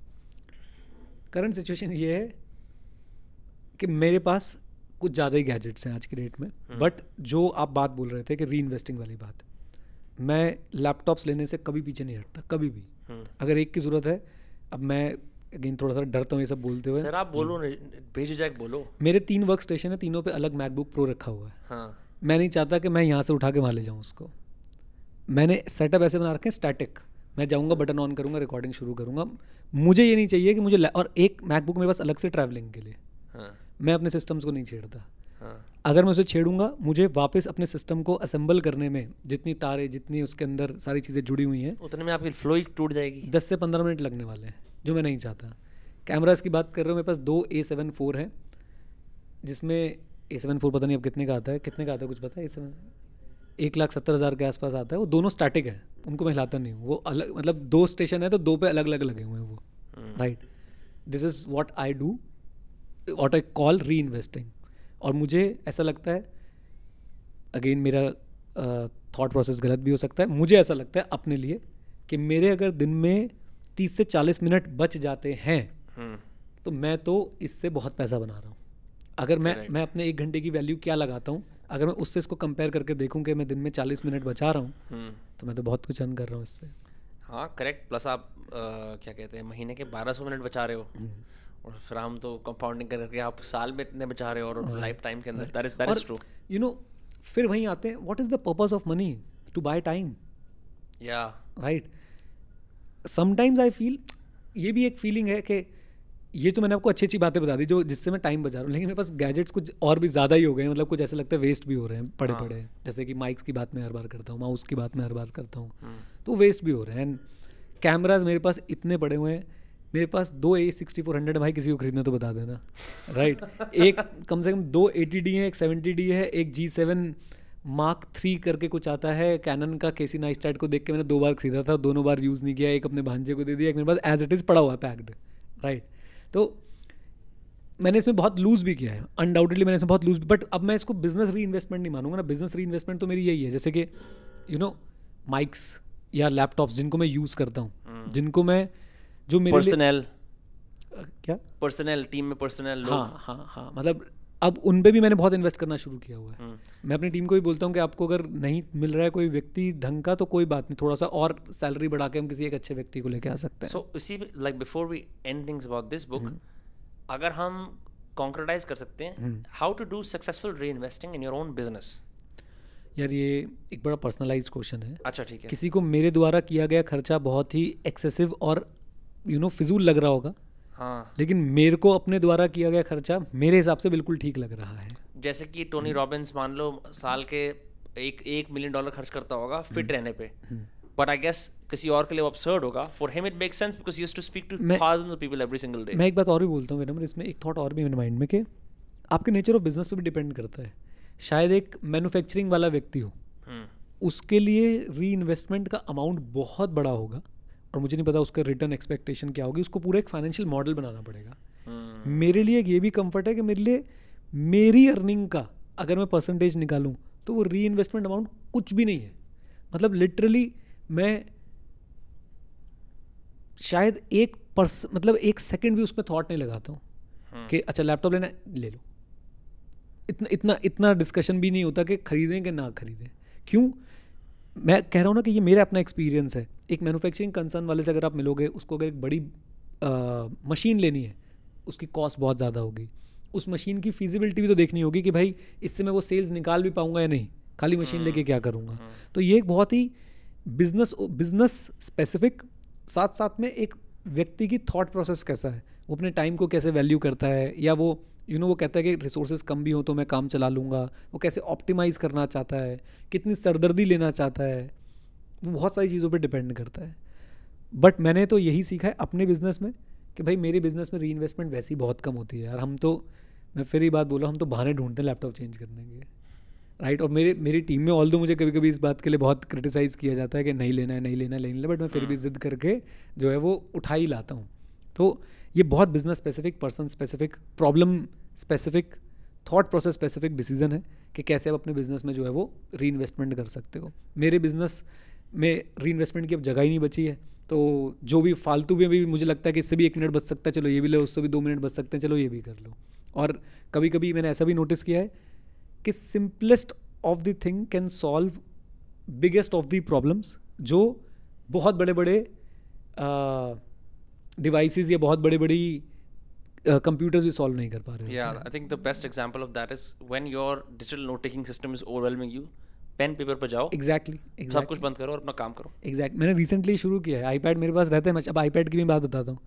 करंट सिचुएशन ये है कि मेरे पास कुछ ज़्यादा ही गैजेट्स हैं आज की डेट में बट हम्म। जो आप बात बोल रहे थे कि री इन्वेस्टिंग वाली बात मैं लैपटॉप्स लेने से कभी पीछे नहीं हटता कभी भी हम्म। अगर एक की ज़रूरत है अब मैं अगेन थोड़ा सा डरता हूँ ये सब बोलते हुए सर आप बोलो हम्म। भेजे जाए बोलो मेरे तीन वर्क स्टेशन है तीनों पे अलग मैकबुक प्रो रखा हुआ है हाँ मैं नहीं चाहता कि मैं यहाँ से उठा के वहाँ ले जाऊँ उसको मैंने सेटअप ऐसे बना रखे स्टैटिक मैं जाऊँगा बटन ऑन करूँगा रिकॉर्डिंग शुरू करूँगा मुझे ये नहीं चाहिए कि मुझे और एक मैकबुक मेरे पास अलग से ट्रैवलिंग के लिए हाँ। मैं अपने सिस्टम्स को नहीं छेड़ता हाँ। अगर मैं उसे छेड़ूंगा मुझे वापस अपने सिस्टम को असेंबल करने में जितनी तारे जितनी उसके अंदर सारी चीज़ें जुड़ी हुई हैं उतने में आपकी फ्लो ही टूट जाएगी दस से पंद्रह मिनट लगने वाले हैं जो मैं नहीं चाहता कैमराज की बात कर रहे हो मेरे पास दो ए सेवन फोर है जिसमें ए सेवन फोर पता नहीं अब कितने का आता है कितने का आता है कुछ पता है ए सेवन एक लाख सत्तर हज़ार के आसपास आता है वो दोनों स्टैटिक है उनको मैं हिलाता नहीं हूँ वो अलग मतलब दो स्टेशन है तो दो पे अलग अलग लगे हुए हैं वो right this is what I do what I call reinvesting और मुझे ऐसा लगता है अगेन मेरा थाट uh, प्रोसेस गलत भी हो सकता है मुझे ऐसा लगता है अपने लिए कि मेरे अगर दिन में तीस से चालीस मिनट बच जाते हैं हम्म। तो मैं तो इससे बहुत पैसा बना रहा हूँ अगर मैं मैं अपने एक घंटे की वैल्यू क्या लगाता हूँ अगर मैं उससे इसको कंपेयर करके देखूँ कि मैं दिन में चालीस मिनट बचा रहा हूँ हम्म। तो मैं तो बहुत कुछ अर्न कर रहा हूँ इससे हाँ करेक्ट प्लस आप आ, क्या कहते हैं महीने के बारह सौ मिनट बचा रहे हो हम्म। और फिर हम तो कंपाउंडिंग करके आप साल में इतने बचा रहे हो और लाइफ टाइम के अंदर यू नो फिर वहीं आते हैं what is the purpose of money to buy time या राइट समटाइम्स आई फील ये भी एक फीलिंग है कि ये तो मैंने आपको अच्छी अच्छी बातें बता दी जो जिससे मैं टाइम बचा रहा हूँ लेकिन मेरे पास गैजेट्स कुछ और भी ज़्यादा ही हो गए हैं मतलब कुछ ऐसे लगता है वेस्ट भी हो रहे हैं पड़े पड़े हाँ। जैसे कि माइक्स की बात मैं हर बार करता हूँ माउस की बात मैं हर बार करता हूँ हाँ। तो वेस्ट भी हो रहे हैं एंड कैमराज मेरे पास इतने पड़े हुए हैं मेरे पास दो ए सिक्सटी फोर हंड्रेड भाई किसी को खरीदना तो बता देना राइट right. एक कम से कम दो एटी डी है एक सेवेंटी डी है एक जी सेवन मार्क थ्री करके कुछ आता है कैनन का केसी टाइट को देख के मैंने दो बार खरीदा था दोनों बार यूज़ नहीं किया एक अपने भांजे को दे दिया एक मेरे पास एज इट इज़ पड़ा हुआ है पैक्ड राइट तो मैंने इसमें बहुत लूज भी किया है अनडाउटेडली मैंने इसमें बहुत लूज बट अब मैं इसको बिजनेस री इन्वेस्टमेंट नहीं मानूंगा ना बिजनेस री इन्वेस्टमेंट तो मेरी यही है जैसे कि यू नो माइक्स या लैपटॉप्स जिनको मैं यूज़ करता हूँ हम्म। जिनको मैं जो मेरे पर्सनल क्या पर्सनल टीम में पर्सनल हाँ हाँ हाँ मतलब अब उन पर भी मैंने बहुत इन्वेस्ट करना शुरू किया हुआ है हम्म। मैं अपनी टीम को भी बोलता हूँ कि आपको अगर नहीं मिल रहा है कोई व्यक्ति ढंग का तो कोई बात नहीं थोड़ा सा और सैलरी बढ़ा के हम किसी एक अच्छे व्यक्ति को लेके आ सकते हैं सो इसी like before we end things about this book अगर हम कॉन्क्रेटाइज कर सकते हैं how to do successful reinvesting in your own business यार ये एक बड़ा पर्सनलाइज क्वेश्चन है अच्छा ठीक है किसी को मेरे द्वारा किया गया खर्चा बहुत ही एक्सेसिव और यू नो फिजूल लग रहा होगा हाँ लेकिन मेरे को अपने द्वारा किया गया खर्चा मेरे हिसाब से बिल्कुल ठीक लग रहा है जैसे कि टोनी रॉबिन्स हम्म। मान लो साल के एक एक मिलियन डॉलर खर्च करता होगा फिट हम्म। रहने पे बट आई गेस किसी और के लिए अपसर्ड होगा for him it makes sense because use to speak to thousands of people every single day मैं एक बात और भी बोलता हूँ विनम्र इसमें एक थॉट और भी मेरे माइंड में कि आपके नेचर ऑफ बिजनेस पे भी डिपेंड करता है शायद एक मैन्युफैक्चरिंग वाला व्यक्ति हो हम्म। उसके लिए री इन्वेस्टमेंट का अमाउंट बहुत बड़ा होगा और मुझे नहीं पता उसका रिटर्न एक्सपेक्टेशन क्या होगी उसको पूरा एक फाइनेंशियल मॉडल बनाना पड़ेगा हाँ। मेरे लिए ये भी कम्फर्ट है कि मेरे लिए मेरी अर्निंग का अगर मैं परसेंटेज निकालूँ तो वो री इन्वेस्टमेंट अमाउंट कुछ भी नहीं है मतलब लिटरली मैं शायद एक पर्स मतलब एक सेकंड भी उस पर थॉट नहीं लगाता हूँ हाँ। कि अच्छा लैपटॉप लेना ले लो इतना इतना इतना डिस्कशन भी नहीं होता कि खरीदें कि ना खरीदें क्यों मैं कह रहा हूँ ना कि ये मेरा अपना एक्सपीरियंस है एक मैन्युफैक्चरिंग कंसर्न वाले से अगर आप मिलोगे उसको अगर एक बड़ी आ, मशीन लेनी है उसकी कॉस्ट बहुत ज़्यादा होगी उस मशीन की फिजिबिलिटी भी तो देखनी होगी कि भाई इससे मैं वो सेल्स निकाल भी पाऊँगा या नहीं खाली मशीन हम्म, लेके क्या करूँगा हम्म। तो ये एक बहुत ही बिजनेस बिजनेस स्पेसिफिक साथ साथ में एक व्यक्ति की थॉट प्रोसेस कैसा है वो अपने टाइम को कैसे वैल्यू करता है या वो यू नो वो कहता है कि रिसोर्सेज कम भी हो तो मैं काम चला लूँगा वो कैसे ऑप्टिमाइज़ करना चाहता है कितनी सरदर्दी लेना चाहता है वो बहुत सारी चीज़ों पर डिपेंड करता है बट मैंने तो यही सीखा है अपने बिज़नेस में कि भाई मेरे बिज़नेस में री इन्वेस्टमेंट वैसी बहुत कम होती है यार हम तो मैं फिर ये बात बोला हम तो बहाने ढूंढते हैं लैपटॉप चेंज करने के राइट और मेरे मेरी टीम में ऑल दो मुझे कभी कभी इस बात के लिए बहुत क्रिटिसाइज़ किया जाता है कि नहीं लेना है नहीं लेना है नहीं लेना बट मैं फिर भी हाँ। ज़िद करके जो है वो उठा ही लाता हूँ तो ये बहुत business specific person specific problem specific thought process specific decision है कि कैसे आप अपने बिजनेस में जो है वो री इन्वेस्टमेंट कर सकते हो मेरे बिजनेस में री इन्वेस्टमेंट की अब जगह ही नहीं बची है तो जो भी फालतू में भी मुझे लगता है कि इससे भी एक मिनट बच सकता है चलो ये भी लो उससे भी दो मिनट बच सकते हैं चलो ये भी कर लो और कभी कभी मैंने ऐसा भी नोटिस किया है कि simplest of the thing can solve biggest of the problems जो बहुत बड़े बड़े डिवाइसेस या बहुत बड़े बड़ी कंप्यूटर्स भी सॉल्व नहीं कर पा रहे या I think the best example of that is when your digital note taking system is overwhelming you pen paper पर जाओ एग्जैक्टली exactly, exactly. सब कुछ बंद करो और अपना काम करो एग्जैक्ट exactly. मैंने रिसेंटली शुरू किया है आईपैड मेरे पास रहते हैं मैं अब आईपैड की भी बात बताता हूँ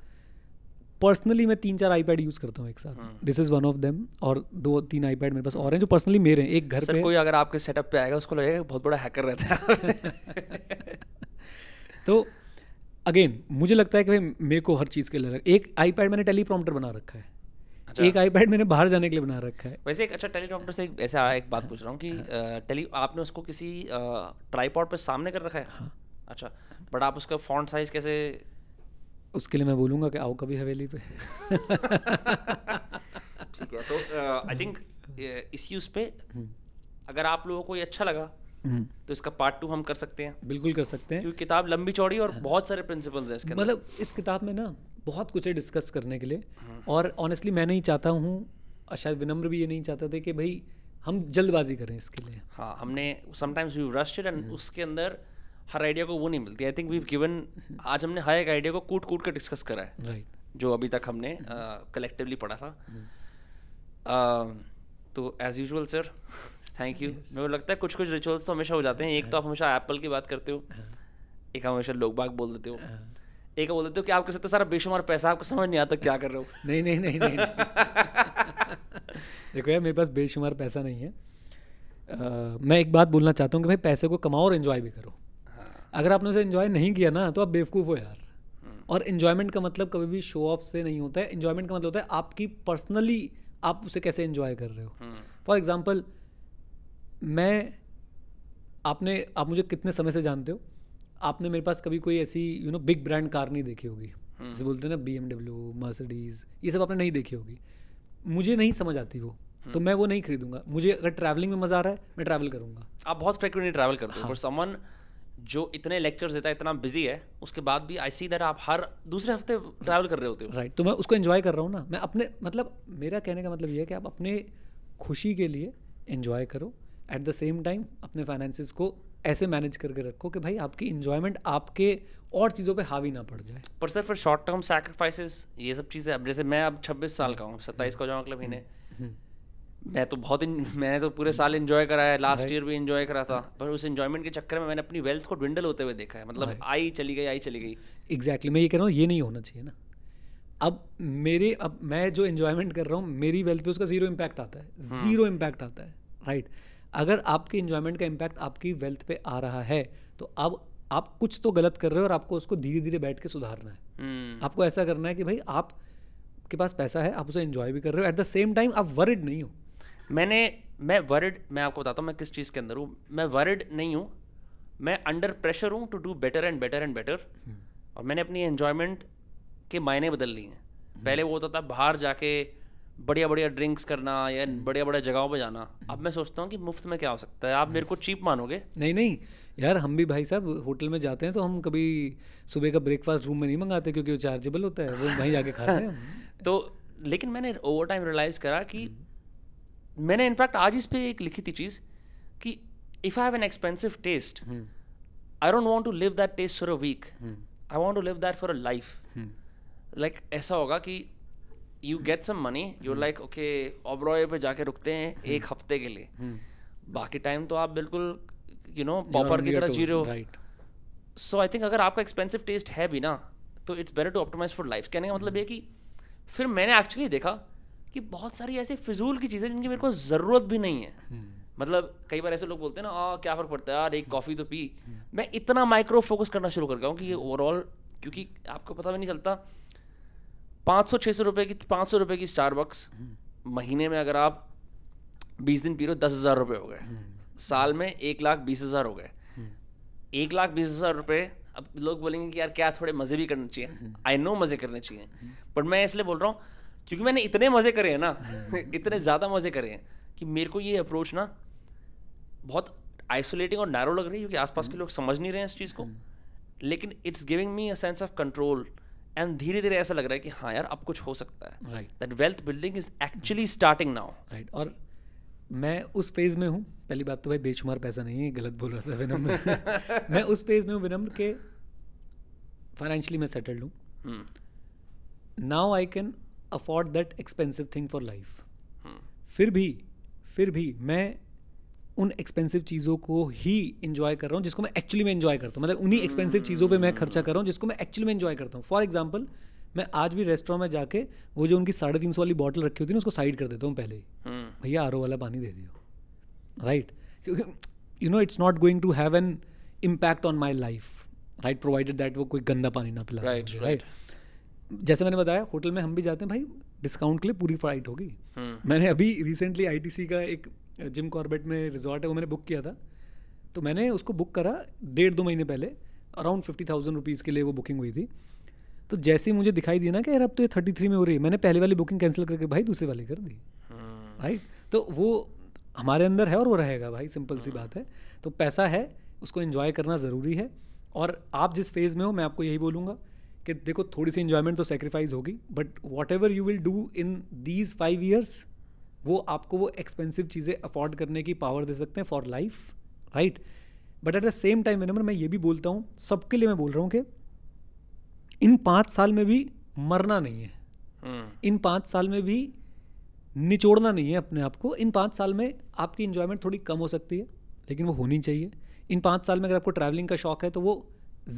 पर्सनली मैं तीन चार आईपैड यूज़ करता हूँ एक साथ this is one of them और दो तीन आईपैड मेरे पास और हैं जो पर्सनली मेरे हैं एक घर पे कोई अगर आपके सेटअप पे आएगा उसको लगेगा बहुत बड़ा हैकर रहता है तो अगेन मुझे लगता है कि भाई मेरे को हर चीज़ के लिए एक आईपैड मैंने टेलीप्रॉम्प्टर बना रखा है अच्छा। एक आईपैड मैंने बाहर जाने के लिए बना रखा है वैसे एक अच्छा टेलीप्रॉम्प्टर से एक ऐसा एक बात पूछ रहा हूँ कि हाँ। टेली आपने उसको किसी ट्राईपॉड पर सामने कर रखा है हाँ अच्छा बट आप उसका फॉन्ट साइज कैसे उसके लिए मैं बोलूँगा कि आओ कभी हवेली पे ठीक है तो आई थिंक इस यूज़ पे हम्म। अगर आप लोगों को ये अच्छा लगा हम्म। तो इसका पार्ट टू हम कर सकते हैं बिल्कुल कर सकते हैं क्योंकि किताब लंबी चौड़ी और बहुत सारे प्रिंसिपल्स हैं इसके मतलब इस किताब में ना बहुत कुछ है डिस्कस करने के लिए हम्म। और ऑनेस्टली मैं नहीं चाहता हूँ शायद विनम्र भी ये नहीं चाहते थे कि भाई हम जल्दबाजी करें इसके लिए हाँ हमने समटाइम्स वी रस्टेड एंड उसके अंदर हर आइडिया को वो नहीं मिलती आई थिंक वी गिवन आज हमने हर एक आइडिया को कूट कूट कर डिस्कस करा है राइट right. जो अभी तक हमने कलेक्टिवली हम्म। uh, पढ़ा था uh, तो as usual sir thank you yes. मेरे को लगता है कुछ कुछ रिचुअल्स तो हमेशा हो जाते हैं एक तो आप हमेशा एप्पल की बात करते हो हाँ। एक हमेशा लोग बाग बोल देते हो हाँ। एक बोल देते हो कि आपके साथ सारा बेशुमार पैसा आपको समझ नहीं आता क्या कर रहे हो नहीं नहीं नहीं नहीं, देखो यार मेरे पास बेशुमार पैसा नहीं है uh, मैं एक बात बोलना चाहता हूँ कि भाई पैसे को कमाओ और इन्जॉय भी करो हाँ। अगर आपने उसे इन्जॉय नहीं किया ना तो आप बेवकूफ़ हो यार हम्म। और इन्जॉयमेंट का मतलब कभी भी शो ऑफ से नहीं होता है इन्जॉयमेंट का मतलब होता है आपकी पर्सनली आप उसे कैसे इन्जॉय कर रहे हो फॉर एग्जाम्पल हम्म। मैं आपने आप मुझे कितने समय से जानते हो आपने मेरे पास कभी कोई ऐसी you know big brand car नहीं देखी होगी हम्म। जैसे बोलते हैं ना बी एम डब्ल्यू मर्सडीज ये सब आपने नहीं देखी होगी मुझे नहीं समझ आती वो हम्म। तो मैं वो नहीं खरीदूंगा मुझे अगर ट्रैवलिंग में मजा आ रहा है मैं ट्रैवल करूंगा आप बहुत फ्रिक्वेंटली ट्रैवल करते हो फॉर हाँ। समवन जो इतने लेक्चर्स देता है इतना बिजी है उसके बाद भी आई सी आप हर दूसरे हफ्ते ट्रैवल कर रहे होते हो राइट तो मैं उसको इन्जॉय कर रहा हूँ ना मैं अपने मतलब मेरा कहने का मतलब ये है कि आप अपने खुशी के लिए इन्जॉय करो एट द सेम टाइम अपने फाइनेंसिस को ऐसे मैनेज करके रखो कि भाई आपकी इन्जॉयमेंट आपके और चीज़ों पे हावी ना पड़ जाए पर सर फिर शॉर्ट टर्म सैक्रिफाइसेस ये सब चीज़ें अब जैसे मैं अब छब्बीस साल का हूँ सत्ताईस हम्म। का जाऊँ अगले महीने हम्म। मैं तो बहुत मैंने तो पूरे साल इन्जॉय करा है लास्ट ईयर भी इन्जॉय करा था पर उस इन्जॉयमेंट के चक्कर में मैंने अपनी वेल्थ को डिंडल होते हुए देखा है मतलब आई चली गई आई चली गई एग्जैक्टली मैं ये कह रहा हूँ ये नहीं होना चाहिए ना अब मेरे अब मैं जो इन्जॉयमेंट कर रहा हूँ मेरी वेल्थ पे उसका जीरो इम्पैक्ट आता है जीरो इम्पैक्ट हम्म। आता है राइट right? अगर आपकी इन्जॉयमेंट का इम्पैक्ट आपकी वेल्थ पे आ रहा है तो अब आप कुछ तो गलत कर रहे हो और आपको उसको धीरे धीरे बैठ के सुधारना है hmm. आपको ऐसा करना है कि भाई आप के पास पैसा है आप उसे इन्जॉय भी कर रहे हो एट द सेम टाइम आप वर्ड नहीं हो मैंने मैं वर्ड मैं आपको बताता हूँ मैं किस चीज़ के अंदर हूँ मैं वर्ड नहीं हूँ मैं अंडर प्रेशर हूँ to do better and better and better और मैंने अपनी इन्जॉयमेंट के मायने बदल लिए हैं hmm. पहले वो होता था बाहर जाके बढ़िया बढ़िया ड्रिंक्स करना या हम्म। बढ़िया बढ़िया जगहों पर जाना अब हम्म। मैं सोचता हूँ कि मुफ्त में क्या हो सकता है आप मेरे को चीप मानोगे नहीं नहीं यार हम भी भाई साहब होटल में जाते हैं तो हम कभी सुबह का ब्रेकफास्ट रूम में नहीं मंगाते क्योंकि वो चार्जेबल होता है वो वहीं जाके खाते हैं तो लेकिन मैंने ओवर टाइम रियलाइज़ करा कि हम्म। मैंने इनफैक्ट आज इस पर एक लिखी थी चीज़ कि if I have an expensive taste I don't want to live that taste for a week I want to live that for a life like ऐसा होगा कि you get some money you like okay Oberoi पे जाके रुकते हैं hmm. एक हफ्ते के लिए hmm. बाकी टाइम तो आप बिल्कुल यू नो पॉपर की तरह जी रहे हो सो आई थिंक अगर आपका एक्सपेंसिव टेस्ट है भी ना तो it's better to optimize for life कहने का मतलब hmm. ये कि फिर मैंने एक्चुअली देखा कि बहुत सारी ऐसी फिजूल की चीज़ें जिनकी मेरे को ज़रूरत भी नहीं है hmm. मतलब कई बार ऐसे लोग बोलते हैं ना क्या फ़र्क पड़ता है यार एक कॉफ़ी hmm. तो पी मैं इतना माइक्रो फोकस करना शुरू कर गया हूँ कि ये ओवरऑल क्योंकि आपको पता भी नहीं चलता पाँच सौ छः सौ रुपये की पाँच सौ रुपये की स्टार बक्स महीने में अगर आप बीस दिन पी रहे हो दस हज़ार रुपये हो गए साल में एक लाख बीस हज़ार हो गए एक लाख बीस हज़ार रुपये अब लोग बोलेंगे कि यार क्या थोड़े मज़े भी करने चाहिए आई नो मज़े करने चाहिए बट मैं इसलिए बोल रहा हूँ क्योंकि मैंने इतने मज़े करे हैं ना इतने ज़्यादा मज़े करे हैं कि मेरे को ये अप्रोच ना बहुत आइसोलेटिंग और नैरो लग रही है क्योंकि आसपास के लोग समझ नहीं रहे हैं इस चीज़ को लेकिन it's giving me a sense of control and धीरे धीरे ऐसा लग रहा है कि हाँ यार अब कुछ हो सकता है right that wealth building is actually starting now right और मैं उस फेज में हूँ पहली बात तो भाई बेशुमार पैसा नहीं है गलत बोल रहा था विनम्र मैं उस फेज में हूँ विनम्र के फाइनेंशियली मैं सेटल्ड हूँ now I can afford that expensive thing for life फिर भी फिर भी मैं उन एक्सपेंसिव चीज़ों को ही इन्जॉय कर रहा हूँ जिसको मैं एक्चुअली में इन्जॉय करता हूँ मतलब उन्हीं एक्सपेंसिव चीज़ों पे मैं खर्चा कर रहा हूँ जिसको मैं एक्चुअली में इन्जॉय करता हूँ फॉर एग्जाम्पल मैं आज भी रेस्टोरेंट में जाके वो जो उनकी साढ़े तीन सौ वाली बॉटल रखी होती है ना उसको साइड कर देता हूँ पहले ही हम्म। भैया आर वाला पानी दे दियो राइट क्योंकि you know it's not going to have an impact on my life right provided that वो कोई गंदा पानी ना पिला राइट राइट जैसे मैंने बताया होटल में हम भी जाते हैं भाई डिस्काउंट के लिए पूरी फ्लाइट होगी हम्म। मैंने अभी रिसेंटली आईटीसी का एक जिम कॉर्बेट में रिजॉर्ट है वो मैंने बुक किया था तो मैंने उसको बुक करा डेढ़ दो महीने पहले अराउंड फिफ्टी थाउजेंड रुपीज़ के लिए वो बुकिंग हुई थी तो जैसे मुझे दिखाई दिया ना कि यार अब तो ये थर्टी थ्री में हो रही है मैंने पहले वाली बुकिंग कैंसिल करके भाई दूसरे वाली कर दी हाँ। राइट तो वो हमारे अंदर है और वो रहेगा भाई सिंपल सी हाँ। बात है तो पैसा है उसको इन्जॉय करना ज़रूरी है और आप जिस फेज़ में हो मैं आपको यही बोलूँगा कि देखो थोड़ी सी इन्जॉयमेंट तो सेक्रीफाइस होगी but whatever you will do in these five years वो आपको वो एक्सपेंसिव चीज़ें अफोर्ड करने की पावर दे सकते हैं for life right but at the same time number मैं ये भी बोलता हूँ सबके लिए मैं बोल रहा हूँ कि इन पाँच साल में भी मरना नहीं है हम्म। इन पाँच साल में भी निचोड़ना नहीं है अपने आप को इन पाँच साल में आपकी इन्जॉयमेंट थोड़ी कम हो सकती है लेकिन वो होनी चाहिए इन पाँच साल में अगर आपको ट्रैवलिंग का शौक है तो वो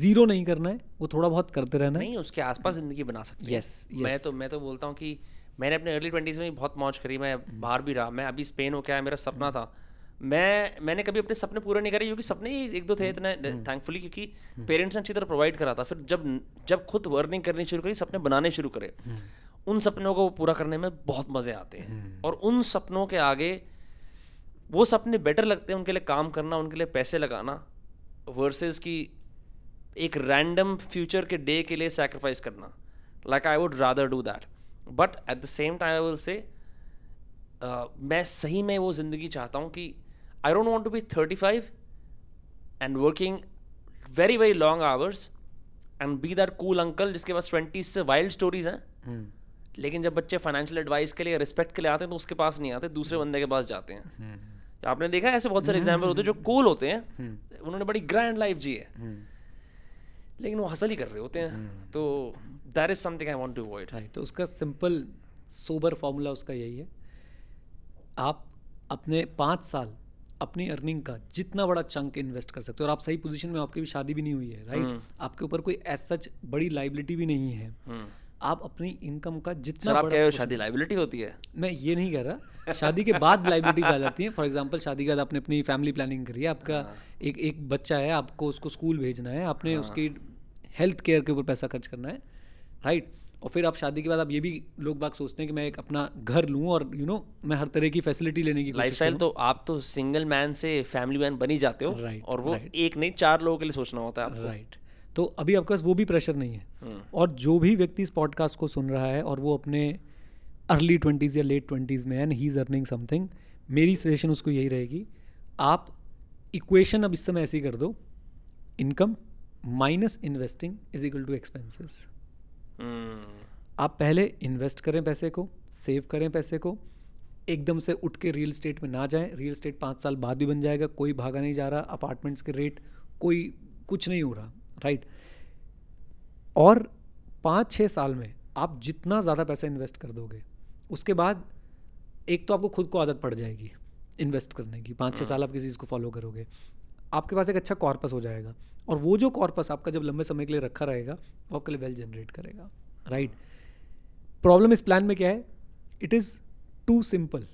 जीरो नहीं करना है वो थोड़ा बहुत करते रहना है नहीं उसके आसपास जिंदगी बना सकते yes, yes. मैं तो मैं तो बोलता हूँ कि मैंने अपने अर्ली ट्वेंटीज़ में बहुत मौज करी मैं बाहर भी रहा मैं अभी स्पेन हो क्या है मेरा सपना था मैं मैंने कभी अपने सपने पूरे नहीं करे क्योंकि सपने ही एक दो थे इतने थैंकफुली हम्म। क्योंकि पेरेंट्स ने अच्छी तरह प्रोवाइड करा था फिर जब जब खुद वर्निंग करनी शुरू करी सपने बनाने शुरू करे हम्म। उन सपनों को पूरा करने में बहुत मज़े आते हैं हम्म। और उन सपनों के आगे वो सपने बेटर लगते हैं उनके लिए काम करना उनके लिए पैसे लगाना वर्सेस की एक रैंडम फ्यूचर के डे के लिए सेक्रीफाइस करना like I would rather do that but at the same time I will say मैं सही में वो ज़िंदगी चाहता हूँ कि I don't want to be thirty five and working very very long hours and be that cool uncle जिसके पास ट्वेंटी से वाइल्ड स्टोरीज हैं hmm. लेकिन जब बच्चे फाइनेंशियल एडवाइस के लिए रिस्पेक्ट के लिए आते हैं तो उसके पास नहीं आते दूसरे hmm. बंदे के पास जाते हैं hmm. आपने देखा ऐसे बहुत सारे एग्जाम्पल होते हैं जो कूल होते हैं उन्होंने बड़ी ग्रैंड लाइफ जी है लेकिन वो हसल ही कर रहे होते हैं तो that is something I want to avoid right तो उसका सिंपल सोबर फॉर्मूला उसका यही है आप अपने पाँच साल अपनी अर्निंग का जितना बड़ा चंक इन्वेस्ट कर सकते हो और आप सही पोजीशन में आपकी भी शादी भी नहीं हुई है राइट हम्म। आपके ऊपर कोई एज सच बड़ी लाइबिलिटी भी नहीं है हम्म। आप अपनी इनकम का जितना आप बड़ा शादी लाइबिलिटी होती है मैं ये नहीं कह रहा शादी के बाद लाइबिलिटीज आ जाती हैं फॉर एग्जाम्पल शादी के बाद आपने अपनी फैमिली प्लानिंग करी है आपका हाँ। एक एक बच्चा है आपको उसको स्कूल भेजना है आपने हाँ। उसकी हेल्थ केयर के ऊपर पैसा खर्च करना है राइट और फिर आप शादी के बाद आप ये भी लोग बाग सोचते हैं कि मैं एक अपना घर लूँ और यू you नो know, मैं हर तरह की फैसिलिटी लेने की लाइफ स्टाइल तो आप तो सिंगल मैन से फैमिली मैन बन ही जाते हो राइट और वो राइट, एक नहीं चार लोगों के लिए सोचना होता है राइट तो अभी आपके पास वो भी प्रेशर नहीं है hmm. और जो भी व्यक्ति इस पॉडकास्ट को सुन रहा है और वो अपने अर्ली ट्वेंटीज़ या लेट ट्वेंटीज़ में and he is earning something मेरी सजेशन उसको यही रहेगी आप इक्वेशन अब इस समय ऐसी कर दो income minus investing is equal to expenses आप पहले इन्वेस्ट करें पैसे को सेव करें पैसे को एकदम से उठ के रियल स्टेट में ना जाए रियल स्टेट पाँच साल बाद भी बन जाएगा कोई भागा नहीं जा रहा अपार्टमेंट्स के रेट कोई कुछ नहीं हो रहा राइट और पाँच छः साल में आप जितना ज़्यादा पैसा इन्वेस्ट कर दोगे उसके बाद एक तो आपको खुद को आदत पड़ जाएगी इन्वेस्ट करने की पाँच छः हाँ। साल आप किसी चीज़ को फॉलो करोगे आपके पास एक अच्छा कॉर्पस हो जाएगा और वो जो कॉर्पस आपका जब लंबे समय के लिए रखा रहेगा वो आपके लिए वेल जनरेट करेगा राइट प्रॉब्लम इस प्लान में क्या है it is too simple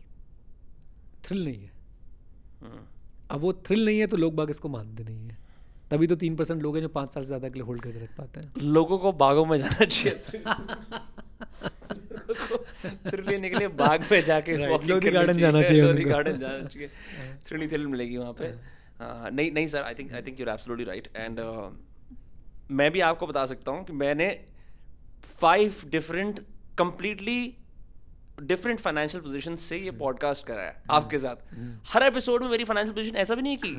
thrill नहीं है हाँ। अब वो थ्रिल नहीं है तो लोग बाग इसको मानते नहीं है तभी तो तीन परसेंट लोग हैं जो पांच साल से ज़्यादा के लिए होल्ड करके रख पाते हैं लोगों को बागों में जाना चाहिए थ्रिल लेने के लिए बाग में जाके गार्डन जाना चाहिए गार्डन जाना चाहिए थ्रिल थ्रिल मिलेगी वहां पे हाँ। हाँ, नहीं नहीं sir I think I think you absolutely right and मैं भी आपको बता सकता हूँ कि मैंने five different completely different financial position से ये पॉडकास्ट कराया है आपके साथ हर एपिसोड में मेरी फाइनेंशियल पोजिशन ऐसा भी नहीं की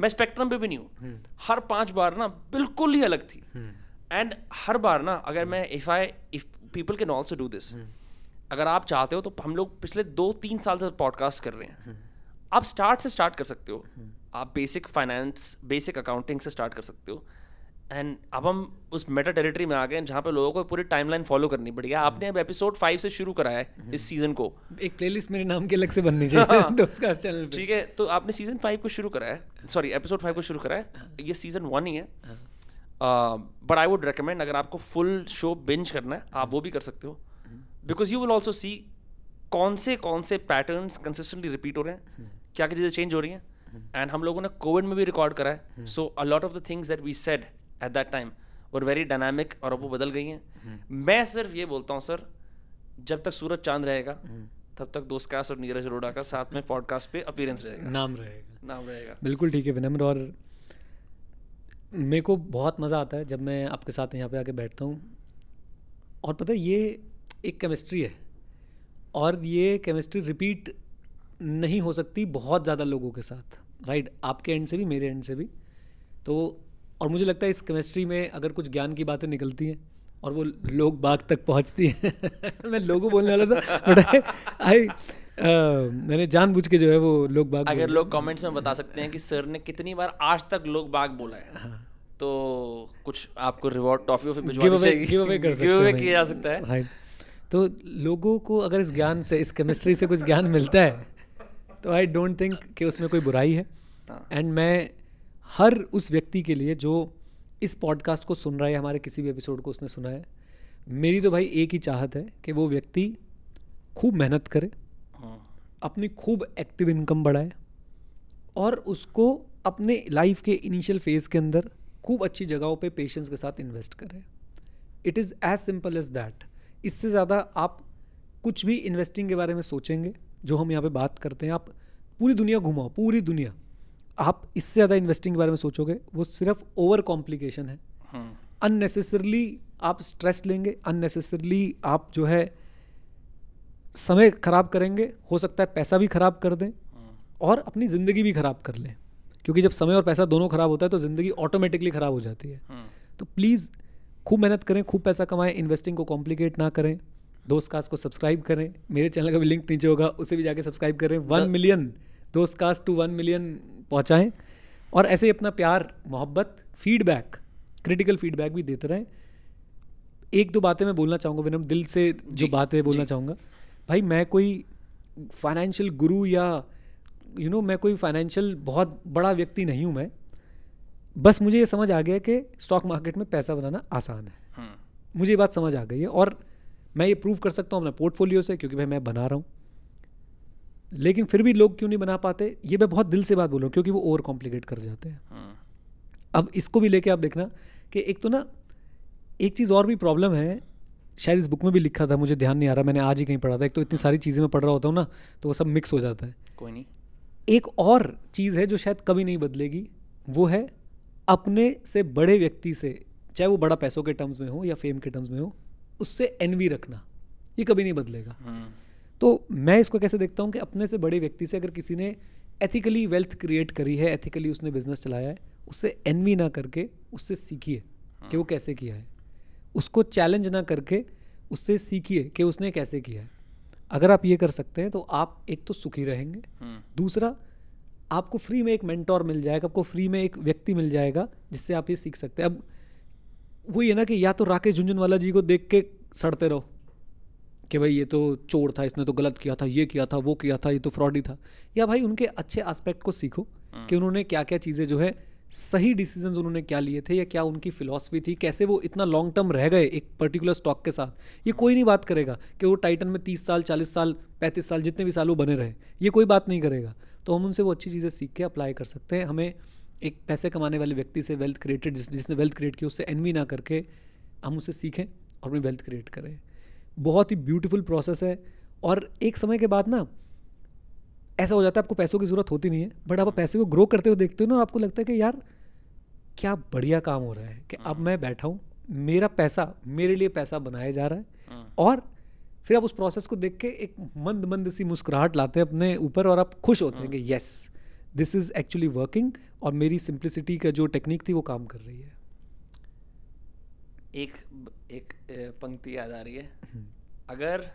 मैं स्पेक्ट्रम पे भी नहीं हूँ हर पांच बार ना बिल्कुल ही अलग थी एंड हर बार ना अगर मैं if I if people can also do this अगर आप चाहते हो तो हम लोग पिछले दो तीन साल से पॉडकास्ट कर रहे हैं आप स्टार्ट से स्टार्ट कर सकते हो हम्म। आप बेसिक फाइनेंस बेसिक अकाउंटिंग से स्टार्ट कर सकते हो एंड अब हम उस मेटा टेरिटरी में आ गए जहाँ पे लोगों को पूरी टाइमलाइन फॉलो करनी पड़ी है हम्म। आपने अब एपिसोड फाइव से शुरू करा है हम्म। इस सीजन को एक प्लेलिस्ट मेरे नाम के अलग से बननी चाहिए चैनल तो ठीक है तो आपने सीजन फाइव को शुरू करा है सॉरी एपिसोड फाइव को शुरू कराया है हाँ। ये सीजन वन ही है बट आई वुड रिकमेंड अगर आपको फुल शो बिंज करना है आप वो भी कर सकते हो because you will also see कौन से कौन से पैटर्न्स कंसिस्टेंटली रिपीट हो रहे हैं क्या क्या चीज़ें चेंज हो रही हैं एंड हम लोगों ने कोविड में भी रिकॉर्ड करा है so a lot of the things that we said at that time और वेरी डायनामिक और अब वो बदल गई हैं हम्म. मैं सिर्फ ये बोलता हूँ सर जब तक सूरज चांद रहेगा हम्म. तब तक दोस्त का और नीरज अरोड़ा का साथ में पॉडकास्ट पे अपीयरेंस रहेगा नाम रहेगा नाम रहेगा बिल्कुल ठीक है विनम्र और मेरे को बहुत मज़ा आता है जब मैं आपके साथ यहाँ पे आके बैठता हूँ और पता है ये एक केमिस्ट्री है और ये केमिस्ट्री रिपीट नहीं हो सकती बहुत ज़्यादा लोगों के साथ राइट आपके एंड से भी मेरे एंड से भी तो और मुझे लगता है इस केमिस्ट्री में अगर कुछ ज्ञान की बातें निकलती हैं और वो लोग बाग तक पहुंचती हैं मैं लोगों बोलने वाला था बट आई uh, मैंने जान बुझ के जो है वो लोग बाग अगर लोग कमेंट्स में बता सकते हैं कि सर ने कितनी बार आज तक लोग बाग बोला है हाँ। तो कुछ आपको रिवॉर्ड टॉफी ऑफी किया जा सकता है तो लोगों को अगर इस ज्ञान से इस केमिस्ट्री से कुछ ज्ञान मिलता है तो आई डोंट थिंक कि उसमें कोई बुराई है एंड हाँ। मैं हर उस व्यक्ति के लिए जो इस पॉडकास्ट को सुन रहा है हमारे किसी भी एपिसोड को उसने सुना है मेरी तो भाई एक ही चाहत है कि वो व्यक्ति खूब मेहनत करे हाँ। अपनी खूब एक्टिव इनकम बढ़ाए और उसको अपने लाइफ के इनिशियल फेज़ के अंदर खूब अच्छी जगहों पे पेशेंस के साथ इन्वेस्ट करें it is as simple as that इससे ज़्यादा आप कुछ भी इन्वेस्टिंग के बारे में सोचेंगे जो हम यहाँ पे बात करते हैं आप पूरी दुनिया घुमाओ पूरी दुनिया आप इससे ज़्यादा इन्वेस्टिंग के बारे में सोचोगे वो सिर्फ ओवर कॉम्प्लिकेशन है अननेसेसरली हाँ। आप स्ट्रेस लेंगे अननेसेसरली आप जो है समय ख़राब करेंगे हो सकता है पैसा भी ख़राब कर दें हाँ। और अपनी ज़िंदगी भी ख़राब कर लें क्योंकि जब समय और पैसा दोनों ख़राब होता है तो ज़िंदगी ऑटोमेटिकली ख़राब हो जाती है हाँ। तो प्लीज़ खूब मेहनत करें खूब पैसा कमाएं इन्वेस्टिंग को कॉम्प्लिकेट ना करें दोस्त कास्ट को सब्सक्राइब करें मेरे चैनल का भी लिंक नीचे होगा उसे भी जाके सब्सक्राइब करें वन मिलियन दोस्त कास्ट टू वन मिलियन पहुँचाएँ और ऐसे ही अपना प्यार मोहब्बत फीडबैक क्रिटिकल फीडबैक भी देते रहें एक दो बातें मैं बोलना चाहूँगा विनम दिल से जो बातें बोलना चाहूँगा भाई मैं कोई फाइनेंशियल गुरु या यू you नो know, मैं कोई फाइनेंशियल बहुत बड़ा व्यक्ति नहीं हूँ मैं बस मुझे ये समझ आ गया कि स्टॉक मार्केट में पैसा बनाना आसान है हाँ। मुझे ये बात समझ आ गई है और मैं ये प्रूव कर सकता हूँ अपने पोर्टफोलियो से क्योंकि भाई मैं बना रहा हूँ लेकिन फिर भी लोग क्यों नहीं बना पाते ये मैं बहुत दिल से बात बोल रहा हूँ क्योंकि वो ओवर कॉम्प्लिकेट कर जाते हैं हाँ। अब इसको भी लेके आप देखना कि एक तो ना एक चीज़ और भी प्रॉब्लम है शायद इस बुक में भी लिखा था मुझे ध्यान नहीं आ रहा मैंने आज ही कहीं पढ़ा था एक तो इतनी हाँ। सारी चीज़ें मैं पढ़ रहा होता हूँ ना तो वो सब मिक्स हो जाता है कोई नहीं एक और चीज़ है जो शायद कभी नहीं बदलेगी वो है अपने से बड़े व्यक्ति से चाहे वो बड़ा पैसों के टर्म्स में हो या फेम के टर्म्स में हो उससे एनवी रखना ये कभी नहीं बदलेगा हाँ। तो मैं इसको कैसे देखता हूँ कि अपने से बड़े व्यक्ति से अगर किसी ने एथिकली वेल्थ क्रिएट करी है एथिकली उसने बिजनेस चलाया है उससे एनवी ना करके उससे सीखिए हाँ। कि वो कैसे किया है उसको चैलेंज ना करके उससे सीखिए कि उसने कैसे किया है अगर आप ये कर सकते हैं तो आप एक तो सुखी रहेंगे हाँ। दूसरा आपको फ्री में एक मेंटोर मिल जाएगा आपको फ्री में एक व्यक्ति मिल जाएगा जिससे आप ये सीख सकते हैं अब वही है ना कि या तो राकेश झुंझुनवाला जी को देख के सड़ते रहो कि भाई ये तो चोर था इसने तो गलत किया था ये किया था वो किया था ये तो फ्रॉड ही था या भाई उनके अच्छे एस्पेक्ट को सीखो हाँ। कि उन्होंने क्या क्या चीज़ें जो है सही डिसीजन उन्होंने क्या लिए थे या क्या उनकी फिलॉसफी थी कैसे वो इतना लॉन्ग टर्म रह गए एक पर्टिकुलर स्टॉक के साथ ये कोई नहीं बात करेगा कि वो टाइटन में तीस साल चालीस साल पैंतीस साल जितने भी साल वो बने रहे ये कोई बात नहीं करेगा तो हम उनसे वो अच्छी चीज़ें सीख के अप्लाई कर सकते हैं हमें एक पैसे कमाने वाले व्यक्ति से वेल्थ क्रिएटेड जिस जिसने वेल्थ क्रिएट किया उससे एनवी ना करके हम उसे सीखें और अपनी वेल्थ क्रिएट करें बहुत ही ब्यूटीफुल प्रोसेस है और एक समय के बाद ना ऐसा हो जाता है आपको पैसों की ज़रूरत होती नहीं है बट आप पैसे को ग्रो करते हुए देखते हो ना आपको लगता है कि यार क्या बढ़िया काम हो रहा है कि अब हाँ। मैं बैठा हूँ मेरा पैसा मेरे लिए पैसा बनाया जा रहा है हाँ। और फिर आप उस प्रोसेस को देख के एक मंद मंद सी मुस्कुराहट लाते हैं अपने ऊपर और आप खुश होते हैं हाँ। कि yes this is actually working और मेरी सिंप्लिसिटी का जो टेक्निक थी वो काम कर रही है एक एक पंक्ति याद आ रही है हम्म। अगर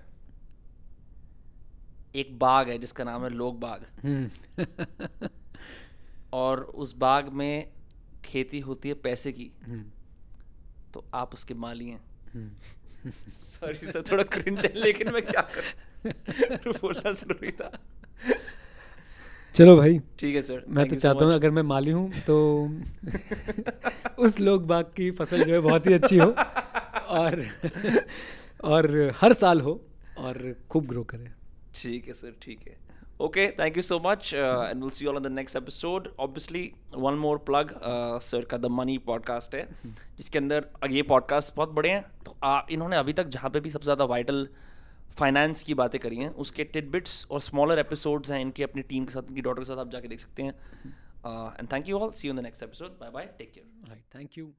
एक बाग है जिसका नाम है लोग बाग हम्म। और उस बाग में खेती होती है पैसे की हम्म। तो आप उसके माली हैं सॉरी सर थोड़ा क्रिंज है लेकिन मैं क्या बोलना जरूरी था चलो भाई ठीक है सर मैं तो चाहता हूँ अगर मैं माली हूँ तो उस लोग बाग की फसल जो है बहुत ही अच्छी हो और और हर साल हो और खूब ग्रो करे ठीक है सर ठीक है okay thank you so much and will see all you the next episode obviously one more plug sir का द मनी पॉडकास्ट है जिसके अंदर ये पॉडकास्ट बहुत बड़े हैं तो आ, इन्होंने अभी तक जहाँ पे भी सबसे ज़्यादा वाइटल फाइनेंस की बातें करी हैं उसके टिडबिट्स और स्मॉलर एपिसोड्स हैं इनके अपनी टीम के साथ इनकी डॉटर के साथ आप जाके देख सकते हैं and thank you all see you in the next episode bye bye take care right thank you